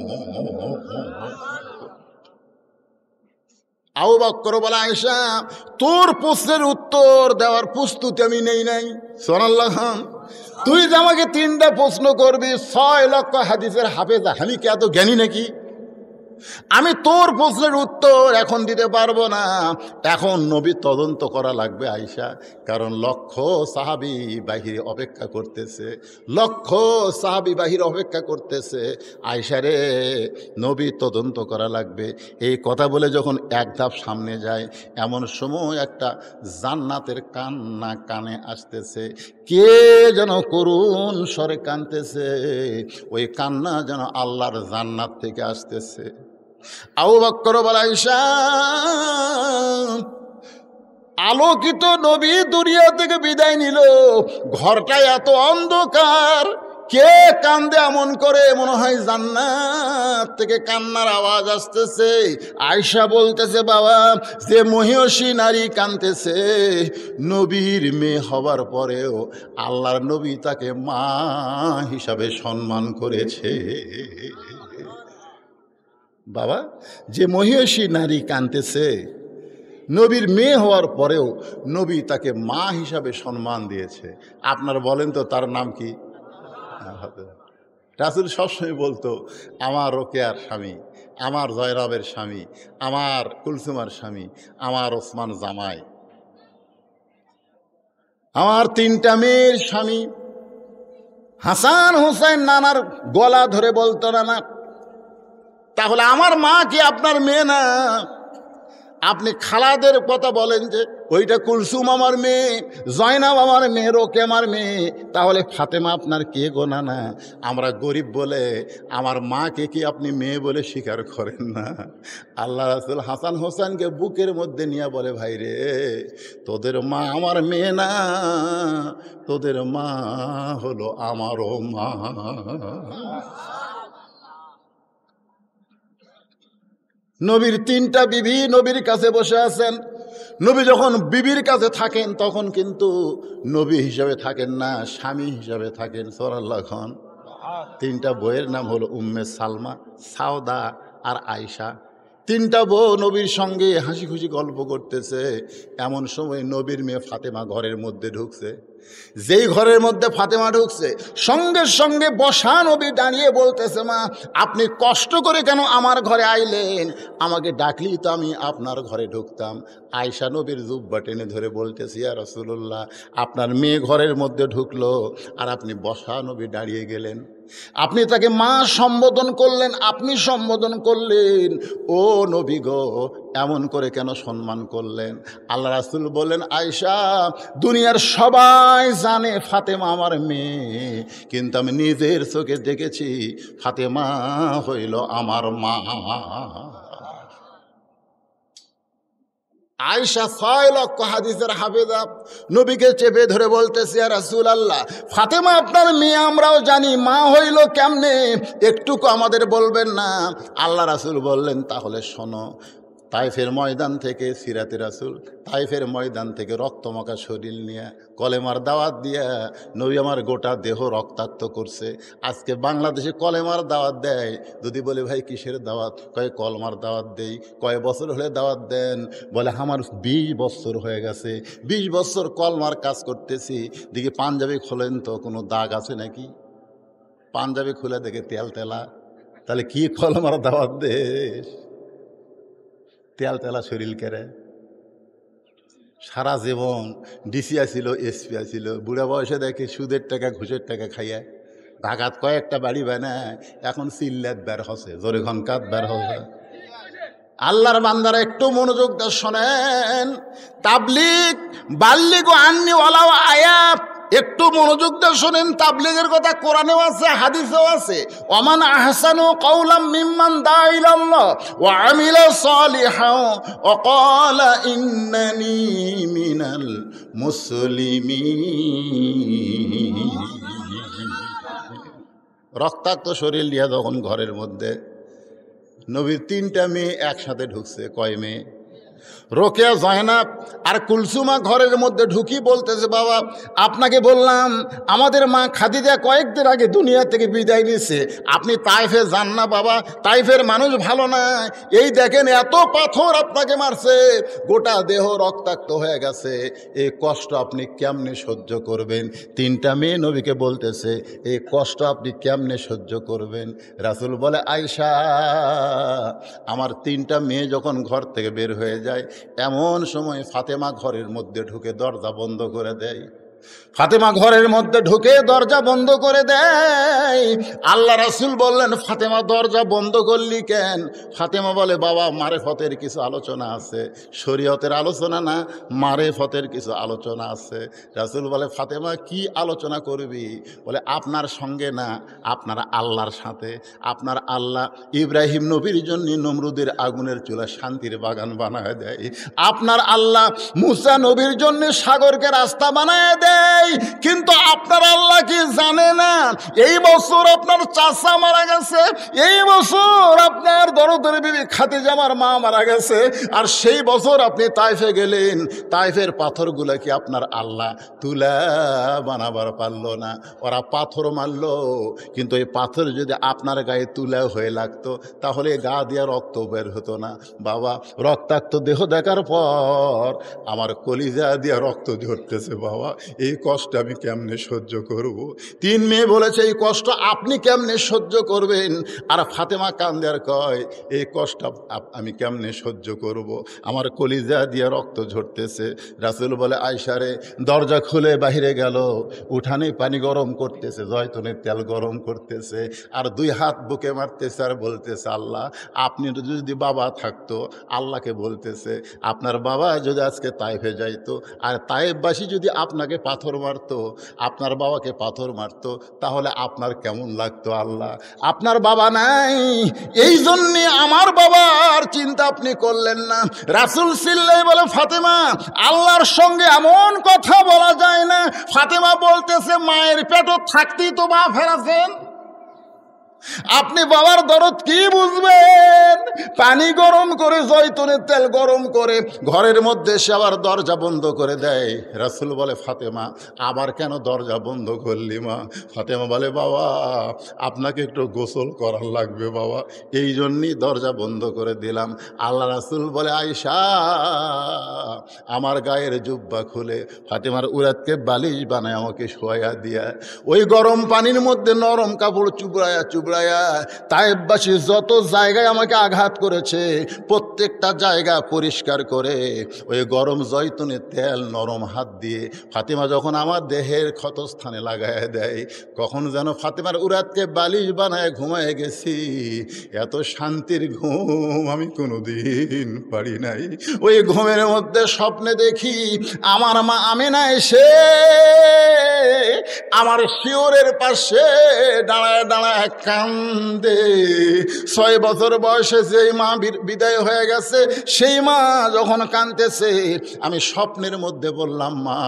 আও করো বলা আয়সা তোর প্রশ্নের উত্তর দেওয়ার প্রস্তুতি আমি নেই নাই সোনাল্লাহ তুই যে আমাকে তিনটা প্রশ্ন করবি ছয় লক্ষ হাদিসের হাফেজা আমি কি এত জ্ঞানী নাকি আমি তোর প্রশ্নের উত্তর এখন দিতে পারবো না এখন নবী তদন্ত করা লাগবে আয়সা কারণ লক্ষ সাহাবি বাহিরে অপেক্ষা করতেছে লক্ষ সাহাবি বাহির অপেক্ষা করতেছে আয়সা রে নবী তদন্ত করা লাগবে এই কথা বলে যখন এক ধাপ সামনে যায় এমন সময় একটা জান্নাতের কান্না কানে আসতেছে কে যেন করুণ স্বরে কানতেছে ওই কান্না যেন আল্লাহর জান্নাত থেকে আসতেছে আবু বক্কর আলোকিত নবী দুনিয়া থেকে বিদায় নিল ঘরটা এত অন্ধকার কে কান্দে এমন করে মনে হয় জান্নাত থেকে কান্নার আওয়াজ আসতেছে আয়সা বলতেছে বাবা যে মহিষী নারী কানতেছে নবীর মেয়ে হবার পরেও আল্লাহর নবী তাকে মা হিসাবে সম্মান করেছে বাবা যে মহিষী নারী কানতেছে নবীর মেয়ে হওয়ার পরেও নবী তাকে মা হিসাবে সম্মান দিয়েছে আপনার বলেন তো তার নাম কি রাসুল সবসময় বলতো আমার রোকেয়ার স্বামী আমার জয়রাবের স্বামী আমার কুলসুমার স্বামী আমার ওসমান জামাই আমার তিনটা মেয়ের স্বামী হাসান হুসাইন নানার গলা ধরে বলতো নানা তাহলে আমার মা কি আপনার মেয়ে না আপনি খালাদের কথা বলেন যে ওইটা কুলসুম আমার মেয়ে জয়নাব আমার মেয়ে রোকে আমার মেয়ে তাহলে ফাতেমা আপনার কে গোনা না আমরা গরিব বলে আমার মাকে কি আপনি মেয়ে বলে স্বীকার করেন না আল্লাহ রাসুল হাসান হোসেনকে বুকের মধ্যে নিয়ে বলে ভাই রে তোদের মা আমার মেয়ে না তোদের মা হলো আমারও মা নবীর তিনটা বিবি নবীর কাছে বসে আছেন নবী যখন বিবির কাছে থাকেন তখন কিন্তু নবী হিসাবে থাকেন না স্বামী হিসাবে থাকেন সরাল্লাহ খান তিনটা বইয়ের নাম হলো উম্মে সালমা সাওদা আর আয়সা তিনটা বউ নবীর সঙ্গে হাসি খুশি গল্প করতেছে এমন সময় নবীর মেয়ে ফাতেমা ঘরের মধ্যে ঢুকছে যেই ঘরের মধ্যে ফাতেমা ঢুকছে সঙ্গে সঙ্গে বসা নবী দাঁড়িয়ে বলতেছে মা আপনি কষ্ট করে কেন আমার ঘরে আইলেন আমাকে ডাকলি তো আমি আপনার ঘরে ঢুকতাম আয়সা নবীর জুব্বা টেনে ধরে বলতেছি আর রসুল্লাহ আপনার মেয়ে ঘরের মধ্যে ঢুকলো আর আপনি বসা নবী দাঁড়িয়ে গেলেন আপনি তাকে মা সম্বোধন করলেন আপনি সম্বোধন করলেন ও নবী এমন করে কেন সম্মান করলেন আল্লাহ রাসুল বললেন আয়সা দুনিয়ার সবাই জানে ফাতেমা আমার মেয়ে কিন্তু আমি নিজের চোখে দেখেছি ফাতেমা হইল আমার মা আয়সা ছয় লক্ষ হাদিসের হাফেজা নবীকে চেপে ধরে বলতেছে রাসুল আল্লাহ ফাতেমা আপনার মেয়ে আমরাও জানি মা হইল কেমনে একটুকু আমাদের বলবেন না আল্লাহ রাসুল বললেন তাহলে শোনো তাইফের ময়দান থেকে সিরাতে রাসুল তাইফের ময়দান থেকে রক্তমাখা শরীর নিয়ে কলেমার দাওয়াত দিয়ে নবী আমার গোটা দেহ রক্তাক্ত করছে আজকে বাংলাদেশে কলেমার দাওয়াত দেয় যদি বলে ভাই কিসের দাওয়াত কয় কলমার দাওয়াত দেই কয় বছর হলে দাওয়াত দেন বলে আমার বিশ বছর হয়ে গেছে বিশ বছর কলমার কাজ করতেছি দিকে পাঞ্জাবি খোলেন তো কোনো দাগ আছে নাকি পাঞ্জাবি খুলে দেখে তেল তেলা তাহলে কি কলমার দাওয়াত দেশ তেল তেলা শরীর কেড়ে সারা জীবন ডিসি আসিল এসপি আসিল বুড়া বয়সে দেখে সুদের টাকা ঘুষের টাকা খাইয়া ঢাকাত কয়েকটা বাড়ি বানায় এখন চিল্লাত বের হসে জোরে ঘনকাত বের হসে আল্লাহর বান্দারা একটু মনোযোগ দর্শনেন শোনেন তাবলিক বাল্লিগ আন্নি ওলাও আয়াত একটু মনোযোগ দিয়ে শোনেন তাবলিগের কথা কোরআনেও আছে হাদিসেও আছে অমান ও কৌলাম মিম্মান দাইলাল্লাহ ওয়া আমিলা সালিহাও অকালা ইন্নানি মিনাল মুসলিমিন রক্তাক্ত শরীর লিয়া যখন ঘরের মধ্যে নবীর তিনটা মেয়ে একসাথে ঢুকছে কয় মেয়ে রোকেয়া জয়নাব আর কুলসুমা ঘরের মধ্যে ঢুকি বলতেছে বাবা আপনাকে বললাম আমাদের মা খাদিজা কয়েকদিন আগে দুনিয়া থেকে বিদায় নিছে আপনি তাইফে যান না বাবা তাইফের মানুষ ভালো না এই দেখেন এত পাথর আপনাকে মারছে গোটা দেহ রক্তাক্ত হয়ে গেছে এই কষ্ট আপনি কেমনে সহ্য করবেন তিনটা মেয়ে নবীকে বলতেছে এই কষ্ট আপনি কেমনে সহ্য করবেন রাসুল বলে আয়সা আমার তিনটা মেয়ে যখন ঘর থেকে বের হয়ে যায় যায় এমন সময় ফাতেমা ঘরের মধ্যে ঢুকে দরজা বন্ধ করে দেয় ফাতেমা ঘরের মধ্যে ঢুকে দরজা বন্ধ করে দেয় আল্লাহ রাসুল বললেন ফাতেমা দরজা বন্ধ করলি কেন ফাতেমা বলে বাবা মারে ফতের কিছু আলোচনা আছে শরীয়তের আলোচনা না মারে ফতের কিছু আলোচনা আছে রাসুল বলে ফাতেমা কি আলোচনা করবি বলে আপনার সঙ্গে না আপনার আল্লাহর সাথে আপনার আল্লাহ ইব্রাহিম নবীর জন্য নমরুদের আগুনের চুলা শান্তির বাগান বানায় দেয় আপনার আল্লাহ মুসা নবীর জন্য সাগরকে রাস্তা বানায় দেয় দেয় কিন্তু আপনার আল্লাহ কি জানে না এই বছর আপনার চাষা মারা গেছে এই বছর আপনার দরদের বিবি যাওয়ার মা মারা গেছে আর সেই বছর আপনি তাইফে গেলেন তাইফের পাথরগুলো কি আপনার আল্লাহ তুলা বানাবার পারল না ওরা পাথর মারল কিন্তু এই পাথর যদি আপনার গায়ে তুলা হয়ে লাগতো তাহলে গা দিয়ে রক্ত বের হতো না বাবা রক্তাক্ত দেহ দেখার পর আমার কলিজা দিয়ে রক্ত ঝরতেছে বাবা এই কষ্ট আমি কেমনে সহ্য করব। তিন মেয়ে বলেছে এই কষ্ট আপনি কেমনে সহ্য করবেন আর ফাতেমা কান্দার কয় এই কষ্ট আমি কেমনে সহ্য করব। আমার কলিজা দিয়ে রক্ত ঝরতেছে রাসুল বলে আয়সারে দরজা খুলে বাহিরে গেল উঠানে পানি গরম করতেছে জয়তনের তেল গরম করতেছে আর দুই হাত বুকে মারতেছে আর বলতেছে আল্লাহ আপনি যদি বাবা থাকতো আল্লাহকে বলতেছে আপনার বাবা যদি আজকে তাইফে যাইতো আর তাইফবাসী যদি আপনাকে পাথর মারতো আপনার বাবাকে পাথর মারতো তাহলে আপনার কেমন লাগতো আল্লাহ আপনার বাবা নাই এই জন্যে আমার বাবার চিন্তা আপনি করলেন না রাসুল সিল্লাই বলে ফাতেমা আল্লাহর সঙ্গে এমন কথা বলা যায় না ফাতেমা বলতেছে মায়ের পেটও থাকতেই তো মা ফেরাছেন আপনি বাবার দরদ কি বুঝবেন পানি গরম করে জৈতনের তেল গরম করে ঘরের মধ্যে সে আবার দরজা বন্ধ করে দেয় রাসুল বলে ফাতেমা আবার কেন দরজা বন্ধ করলি মা ফাতেমা বলে বাবা আপনাকে একটু গোসল করার লাগবে বাবা এই জন্যই দরজা বন্ধ করে দিলাম আল্লাহ রাসুল বলে আয়সা আমার গায়ের জুব্বা খুলে ফাতেমার উরাতকে বালিশ বানায় আমাকে শোয়া দিয়া ওই গরম পানির মধ্যে নরম কাপড় চুবড়ায়া চুবড়া টুকরায়া তায়েববাসী যত জায়গায় আমাকে আঘাত করেছে প্রত্যেকটা জায়গা পরিষ্কার করে ওই গরম জয়তুনে তেল নরম হাত দিয়ে ফাতিমা যখন আমার দেহের ক্ষতস্থানে লাগায় দেয় কখন যেন ফাতিমার উরাতকে বালিশ বানায় ঘুমায় গেছি এত শান্তির ঘুম আমি কোনোদিন পারি নাই ওই ঘুমের মধ্যে স্বপ্নে দেখি আমার মা আমি না এসে আমার শিওরের পাশে দাঁড়ায় দাঁড়ায় কান্দে ছয় বছর বয়সে যেই মা বিদায় হয়ে গেছে সেই মা যখন কাঁদতেছে আমি স্বপ্নের মধ্যে বললাম মা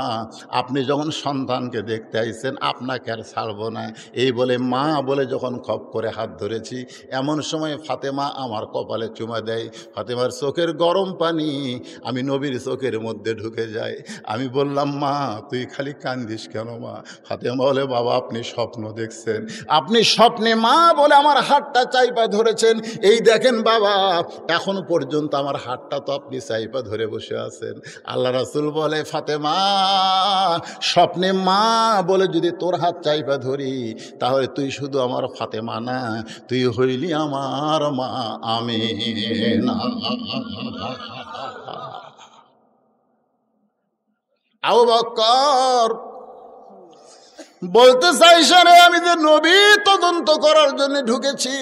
আপনি যখন সন্তানকে দেখতে আইছেন আপনাকে আর ছাড়ব না এই বলে মা বলে যখন খপ করে হাত ধরেছি এমন সময় ফাতেমা আমার কপালে চুমা দেয় ফাতেমার চোখের গরম পানি আমি নবীর চোখের মধ্যে ঢুকে যাই আমি বললাম মা তুই খালি কান্দিস কেন মা ফাতেমা বলে বাবা আপনি স্বপ্ন দেখছেন আপনি স্বপ্নে মা বলে আমার হাটটা চাইপা ধরেছেন এই দেখেন বাবা এখন পর্যন্ত আমার হাটটা তো আপনি চাইপা ধরে বসে আছেন আল্লাহ রাসুল বলে ফাতেমা স্বপ্নে মা বলে যদি তোর হাত চাইপা ধরি তাহলে তুই শুধু আমার ফাতেমা না তুই হইলি আমার মা আমি আও বা বলতে চাই আমি যে নবী তদন্ত করার জন্য ঢুকেছি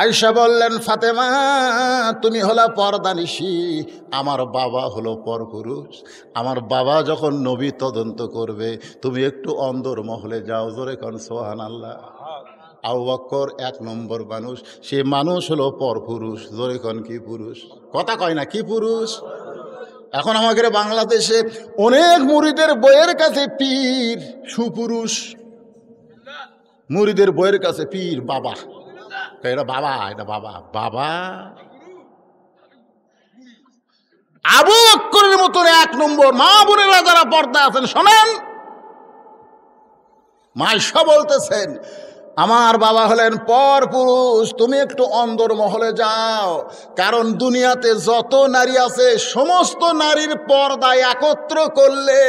আয়সা বললেন ফাতেমা তুমি হলা পর্দানিশি আমার বাবা হলো পরপুরুষ আমার বাবা যখন নবী তদন্ত করবে তুমি একটু অন্দর মহলে যাও জোরে কন সোহান আল্লাহ আউবাক্কর এক নম্বর মানুষ সে মানুষ হলো পরপুরুষ জোরে কন কি পুরুষ কথা কয় না কি পুরুষ এখন আমাদের বাংলাদেশে অনেক মুড়িদের বইয়ের কাছে পীর সুপুরুষ মুড়িদের বইয়ের কাছে পীর বাবা এটা বাবা এটা বাবা বাবা আবু অক্ষরের মতন এক নম্বর মা বোনেরা যারা পর্দা আছেন শোনেন মাইশা বলতেছেন আমার বাবা হলেন পর পুরুষ তুমি একটু অন্দর মহলে যাও কারণ দুনিয়াতে যত নারী আছে সমস্ত নারীর পর্দায় একত্র করলে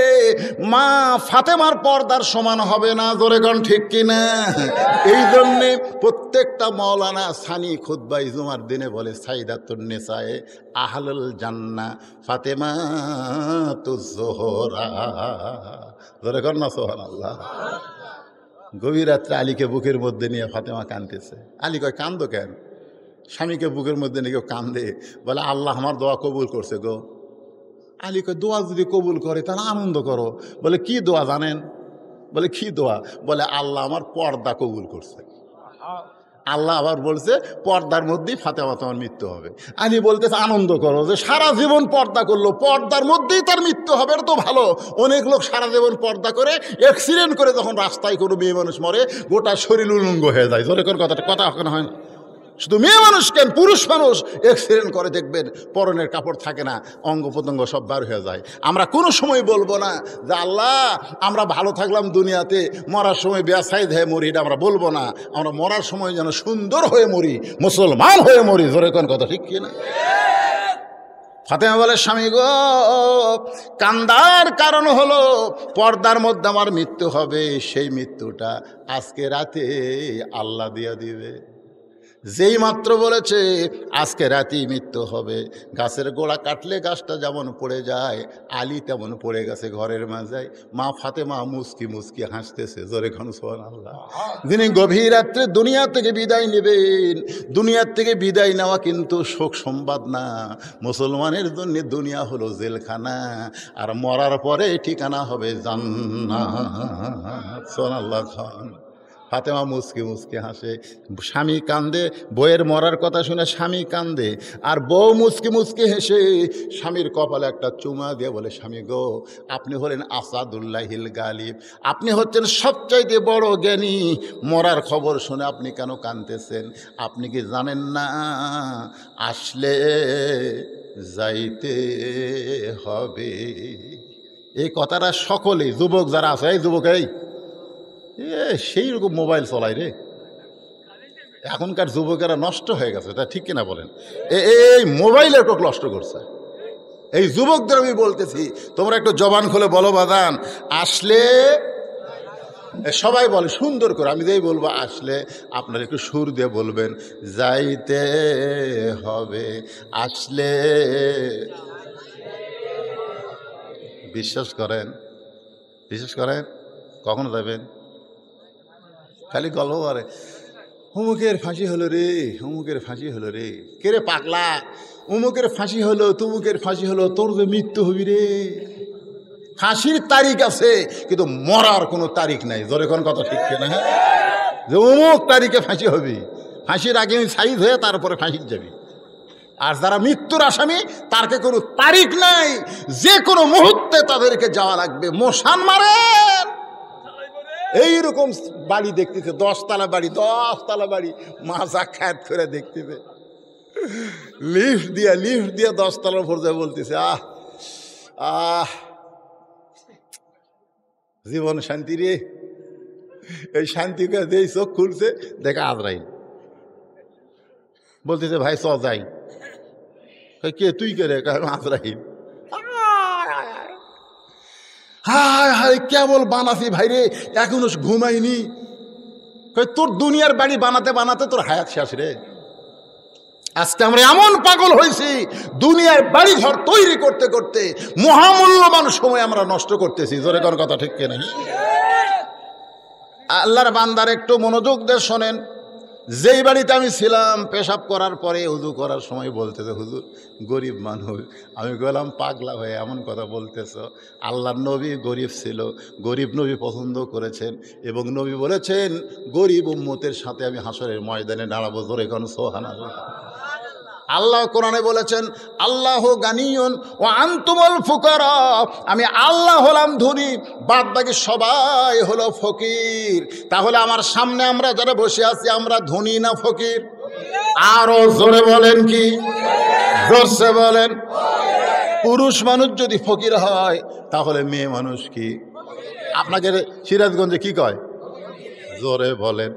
মা ফাতেমার পর্দার সমান হবে না জোরেগণ ঠিক কিনা এই জন্যে প্রত্যেকটা মৌলানা সানি খুদ্বাই জুমার দিনে বলে সাইদাতুন্নেসায় আহলুল জান্না ফাতেমা তু জোহরা জোরেগণ না সোহান আল্লাহ গভীর রাত্রে আলীকে বুকের মধ্যে নিয়ে ফাতেমা কানতেছে আলী কয় কান্দো কেন স্বামীকে বুকের মধ্যে নিয়ে কেউ কান্দে বলে আল্লাহ আমার দোয়া কবুল করছে গো আলী কয় দোয়া যদি কবুল করে তাহলে আনন্দ করো বলে কি দোয়া জানেন বলে কি দোয়া বলে আল্লাহ আমার পর্দা কবুল করছে আল্লাহ আবার বলছে পর্দার মধ্যেই ফাতেমা তোমার মৃত্যু হবে আলী বলতেছে আনন্দ করো যে সারা জীবন পর্দা করলো পর্দার মধ্যেই তার মৃত্যু হবে তো ভালো অনেক লোক সারা জীবন পর্দা করে অ্যাক্সিডেন্ট করে যখন রাস্তায় কোনো মেয়ে মানুষ মরে গোটা শরীর উলঙ্গ হয়ে যায় জোরে করে কথাটা কথা হয় না শুধু মেয়ে মানুষ কেন পুরুষ মানুষ অ্যাক্সিডেন্ট করে দেখবেন পরনের কাপড় থাকে না অঙ্গ প্রত্যঙ্গ সব বার হয়ে যায় আমরা কোনো সময় বলবো না যে আল্লাহ আমরা ভালো থাকলাম দুনিয়াতে মরার সময় ব্যবসায় হয়ে মরি এটা আমরা বলবো না আমরা মরার সময় যেন সুন্দর হয়ে মরি মুসলমান হয়ে মরি ধরে কোন কথা ঠিক কি না ফাতেমা বলে স্বামী গো কান্দার কারণ হলো পর্দার মধ্যে আমার মৃত্যু হবে সেই মৃত্যুটা আজকে রাতে আল্লাহ দিয়া দিবে যেই মাত্র বলেছে আজকে রাতেই মৃত্যু হবে গাছের গোড়া কাটলে গাছটা যেমন পড়ে যায় আলি তেমন পড়ে গেছে ঘরের মাঝায় মা ফাতেমা মুসকি মুসকি হাসতেছে জোরে খান সোহান আল্লাহ যিনি গভীর রাত্রে দুনিয়া থেকে বিদায় নেবেন দুনিয়ার থেকে বিদায় নেওয়া কিন্তু শোক সম্বাদ না মুসলমানের জন্য দুনিয়া হলো জেলখানা আর মরার পরে ঠিকানা হবে জান্না সোহান আল্লাহ খান ফাতেমা মুসকে মুসকে হাসে স্বামী কান্দে বইয়ের মরার কথা শুনে স্বামী কান্দে আর বউ মুসকে মুসকে হেসে স্বামীর কপালে একটা চুমা দিয়ে বলে স্বামী গো আপনি হলেন আসাদুল্লাহিল গালিব আপনি হচ্ছেন সবচাইতে বড় জ্ঞানী মরার খবর শুনে আপনি কেন কান্দতেছেন আপনি কি জানেন না আসলে যাইতে হবে এই কথাটা সকলেই যুবক যারা আছে এই যুবক এই এ সেই রকম মোবাইল চলায় রে এখনকার যুবকেরা নষ্ট হয়ে গেছে তা ঠিক কিনা বলেন এই মোবাইলের কোক নষ্ট করছে এই যুবকদের আমি বলতেছি তোমরা একটু জবান খুলে বলো বাদান আসলে সবাই বলে সুন্দর করে আমি যেই বলবো আসলে আপনারা একটু সুর দিয়ে বলবেন যাইতে হবে আসলে বিশ্বাস করেন বিশ্বাস করেন কখনো যাবেন খালি গল্প করে অমুকের ফাঁসি হলো রে অমুকের ফাঁসি হলো রে কে রে পাকলা অমুকের ফাঁসি হলো তমুকের ফাঁসি হলো তোর যে মৃত্যু হবি রে ফাঁসির তারিখ আছে কিন্তু মরার কোনো তারিখ নাই জোরে কোন কথা ঠিক না হ্যাঁ যে অমুক তারিখে ফাঁসি হবি ফাঁসির আগে সাইজ হয়ে তারপরে ফাঁসির যাবি আর যারা মৃত্যুর আসামি তারকে কোনো তারিখ নাই যে কোনো মুহূর্তে তাদেরকে যাওয়া লাগবে মোশান মারেন এইরকম বাড়ি দেখতেছে দশতলা বাড়ি দশতলা বাড়ি মাজা খ্যাত করে দেখতেছে লিফট দিয়া লিফট দিয়া দশতলা পর্যায়ে বলতেছে আহ আহ জীবন শান্তি রে এই শান্তি করে চোখ খুলছে দেখা আজরাইল বলতেছে ভাই চ যাই কে তুই করে কারণ আজরাইল হায় হায় কেবল বানাসি ভাইরে এখনো ঘুমাইনি তোর দুনিয়ার বাড়ি বানাতে বানাতে তোর হায়াত শেষ রে আজকে আমরা এমন পাগল হয়েছি দুনিয়ার বাড়ি ঘর তৈরি করতে করতে মহামূল্যবান সময় আমরা নষ্ট করতেছি জোরে কর কথা ঠিক কেনা আল্লাহর বান্দার একটু মনোযোগ দিয়ে শোনেন যেই বাড়িতে আমি ছিলাম পেশাব করার পরে উজু করার সময় বলতেছে হুজুর গরিব মানুষ আমি বললাম পাগলা হয়ে এমন কথা বলতেছ আল্লাহ নবী গরিব ছিল গরিব নবী পছন্দ করেছেন এবং নবী বলেছেন গরিব উম্মতের সাথে আমি হাসরের ময়দানে দাঁড়াবো ধরে কোনো সোহানা আল্লাহ কোরআনে বলেছেন আল্লাহ গানিয়ন ও আন্তমল ফুকার আমি আল্লাহ হলাম ধনী বাদ বাকি সবাই হলো ফকির তাহলে আমার সামনে আমরা যারা বসে আছি আমরা ধনী না ফকির আরও জোরে বলেন কি জোরসে বলেন পুরুষ মানুষ যদি ফকির হয় তাহলে মেয়ে মানুষ কি আপনাকে সিরাজগঞ্জে কি কয় জোরে বলেন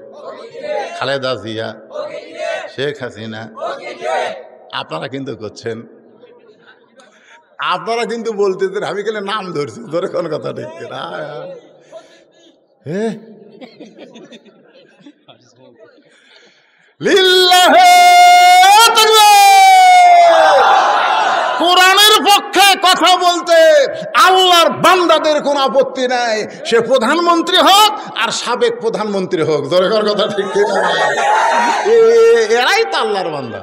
খালেদা জিয়া শেখ হাসিনা আপনারা কিন্তু করছেন আপনারা কিন্তু বলতেছেন আমি কেন নাম ধরছি ধরে কোন কথা ঠিক না হ্যাঁ। লিল্লাহ পক্ষে কথা বলতে আল্লাহর বান্দাদের কোনো আপত্তি নাই সে প্রধানমন্ত্রী হোক আর সাবেক প্রধানমন্ত্রী হোক দরকার কথা ঠিক এরাই তো আল্লাহর বান্দা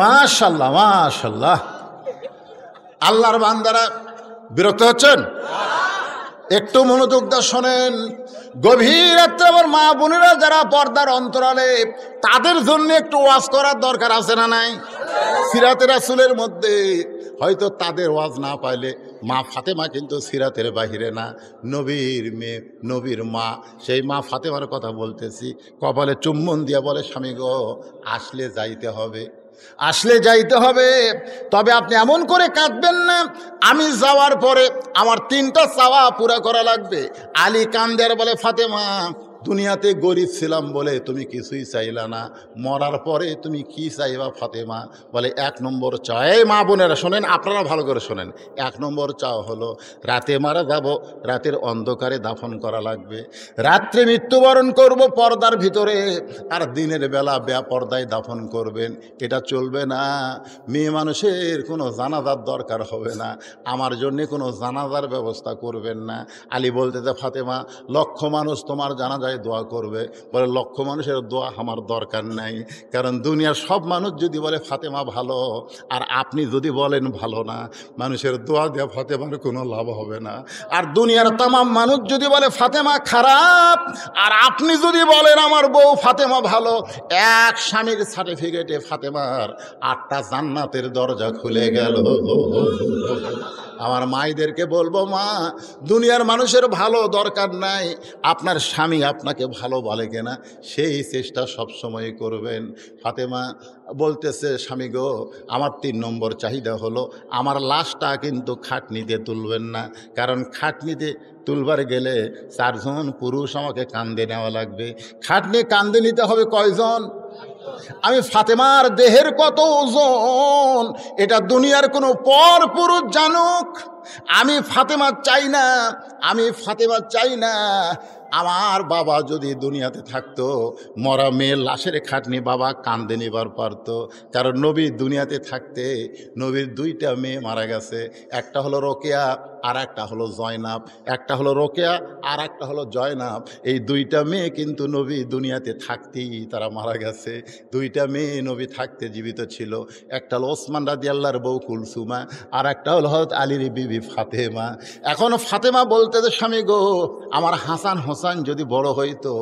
মাশাল্লাহ মাশাল্লাহ আল্লাহর বান্দারা বিরক্ত হচ্ছেন একটু মনোযোগ দা শোনেন গভীর রাত্রে আমার মা বোনেরা যারা পর্দার অন্তরালে তাদের জন্য একটু ওয়াজ করার দরকার আছে না নাই সিরাতের আসুলের মধ্যে হয়তো তাদের ওয়াজ না পাইলে মা ফাতেমা কিন্তু সিরাতের বাহিরে না নবীর মেয়ে নবীর মা সেই মা ফাতেমার কথা বলতেছি কপালে চুম্বন দিয়া বলে স্বামী গো আসলে যাইতে হবে আসলে যাইতে হবে তবে আপনি এমন করে কাঁদবেন না আমি যাওয়ার পরে আমার তিনটা চাওয়া পুরা করা লাগবে আলী কান্দের বলে ফাতেমা দুনিয়াতে গরিব ছিলাম বলে তুমি কিছুই চাইলা না মরার পরে তুমি কি চাইবা ফাতেমা বলে এক নম্বর চায় মা বোনেরা শোনেন আপনারা ভালো করে শোনেন এক নম্বর চাও হলো রাতে মারা যাব রাতের অন্ধকারে দাফন করা লাগবে রাত্রে মৃত্যুবরণ করব পর্দার ভিতরে আর দিনের বেলা পর্দায় দাফন করবেন এটা চলবে না মেয়ে মানুষের কোনো জানাজার দরকার হবে না আমার জন্যে কোনো জানাজার ব্যবস্থা করবেন না আলী বলতে যে ফাতেমা লক্ষ মানুষ তোমার জানাজায় ভাষায় দোয়া করবে বলে লক্ষ মানুষের দোয়া আমার দরকার নাই কারণ দুনিয়ার সব মানুষ যদি বলে ফাতেমা ভালো আর আপনি যদি বলেন ভালো না মানুষের দোয়া দেওয়া ফাতেমার কোনো লাভ হবে না আর দুনিয়ার তামাম মানুষ যদি বলে ফাতেমা খারাপ আর আপনি যদি বলেন আমার বউ ফাতেমা ভালো এক স্বামীর সার্টিফিকেটে ফাতেমার আটটা জান্নাতের দরজা খুলে গেল আমার মাইদেরকে বলবো মা দুনিয়ার মানুষের ভালো দরকার নাই আপনার স্বামী আপনার আপনাকে ভালো বলে কিনা সেই চেষ্টা সবসময় করবেন ফাতেমা বলতেছে স্বামী গো আমার তিন নম্বর চাহিদা হলো আমার লাশটা কিন্তু খাটনিতে তুলবেন না কারণ খাটনিতে তুলবার গেলে চারজন পুরুষ আমাকে কান্দে নেওয়া লাগবে খাটনি কান্দে নিতে হবে কয়জন আমি ফাতেমার দেহের কত ওজন এটা দুনিয়ার কোনো পর পুরুষ জানুক আমি ফাতেমা চাই না আমি ফাতেমা চাই না আমার বাবা যদি দুনিয়াতে থাকতো মরা মেয়ের লাশের খাটনি বাবা কান্দে নিবার পারত কারণ নবী দুনিয়াতে থাকতে নবীর দুইটা মেয়ে মারা গেছে একটা হলো রোকেয়া আর একটা হলো জয়নাব একটা হলো রোকেয়া আর একটা হলো জয়নাব এই দুইটা মেয়ে কিন্তু নবী দুনিয়াতে থাকতেই তারা মারা গেছে দুইটা মেয়ে নবী থাকতে জীবিত ছিল একটা হলো ওসমান রাজি আল্লাহর বউ কুলসুমা আর একটা হলো হরত আলীর বিবি ফাতেমা এখন ফাতেমা বলতে যে স্বামী গো আমার হাসান হোসান যদি বড় হইতো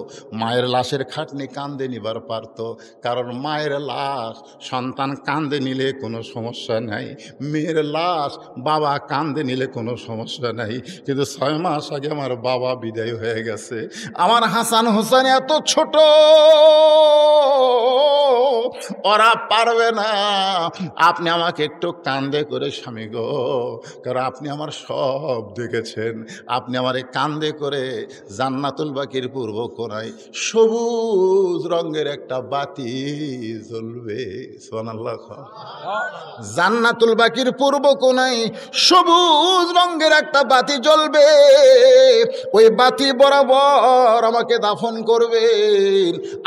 মায়ের লাশের খাটনি কান্দে নিবার পারত কারণ মায়ের লাশ সন্তান কান্দে নিলে কোনো সমস্যা নাই মেয়ের লাশ বাবা কান্দে নিলে কোনো সমস্যা নাই কিন্তু ছয় মাস আগে আমার বাবা বিদায় হয়ে গেছে আমার হাসান হোসেন এত ছোট ওরা পারবে না আপনি আমাকে একটু কান্দে করে স্বামী গো কারণ আপনি আমার সব দেখেছেন আপনি আমার এই কান্দে করে জান্নাতুল বাকির পূর্ব কোনায় সবুজ রঙের একটা বাতি জ্বলবে সোনাল্লাহ জান্নাতুল বাকির পূর্ব কোনায় সবুজ রঙ রঙের একটা বাতি জ্বলবে ওই বাতি বরাবর আমাকে দাফন করবে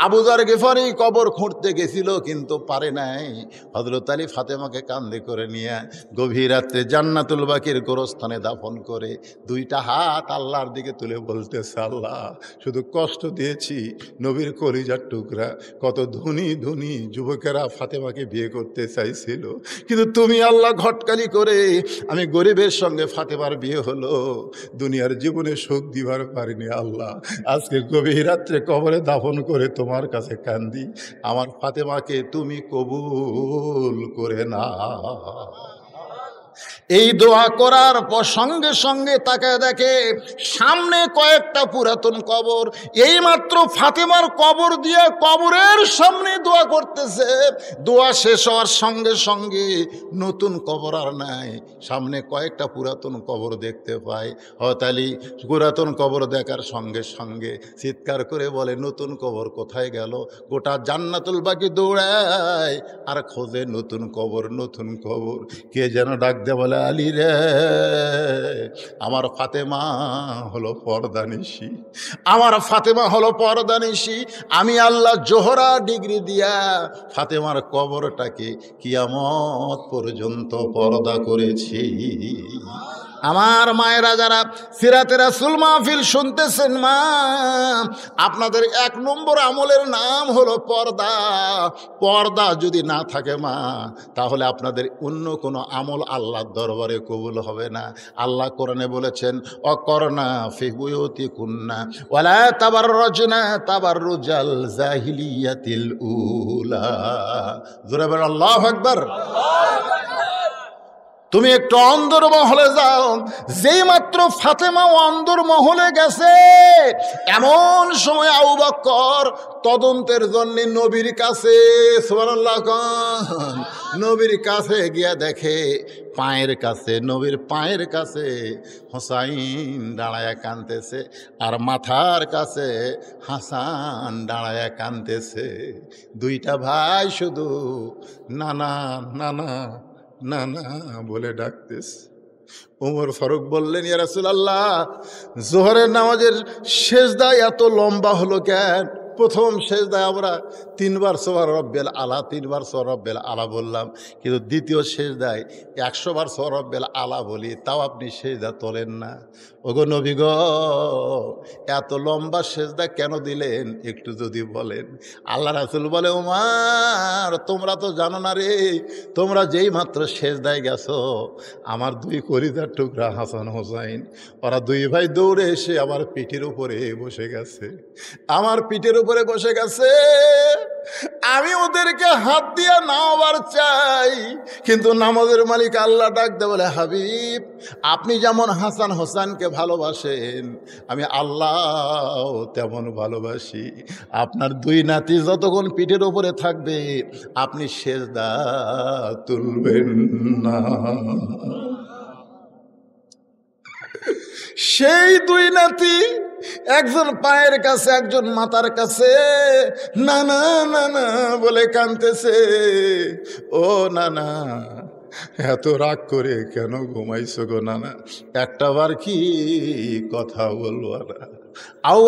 আবুজার গেফারি কবর খুঁড়তে গেছিল কিন্তু পারে নাই হজরত আলী ফাতেমাকে কান্দে করে নিয়ে গভীর রাত্রে জান্নাতুল বাকির গোরস্থানে দাফন করে দুইটা হাত আল্লাহর দিকে তুলে বলতেছে আল্লাহ শুধু কষ্ট দিয়েছি নবীর কলিজার টুকরা কত ধনী ধনী যুবকেরা ফাতেমাকে বিয়ে করতে চাইছিল কিন্তু তুমি আল্লাহ ঘটকালি করে আমি গরিবের সঙ্গে ফাতেমা আমার বিয়ে হলো দুনিয়ার জীবনে সুখ দিবার পারিনি আল্লাহ আজকে গভীর রাত্রে কবরে দাফন করে তোমার কাছে কান্দি আমার ফাতেমাকে তুমি কবুল করে না এই দোয়া করার পর সঙ্গে সঙ্গে তাকে দেখে সামনে কয়েকটা পুরাতন কবর এই মাত্র ফাতেমার কবর দিয়ে কবরের সামনে দোয়া করতেছে দোয়া শেষ হওয়ার সঙ্গে সঙ্গে নতুন কবর আর নাই সামনে কয়েকটা পুরাতন কবর দেখতে পায় হতালি পুরাতন কবর দেখার সঙ্গে সঙ্গে চিৎকার করে বলে নতুন কবর কোথায় গেল গোটা জান্নাতুল বাকি দৌড়ায় আর খোঁজে নতুন কবর নতুন কবর কে যেন ডাক দে বলে আলী রে আমার ফাতেমা হলো পর্দানিশি আমার ফাতেমা হলো পর্দানিশি আমি আল্লাহ জোহরা ডিগ্রি দিয়া ফাতেমার কবরটাকে কিয়ামত পর্যন্ত পর্দা করেছি আমার মায়েরা যারা সিরাতে রাসুল মাহফিল শুনতেছেন মা আপনাদের এক নম্বর আমলের নাম হলো পর্দা পর্দা যদি না থাকে মা তাহলে আপনাদের অন্য কোনো আমল আল্লাহর দরবারে কবুল হবে না আল্লাহ কোরআনে বলেছেন অকর্ণা ফিবুয়তি কুন্না ওলা তাবার রচনা তাবার রুজাল জাহিলিয়াতিল উলা জোরাবের আল্লাহ একবার তুমি একটু অন্দর মহলে যাও যেই মাত্র ফাতেমা অন্দর মহলে গেছে এমন সময় আউবাক্কর তদন্তের জন্য নবীর কাছে নবীর কাছে গিয়া দেখে পায়ের কাছে নবীর পায়ের কাছে হোসাইন দাঁড়ায়া কানতেছে আর মাথার কাছে হাসান দাঁড়ায়া কানতেছে দুইটা ভাই শুধু নানা নানা না না বলে ডাকতেস ওমর ফারুক বললেন ইয়ারাসুল আল্লাহ জোহরের নামাজের শেষদা এত লম্বা হলো কেন প্রথম দায় আমরা তিনবার সোহর রব্বেল আলা তিনবার সোহর রব্বেল আলা বললাম কিন্তু দ্বিতীয় সেজদায় একশোবার সোহর রব্বেল আলা বলি তাও আপনি শেষ দা তোলেন না ওগো নবীগ এত লম্বা দা কেন দিলেন একটু যদি বলেন আল্লাহ রাসুল বলে ওমার তোমরা তো জানো না রে তোমরা যেই মাত্র দায় গেছো আমার দুই করিদার টুকরা হাসান হোসাইন ওরা দুই ভাই দৌড়ে এসে আমার পিঠের উপরে বসে গেছে আমার পিঠের উপরে বসে গেছে আমি ওদেরকে হাত দিয়ে নামাবার চাই কিন্তু নামাজের মালিক আল্লাহ ডাকতে বলে হাবিব আপনি যেমন হাসান হোসানকে ভালোবাসেন আমি আল্লাহ তেমন ভালোবাসি আপনার দুই নাতি যতক্ষণ পিঠের ওপরে থাকবে আপনি শেষ দা তুলবেন না সেই দুই নাতি একজন পায়ের কাছে একজন মাতার কাছে না না না না বলে কানতেছে ও না না এত রাগ করে কেন ঘুমাইছ গো নানা একটা বার কি কথা বলবো না আউ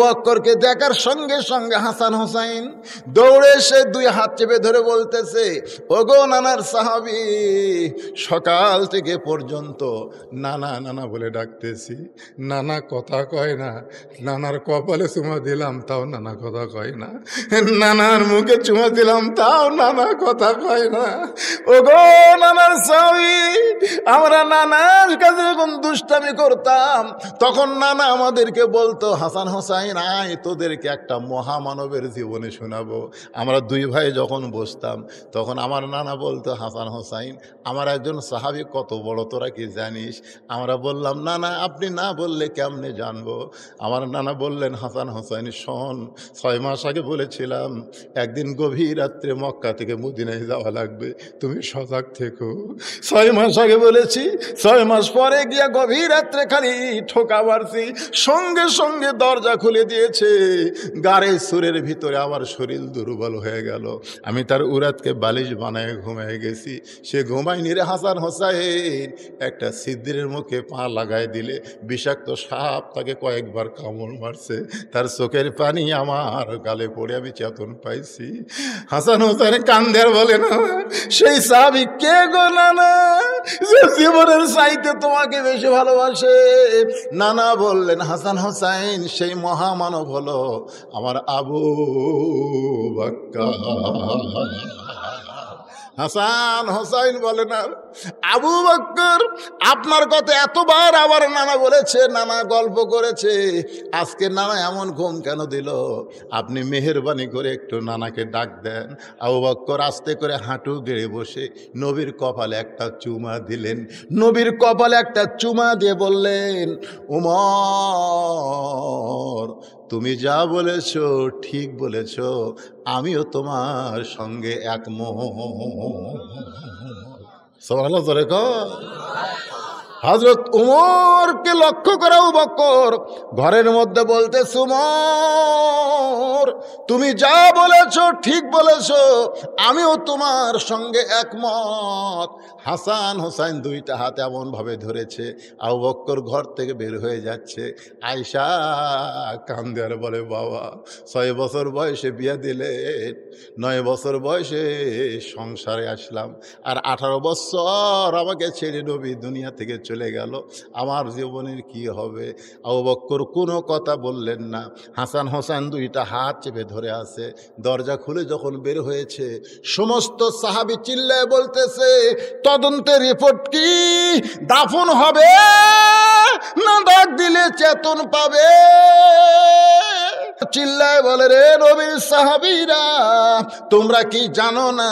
দেখার সঙ্গে সঙ্গে হাসান হোসাইন দৌড়ে সে দুই হাত চেপে ধরে বলতেছে ওগো নানার সাহাবি সকাল থেকে পর্যন্ত নানা নানা বলে ডাকতেছি নানা কথা কয় না নানার কপালে চুমা দিলাম তাও নানা কথা কয় না নানার মুখে চুমা দিলাম তাও নানা কথা কয় না ওগো নানার সাহাবি আমরা নানার কাছে যখন দুষ্টামি করতাম তখন নানা আমাদেরকে বলতো হাসান হাসান হোসাইন আয় তোদেরকে একটা মহামানবের জীবনে শোনাবো আমরা দুই ভাই যখন বসতাম তখন আমার নানা বলতো হাসান হোসাইন আমার একজন সাহাবি কত বড় তোরা কি জানিস আমরা বললাম না না আপনি না বললে কেমনে জানবো আমার নানা বললেন হাসান হোসাইন শোন ছয় মাস আগে বলেছিলাম একদিন গভীর রাত্রে মক্কা থেকে মদিনায় যাওয়া লাগবে তুমি সজাগ থেকো ছয় মাস আগে বলেছি ছয় মাস পরে গিয়া গভীর রাত্রে খালি ঠোকা মারছি সঙ্গে সঙ্গে দরজা খুলে দিয়েছে গাড়ে সুরের ভিতরে আমার শরীর দুর্বল হয়ে গেল আমি তার উরাতকে বালিশ বানায় ঘুমায় গেছি সে ঘুমায় নিরে হাসান হোসাইন একটা সিদ্দিরের মুখে পা লাগায় দিলে বিষাক্ত সাপ তাকে কয়েকবার কামড় মারছে তার চোখের পানি আমার গালে পড়ে আমি চেতন পাইছি হাসান হোসেন কান্দের বলে না সেই সাবি কে গো নানা জীবনের সাইতে তোমাকে বেশি ভালোবাসে নানা বললেন হাসান হোসাইন সেই মহামানব হলো আমার আবু বাক্কা হাসান হোসাইন বলে না আবু বক্কর আপনার কথা এতবার আবার নানা বলেছে নানা গল্প করেছে আজকে নানা এমন ঘুম কেন দিল আপনি মেহরবানি করে একটু নানাকে ডাক দেন আবু বক্কর আস্তে করে হাঁটু গেড়ে বসে নবীর কপালে একটা চুমা দিলেন নবীর কপালে একটা চুমা দিয়ে বললেন উমর তুমি যা বলেছ ঠিক বলেছ আমিও তোমার সঙ্গে এক মোহরে সবাই হজরত উমরকে লক্ষ্য করাও বকর ঘরের মধ্যে বলতে সুমর তুমি যা বলেছ ঠিক বলেছ আমিও তোমার সঙ্গে একমত হাসান হোসাইন দুইটা হাত এমনভাবে ধরেছে আবু বক্কর ঘর থেকে বের হয়ে যাচ্ছে আয়সা কান্দে আর বলে বাবা ছয় বছর বয়সে বিয়ে দিলে নয় বছর বয়সে সংসারে আসলাম আর আঠারো বছর আমাকে ছেড়ে নবী দুনিয়া থেকে চলে গেল আমার জীবনের কি হবে আউ বক্কর কোনো কথা বললেন না হাসান হোসেন দুইটা হাত চেপে ধরে আছে দরজা খুলে যখন বের হয়েছে সমস্ত সাহাবি চিল্লায় বলতেছে তদন্তের রিপোর্ট কি দাফন হবে না দিলে চেতন পাবে চিল্লায় বলে রে নবীর সাহাবিরা তোমরা কি জানো না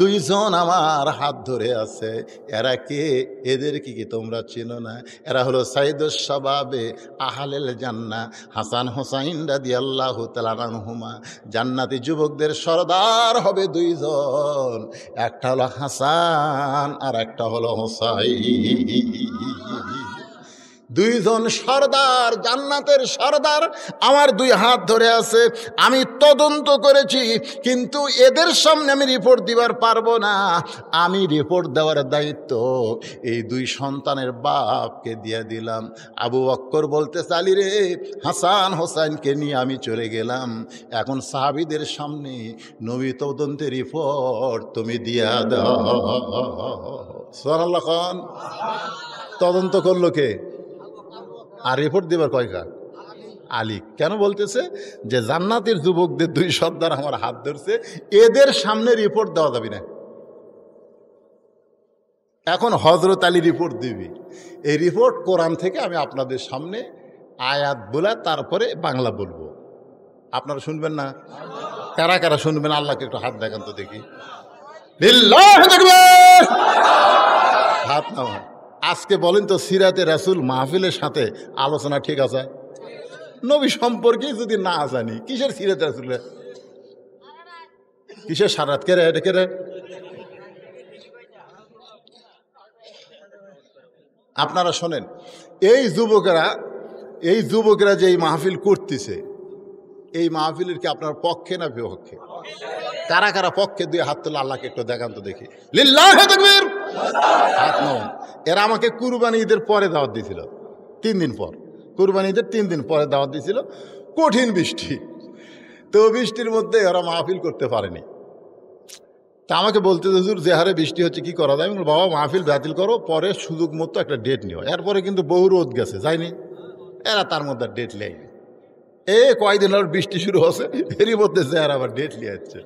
দুইজন আমার হাত ধরে আছে এরা কে এদের কি কি তোমরা চিনো না এরা হলো সাইদুসবাবে আহালেল জান্না হাসান হোসাইন রাদি আল্লাহ তালানহুমা জান্নাতি যুবকদের সর্দার হবে দুইজন একটা হলো হাসান আর একটা হলো হোসাই দুইজন সর্দার জান্নাতের সর্দার আমার দুই হাত ধরে আছে আমি তদন্ত করেছি কিন্তু এদের সামনে আমি রিপোর্ট দিবার পারবো না আমি রিপোর্ট দেওয়ার দায়িত্ব এই দুই সন্তানের বাপকে দিয়ে দিলাম আবু অক্কর বলতে চালি রে হাসান হোসাইনকে নিয়ে আমি চলে গেলাম এখন সাহাবিদের সামনে নবী তদন্তের রিপোর্ট তুমি দিয়া দাও সোনাল্লা খান তদন্ত করলো কে আর রিপোর্ট দেবার কয়কা আলী কেন বলতেছে যে জান্নাতের যুবকদের দুই সর্দার আমার হাত ধরছে এদের সামনে রিপোর্ট দেওয়া যাবে না এখন হজরত আলী রিপোর্ট দিবি এই রিপোর্ট কোরআন থেকে আমি আপনাদের সামনে আয়াত বলে তারপরে বাংলা বলবো আপনারা শুনবেন না কারা কারা শুনবেন আল্লাহকে একটু হাত দেখান তো দেখি হাত না আজকে বলেন তো সিরাতে রাসুল মাহফিলের সাথে আলোচনা ঠিক আছে নবী সম্পর্কে যদি না জানি কিসের সিরাতে রাসুলের কিসের সারাত কেরে এটা কেরে আপনারা শোনেন এই যুবকেরা এই যুবকেরা যে এই মাহফিল করতেছে এই মাহফিলের কি আপনার পক্ষে না বিপক্ষে কারা কারা পক্ষে দুই হাত তুলে আল্লাহকে একটু দেখান তো দেখি লিল্লাহ হাত নমন এরা আমাকে কুরবানি ঈদের পরে দাওয়াত দিয়েছিল তিন দিন পর কুরবানি ঈদের তিন দিন পরে দাওয়াত দিয়েছিল কঠিন বৃষ্টি তো বৃষ্টির মধ্যে ওরা মাহফিল করতে পারেনি তা আমাকে বলতে হুজুর যে হারে বৃষ্টি হচ্ছে কি করা যায় বাবা মাহফিল বাতিল করো পরে সুযোগ মতো একটা ডেট নিও এরপরে কিন্তু বহু রোদ গেছে যায়নি এরা তার মধ্যে ডেট নেয় এ কয়দিন আর বৃষ্টি শুরু হচ্ছে এরই মধ্যে স্যার আবার ডেট লিয়াচ্ছে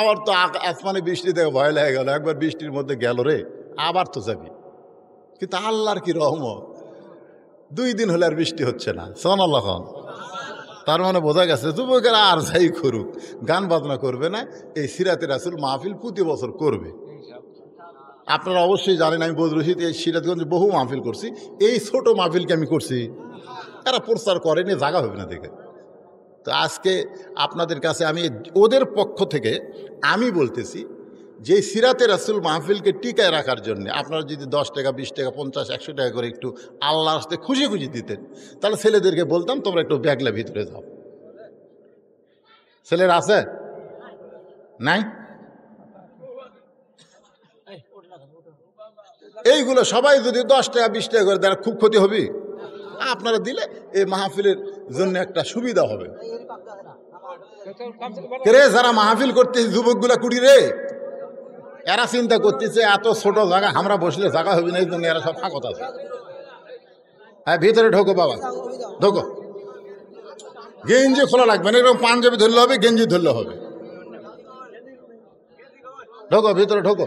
আমার তো আসমানে বৃষ্টি দেখে ভয় লেগে গেল একবার বৃষ্টির মধ্যে গেল রে আবার তো যাবি কিন্তু আল্লাহর কি রহমত দুই দিন হলে আর বৃষ্টি হচ্ছে না সন তার মানে বোঝা গেছে যুবকেরা আর যাই করুক গান বাজনা করবে না এই সিরাতের আসল মাহফিল প্রতি বছর করবে আপনারা অবশ্যই জানেন আমি বদরুশিদ এই সিরাতগঞ্জে বহু মাহফিল করছি এই ছোট মাহফিলকে আমি করছি এরা প্রচার করেনি জাগা হবে না দেখে তো আজকে আপনাদের কাছে আমি ওদের পক্ষ থেকে আমি বলতেছি যে সিরাতে রাসুল মাহফিলকে টিকায় রাখার জন্য আপনারা যদি দশ টাকা বিশ টাকা পঞ্চাশ একশো টাকা করে একটু আল্লাহ আসতে খুশি খুশি দিতেন তাহলে ছেলেদেরকে বলতাম তোমরা একটু ব্যাগলা ভিতরে যাও ছেলের আছে নাই এইগুলো সবাই যদি দশ টাকা বিশ টাকা করে তারা খুব ক্ষতি হবে আপনারা দিলে এই মাহফিলের জন্য একটা সুবিধা হবে রে যারা মাহফিল করতেছে যুবকগুলা কুড়ি রে এরা চিন্তা করতেছে এত ছোট জায়গা আমরা বসলে জায়গা হবে না এই জন্য এরা সব ফাঁকত আছে হ্যাঁ ভিতরে ঢোকো বাবা ঢোকো গেঞ্জি খোলা লাগবে না এরকম পাঞ্জাবি ধরলে হবে গেঞ্জি ধরলে হবে ঢোকো ভিতরে ঢোকো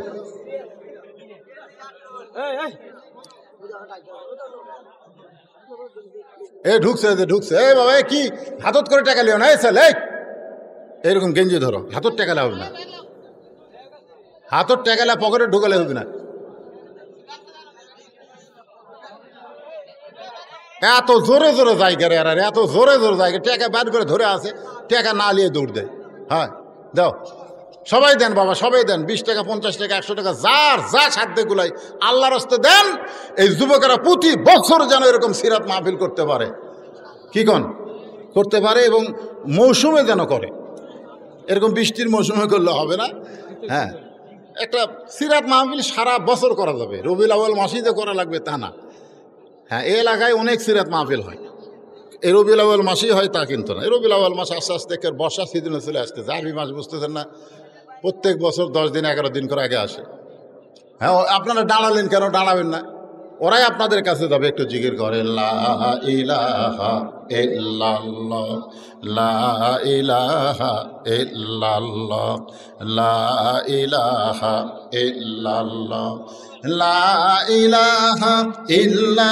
এ ঢুকছে যে ঢুকছে এ বাবা কি হাতত করে টাকা লিও না এসে স্যার এরকম গেঞ্জি ধরো হাতত টাকা হবে না হাতত লা পকেটে ঢুকালে হবে না এত জোরে জোরে জায়গা রে এত জোরে জোরে জায়গা টাকা বাদ করে ধরে আছে টাকা না নিয়ে দৌড় দেয় হ্যাঁ দাও সবাই দেন বাবা সবাই দেন বিশ টাকা পঞ্চাশ টাকা একশো টাকা যার যা সাধ্য গুলাই আল্লাহর হস্তে দেন এই যুবকেরা প্রতি বছর যেন এরকম সিরাত মাহফিল করতে পারে কি কন করতে পারে এবং মৌসুমে যেন করে এরকম বৃষ্টির মৌসুমে করলে হবে না হ্যাঁ একটা সিরাত মাহফিল সারা বছর করা যাবে রবিল আউ্ল মাসিদে করা লাগবে তা না হ্যাঁ এ এলাকায় অনেক সিরাত মাহফিল হয় এই রবিল আউ্ল মাসেই হয় তা কিন্তু না এ রবিল আউ্ল মাস আস্তে আস্তে বর্ষা সিজনে চলে যা আরবি মাস বুঝতেছেন না প্রত্যেক বছর দশ দিন এগারো দিন করে আগে আসে হ্যাঁ আপনারা দাঁড়ালেন কেন দাঁড়াবেন না ওরাই আপনাদের কাছে যাবে একটু জিগির করে লাহা লা লা লা ইলাহা লা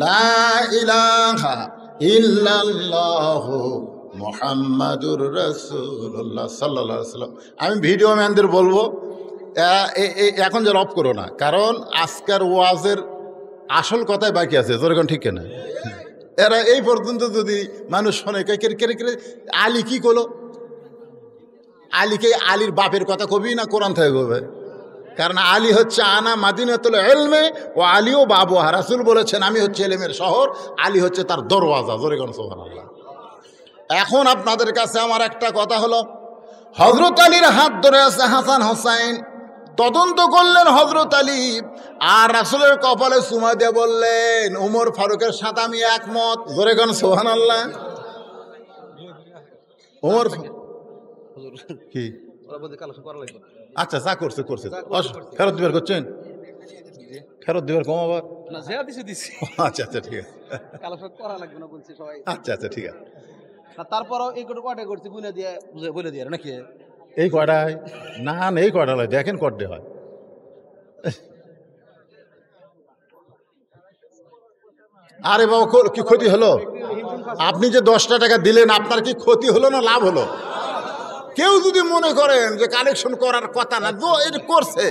লা লা লা মোহাম্মদুর রসুল্লাহ সাল্লাম আমি ভিডিও ম্যানদের বলবো এখন যে রব করো না কারণ আজকের ওয়াজের আসল কথায় বাকি আছে যেরকম ঠিক কেনা এরা এই পর্যন্ত যদি মানুষ শোনে কে কেরে কেরে আলী কি করলো আলীকে আলীর বাপের কথা কবি না কোরআন থেকে কবে কারণ আলী হচ্ছে আনা মাদিনাতুল এলমে ও আলীও বাবু হারাসুল বলেছেন আমি হচ্ছে এলমের শহর আলী হচ্ছে তার দরওয়াজা জোরেগন সোহান আল্লাহ এখন আপনাদের কাছে আমার একটা কথা হলো হজরত আলীর হাত ধরে আছে হাসান হোসাইন তদন্ত করলেন হজরত আলী আর রাসুলের কপালে সুমা দিয়ে বললেন উমর ফারুকের সাথে আমি একমত জোরে কেন সোহান আল্লাহ উমর কি আচ্ছা যা করছে করছে ফেরত দিবার করছেন ফেরত দিবার কম আবার আচ্ছা আচ্ছা ঠিক আছে আচ্ছা আচ্ছা ঠিক আছে তারপরও এই কটা করছি বলে দিয়ে বলে দিয়ে নাকি এই কটায় না এই কটা হয় দেখেন কটে হয় আরে বাবা কি ক্ষতি হলো আপনি যে দশটা টাকা দিলেন আপনার কি ক্ষতি হলো না লাভ হলো কেউ যদি মনে করেন যে কালেকশন করার কথা না তো এটা করছে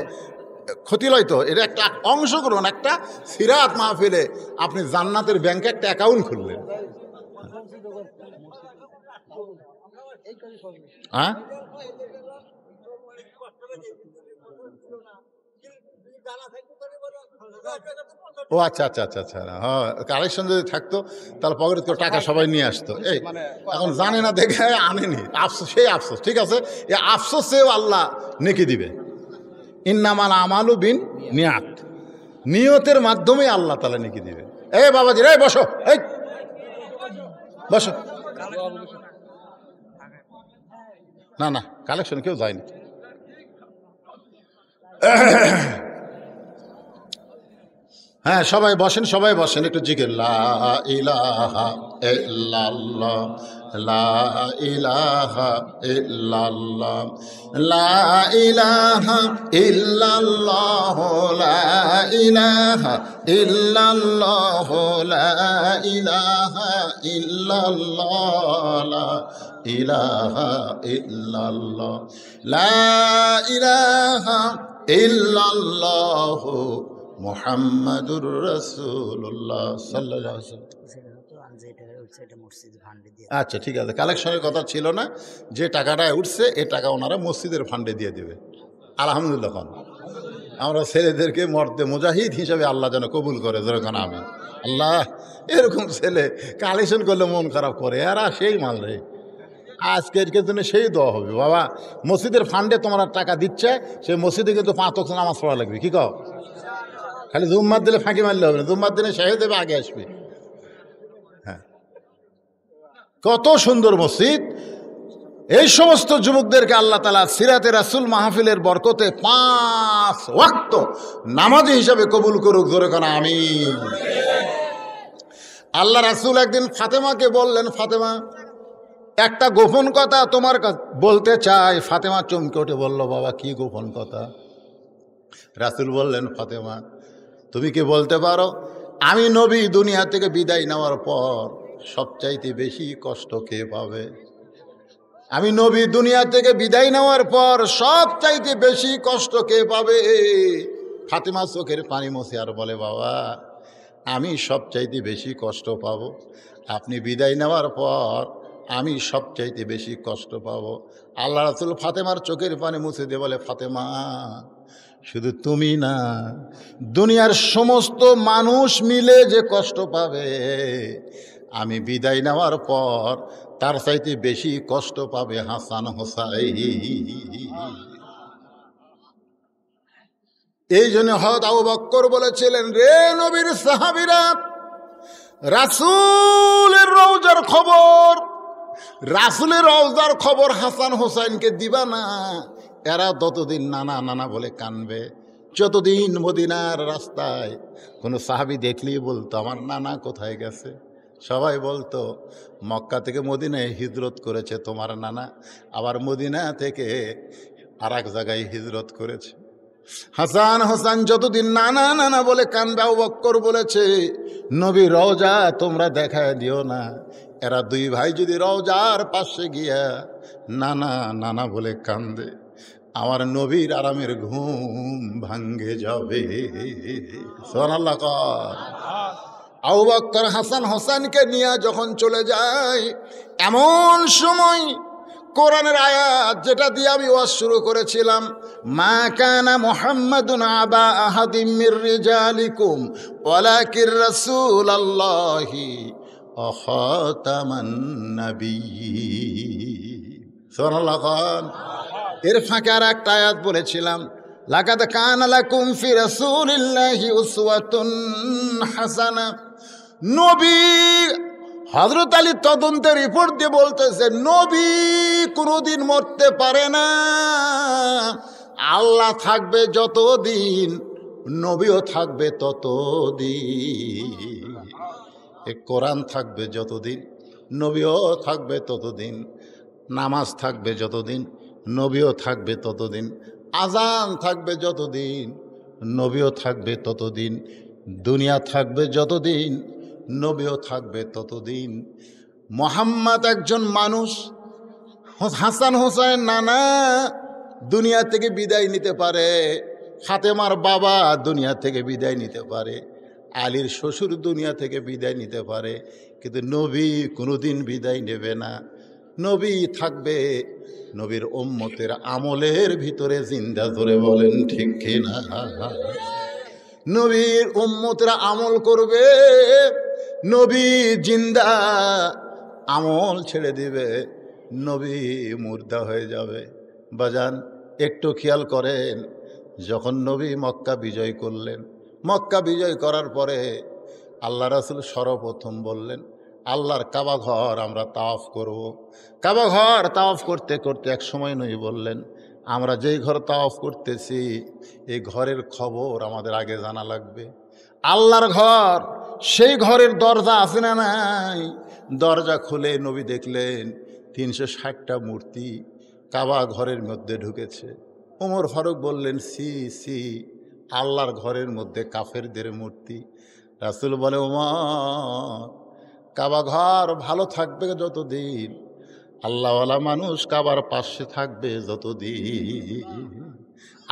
ক্ষতি লয় তো এটা একটা অংশগ্রহণ একটা সিরাত মাহফিলে আপনি জান্নাতের ব্যাংকে একটা অ্যাকাউন্ট খুললেন হ্যাঁ ও আচ্ছা আচ্ছা আচ্ছা আচ্ছা হ্যাঁ কালেকশন যদি থাকতো তাহলে পকেটে তো টাকা আচ্ছা, সবাই নিয়ে আসতো মানে এই এখন জানে না দেখে আনেনি আফসোস সেই আফসোস ঠিক আছে এ আফসোস সেও আল্লাহ নেকি দিবে ইন্নামাল আমালু বিন নিয়াত নিয়তের মাধ্যমে আল্লাহ তালা নেকি দিবে এ বাবাজি রে বসো এই বসো না না কালেকশন কেউ যায়নি হ্যাঁ সবাই বসেন সবাই বসেন একটু জিগে লাহা ইলাহা লা ইলাহা লা ইলাহা লা ইলাহা লা ইলাহা লা ইলাহা লা ইলাহা মোহাম্মদুর রসুল্লাহ সাল্লাহ আচ্ছা ঠিক আছে কালেকশনের কথা ছিল না যে টাকাটা উঠছে এ টাকা ওনারা মসজিদের ফান্ডে দিয়ে দেবে আলহামদুলিল্লাহ খান আমরা ছেলেদেরকে মর্দে মুজাহিদ হিসাবে আল্লাহ যেন কবুল করে যেরকম আমি আল্লাহ এরকম ছেলে কালেকশন করলে মন খারাপ করে আর সেই মাল রে আজকের জন্য সেই দেওয়া হবে বাবা মসজিদের ফান্ডে তোমরা টাকা দিচ্ছে সেই মসজিদে কিন্তু পাঁচ নামাজ পড়া লাগবে কী কো খালি ধুমমাত দিলে ফাঁকি মারলে হবে না ধুমমাত দিলে শেহে দেবে আগে আসবে হ্যাঁ কত সুন্দর মসজিদ এই সমস্ত যুবকদেরকে আল্লাহ তালা সিরাতে রাসুল মাহফিলের বরকতে পাঁচ ওয়াক্ত নামাজ হিসাবে কবুল করুক ধরে কেন আমি আল্লাহ রাসুল একদিন ফাতেমাকে বললেন ফাতেমা একটা গোপন কথা তোমার বলতে চাই ফাতেমা চমকে উঠে বলল বাবা কি গোপন কথা রাসুল বললেন ফাতেমা তুমি কি বলতে পারো আমি নবী দুনিয়া থেকে বিদায় নেওয়ার পর সবচাইতে বেশি কষ্ট কে পাবে আমি নবী দুনিয়া থেকে বিদায় নেওয়ার পর সবচাইতে বেশি কষ্ট কে পাবে ফাতেমা চোখের পানি মসে আর বলে বাবা আমি সবচাইতে বেশি কষ্ট পাব আপনি বিদায় নেওয়ার পর আমি সবচাইতে বেশি কষ্ট পাব আল্লাহ রাসুল ফাতেমার চোখের পানি মুছে দিয়ে বলে ফাতেমা শুধু তুমি না দুনিয়ার সমস্ত মানুষ মিলে যে কষ্ট পাবে আমি বিদায় নেওয়ার পর তার চাইতে বেশি কষ্ট পাবে হাসান হোসাই এই জন্য হত আবু বক্কর বলেছিলেন রে নবীর সাহাবিরা রাসুলের রৌজার খবর রাসুলের রৌজার খবর হাসান হোসাইনকে দিবা না এরা ততদিন নানা নানা বলে কানবে যতদিন মদিনার রাস্তায় কোনো সাহাবি দেখলেই বলতো আমার নানা কোথায় গেছে সবাই বলতো মক্কা থেকে মদিনায় হিজরত করেছে তোমার নানা আবার মদিনা থেকে আর এক জায়গায় হিজরত করেছে হাসান হাসান যতদিন নানা নানা বলে কানবে বক্কর বলেছে নবী রওজা তোমরা দেখা দিও না এরা দুই ভাই যদি রওজার পাশে গিয়া নানা নানা বলে কান্দে আমার নবীর আরামের ঘুম ভাঙ্গে যাবে সোনাল্লা হাসান হোসেনকে নিয়ে যখন চলে যায় এমন সময় কোরআনের আয়াত যেটা দিয়ে আমি ওয়াজ শুরু করেছিলাম মা কানা মোহাম্মদুন আবা আহাদিমির রিজালিকুম ওয়ালাকির রাসূল আল্লাহি অখতামান নবী এর ফাঁকে আর একটা আয়াত বলেছিলাম লাগাত কানালা লাকুম ফি রাসূলিল্লাহি উসওয়াতুন হাসানা নবী হজরত আলী তদন্তের রিপোর্ট দিয়ে বলতেছে নবী কোনোদিন মরতে পারে না আল্লাহ থাকবে যতদিন নবীও থাকবে তত দিন এ কোরআন থাকবে যতদিন নবীও থাকবে ততদিন নামাজ থাকবে যতদিন নবীও থাকবে ততদিন আজান থাকবে যতদিন নবীও থাকবে ততদিন দুনিয়া থাকবে যতদিন নবীও থাকবে ততদিন মোহাম্মদ একজন মানুষ হাসান হোসেন নানা দুনিয়া থেকে বিদায় নিতে পারে ফাতেমার বাবা দুনিয়া থেকে বিদায় নিতে পারে আলীর শ্বশুর দুনিয়া থেকে বিদায় নিতে পারে কিন্তু নবী কোনোদিন বিদায় নেবে না নবী থাকবে নবীর ওম্মতের আমলের ভিতরে জিন্দা ধরে বলেন ঠিক কিনা নবীর উম্মতরা আমল করবে নবী জিন্দা আমল ছেড়ে দিবে নবী মুর্দা হয়ে যাবে বাজান একটু খেয়াল করেন যখন নবী মক্কা বিজয় করলেন মক্কা বিজয় করার পরে আল্লাহ রাসুল সর্বপ্রথম বললেন আল্লাহর কাবা ঘর আমরা তাওয়াফ করব কাবা ঘর তাওয়াফ করতে করতে এক সময় নই বললেন আমরা যেই ঘর তাওয়াফ করতেছি এই ঘরের খবর আমাদের আগে জানা লাগবে আল্লাহর ঘর সেই ঘরের দরজা আছে না নাই দরজা খুলে নবী দেখলেন তিনশো ষাটটা মূর্তি কাবা ঘরের মধ্যে ঢুকেছে ওমর ফারুক বললেন সি সি আল্লাহর ঘরের মধ্যে কাফেরদের মূর্তি রাসুল বলে ওমর কাবা ঘর ভালো থাকবে যতদিন আল্লাহওয়ালা মানুষ কাবার পাশে থাকবে যতদিন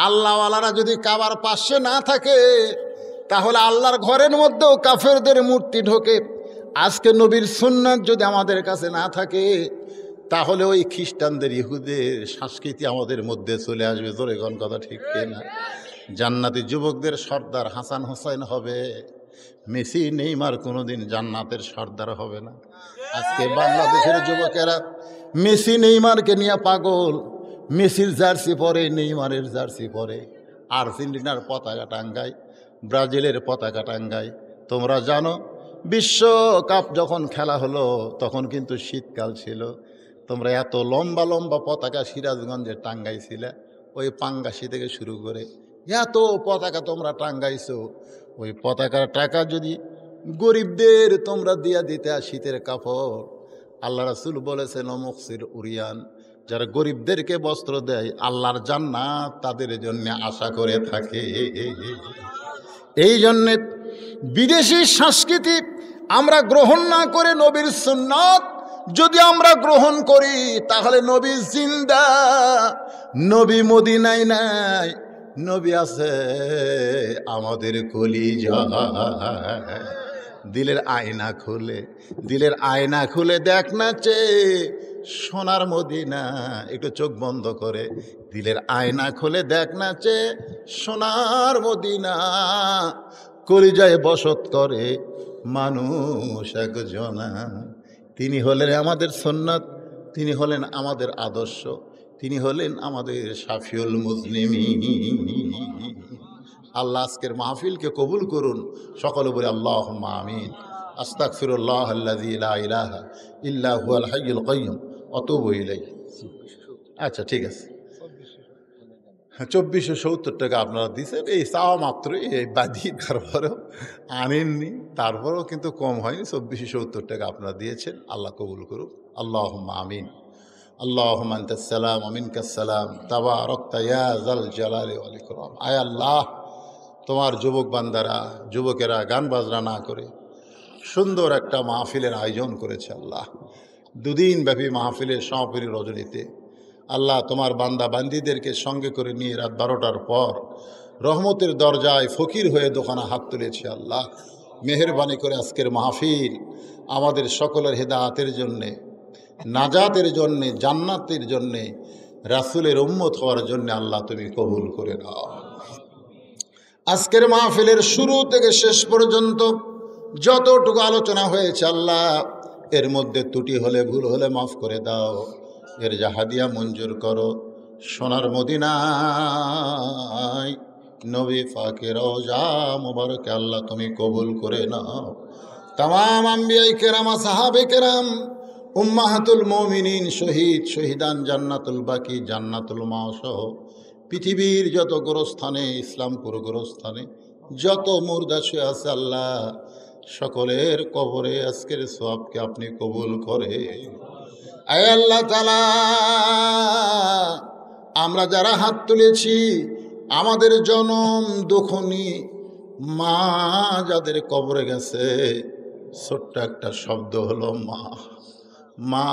আল্লাহওয়ালারা যদি কাবার পাশে না থাকে তাহলে আল্লাহর ঘরের মধ্যেও কাফেরদের মূর্তি ঢোকে আজকে নবীর সুন্নার যদি আমাদের কাছে না থাকে তাহলে ওই খ্রিস্টানদের ইহুদের সংস্কৃতি আমাদের মধ্যে চলে আসবে জোরেগণ কথা ঠিক না জান্নাতি যুবকদের সর্দার হাসান হোসেন হবে মেসি নেইমার কোনোদিন জান্নাতের সর্দার হবে না আজকে বাংলাদেশের যুবকেরা মেসি নেইমারকে নিয়ে পাগল মেসির জার্সি পরে নেইমারের জার্সি পরে আর্জেন্টিনার পতাকা টাঙ্গায় ব্রাজিলের পতাকা টাঙ্গায় তোমরা জানো বিশ্বকাপ যখন খেলা হলো তখন কিন্তু শীতকাল ছিল তোমরা এত লম্বা লম্বা পতাকা সিরাজগঞ্জে টাঙ্গাইছিলে ওই পাঙ্গাসি থেকে শুরু করে এত পতাকা তোমরা টাঙ্গাইছো ওই পতাকার টাকা যদি গরিবদের তোমরা দিয়া দিতে শীতের কাপড় আল্লাহ রাসুল বলেছেন মুখসির উরিয়ান যারা গরিবদেরকে বস্ত্র দেয় আল্লাহর জান্না তাদের জন্য আশা করে থাকে এই জন্যে বিদেশি সংস্কৃতি আমরা গ্রহণ না করে নবীর সুন্নাত যদি আমরা গ্রহণ করি তাহলে নবী জিন্দা নবী নাই নাই নবী আছে আমাদের কলিজা দিলের আয়না খুলে দিলের আয়না খুলে দেখ না চে সোনার মদিনা একটু চোখ বন্ধ করে দিলের আয়না খুলে দেখ না চে সোনার মদিনা কলিজায় বসত করে মানুষ একজনা তিনি হলেন আমাদের সন্ন্যত তিনি হলেন আমাদের আদর্শ তিনি হলেন আমাদের শাফিউল মুসলিমি আল্লাহ আজকের মাহফিলকে কবুল করুন সকল বলে আল্লাহ আমিন আস্তাক ফিরুল্লাহ ইলাহ ইল্লাহ কয়ুম অত বইলাই আচ্ছা ঠিক আছে হ্যাঁ চব্বিশশো সত্তর টাকা আপনারা দিচ্ছেন এই চাওয়া মাত্র এই বাদি তারপরেও আনেননি তারপরেও কিন্তু কম হয়নি চব্বিশশো সত্তর টাকা আপনারা দিয়েছেন আল্লাহ কবুল করুক আল্লাহ আমিন আল্লাহ আন্তালাম আমিনকাসালাম তাবা রক্তায়া জাল জালালি আলিকরম আয় আল্লাহ তোমার যুবক বান্দারা যুবকেরা গান বাজনা না করে সুন্দর একটা মাহফিলের আয়োজন করেছে আল্লাহ দুদিন ব্যাপী মাহফিলের সমাপনী রজনীতে আল্লাহ তোমার বান্দা বান্দিদেরকে সঙ্গে করে নিয়ে রাত বারোটার পর রহমতের দরজায় ফকির হয়ে দোকানে হাত তুলেছে আল্লাহ মেহরবানি করে আজকের মাহফিল আমাদের সকলের হেদায়াতের জন্যে নাজাতের জন্যে জান্নাতের জন্যে রাসুলের উম্মত হওয়ার জন্য আল্লাহ তুমি কবুল করে নাও আজকের মাহফিলের শুরু থেকে শেষ পর্যন্ত যতটুকু আলোচনা হয়েছে আল্লাহ এর মধ্যে ত্রুটি হলে ভুল হলে মাফ করে দাও এর জাহাদিয়া মঞ্জুর করো সোনার মদিনায় নবী ফাকের যা মুবারকে আল্লাহ তুমি কবুল করে নাও তাম আম্বিয়াই কেরাম সাহাবে কেরাম উম্মাহাতুল মমিনিন শহীদ শহীদান জান্নাতুল বাকি জান্নাতুল মাসহ পৃথিবীর যত গোরস্থানে ইসলামপুর গোরস্থানে যত মুর্দা শুয়ে আছে আল্লাহ সকলের কবরে আজকের সবকে আপনি কবুল করে আল্লাহ তালা আমরা যারা হাত তুলেছি আমাদের জনম দুখনি মা যাদের কবরে গেছে ছোট্ট একটা শব্দ হলো মা মা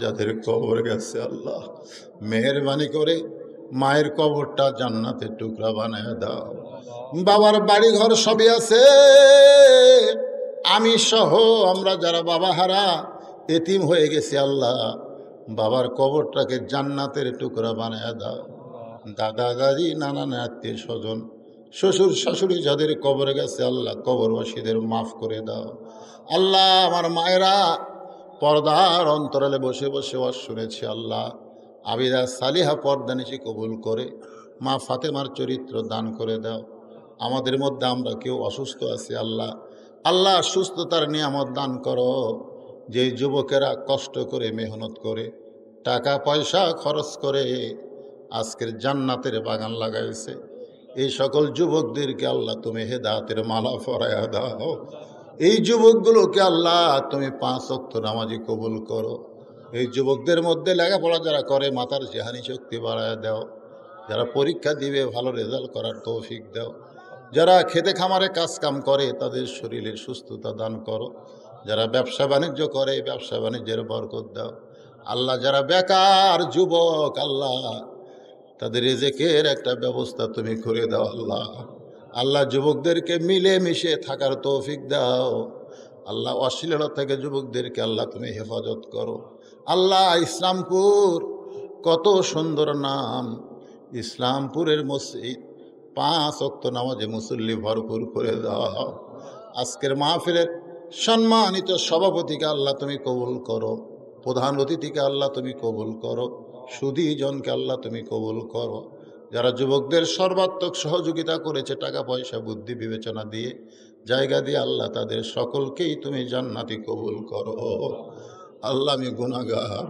যাদের কবর গেছে আল্লাহ মেহরবানি করে মায়ের কবরটা জান্নাতে টুকরা বানায় দাও বাবার বাড়ি ঘর সবই আছে আমি সহ আমরা যারা বাবা হারা এতিম হয়ে গেছি আল্লাহ বাবার কবরটাকে জান্নাতের টুকরা বানায় দাও দাদা দাদি নানা আত্মীয় স্বজন শ্বশুর শাশুড়ি যাদের কবর গেছে আল্লাহ কবরবাসীদের মাফ করে দাও আল্লাহ আমার মায়েরা পর্দার অন্তরালে বসে বসে ওয়াজ শুনেছি আল্লাহ আবিদা সালিহা পর্দা নিচে কবুল করে মা ফাতেমার চরিত্র দান করে দাও আমাদের মধ্যে আমরা কেউ অসুস্থ আছি আল্লাহ আল্লাহ সুস্থতার নিয়ামত দান করো যে যুবকেরা কষ্ট করে মেহনত করে টাকা পয়সা খরচ করে আজকের জান্নাতের বাগান লাগাইছে এই সকল যুবকদেরকে আল্লাহ তুমি হেদাতের মালা ফরাইয়া দাও এই যুবকগুলোকে আল্লাহ তুমি পাঁচ অক্ত নামাজি কবুল করো এই যুবকদের মধ্যে লেখাপড়া যারা করে মাথার জেহানি শক্তি বাড়ায় দাও যারা পরীক্ষা দিবে ভালো রেজাল্ট করার তৌফিক দাও যারা খেতে খামারে কাজকাম করে তাদের শরীরের সুস্থতা দান করো যারা ব্যবসা বাণিজ্য করে ব্যবসা বাণিজ্যের বরকত দাও আল্লাহ যারা বেকার যুবক আল্লাহ তাদের রেজেকের একটা ব্যবস্থা তুমি করে দাও আল্লাহ আল্লাহ যুবকদেরকে মিলে মিশে থাকার তৌফিক দাও আল্লাহ অশ্লীলতা থেকে যুবকদেরকে আল্লাহ তুমি হেফাজত করো আল্লাহ ইসলামপুর কত সুন্দর নাম ইসলামপুরের মসজিদ পাঁচ অক্ত নামাজে মুসল্লি ভরপুর করে দাও আজকের মাহফিলের সম্মানিত সভাপতিকে আল্লাহ তুমি কবুল করো প্রধান অতিথিকে আল্লাহ তুমি কবুল করো সুদীজনকে আল্লাহ তুমি কবুল করো যারা যুবকদের সর্বাত্মক সহযোগিতা করেছে টাকা পয়সা বুদ্ধি বিবেচনা দিয়ে জায়গা দিয়ে আল্লাহ তাদের সকলকেই তুমি জান্নাতি কবুল করো আল্লাহ আমি গুণাগার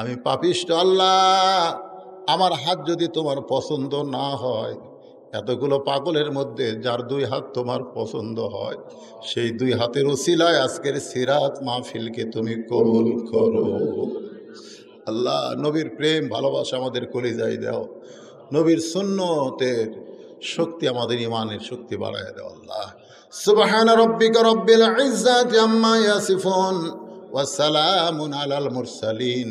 আমি পাপিষ্ট আল্লাহ আমার হাত যদি তোমার পছন্দ না হয় এতগুলো পাগলের মধ্যে যার দুই হাত তোমার পছন্দ হয় সেই দুই হাতের ওসিলায় আজকের সিরাত মাহফিলকে তুমি কবুল করো আল্লাহ নবীর প্রেম ভালোবাসা আমাদের কলিজায় দাও নবীর সুন্নতের শক্তি আমাদের ইমানের শক্তি বাড়ায় দেয় আল্লাহ সুবহান রব্বিকা রব্বিল ইজ্জাতি আম্মা ইয়াসিফুন ওয়া সালামুন আলাল মুরসালিন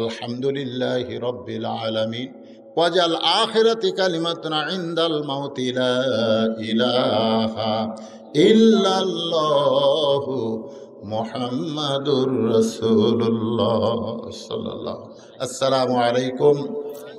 আলহামদুলিল্লাহি রব্বিল আলামিন জাল আখিরাতি কালিমাতুন ইনদাল মাউতি লা ইলাহা ইল্লাল্লাহু মুহাম্মাদুর রাসূলুল্লাহ সাল্লাল্লাহু আসসালামু আলাইকুম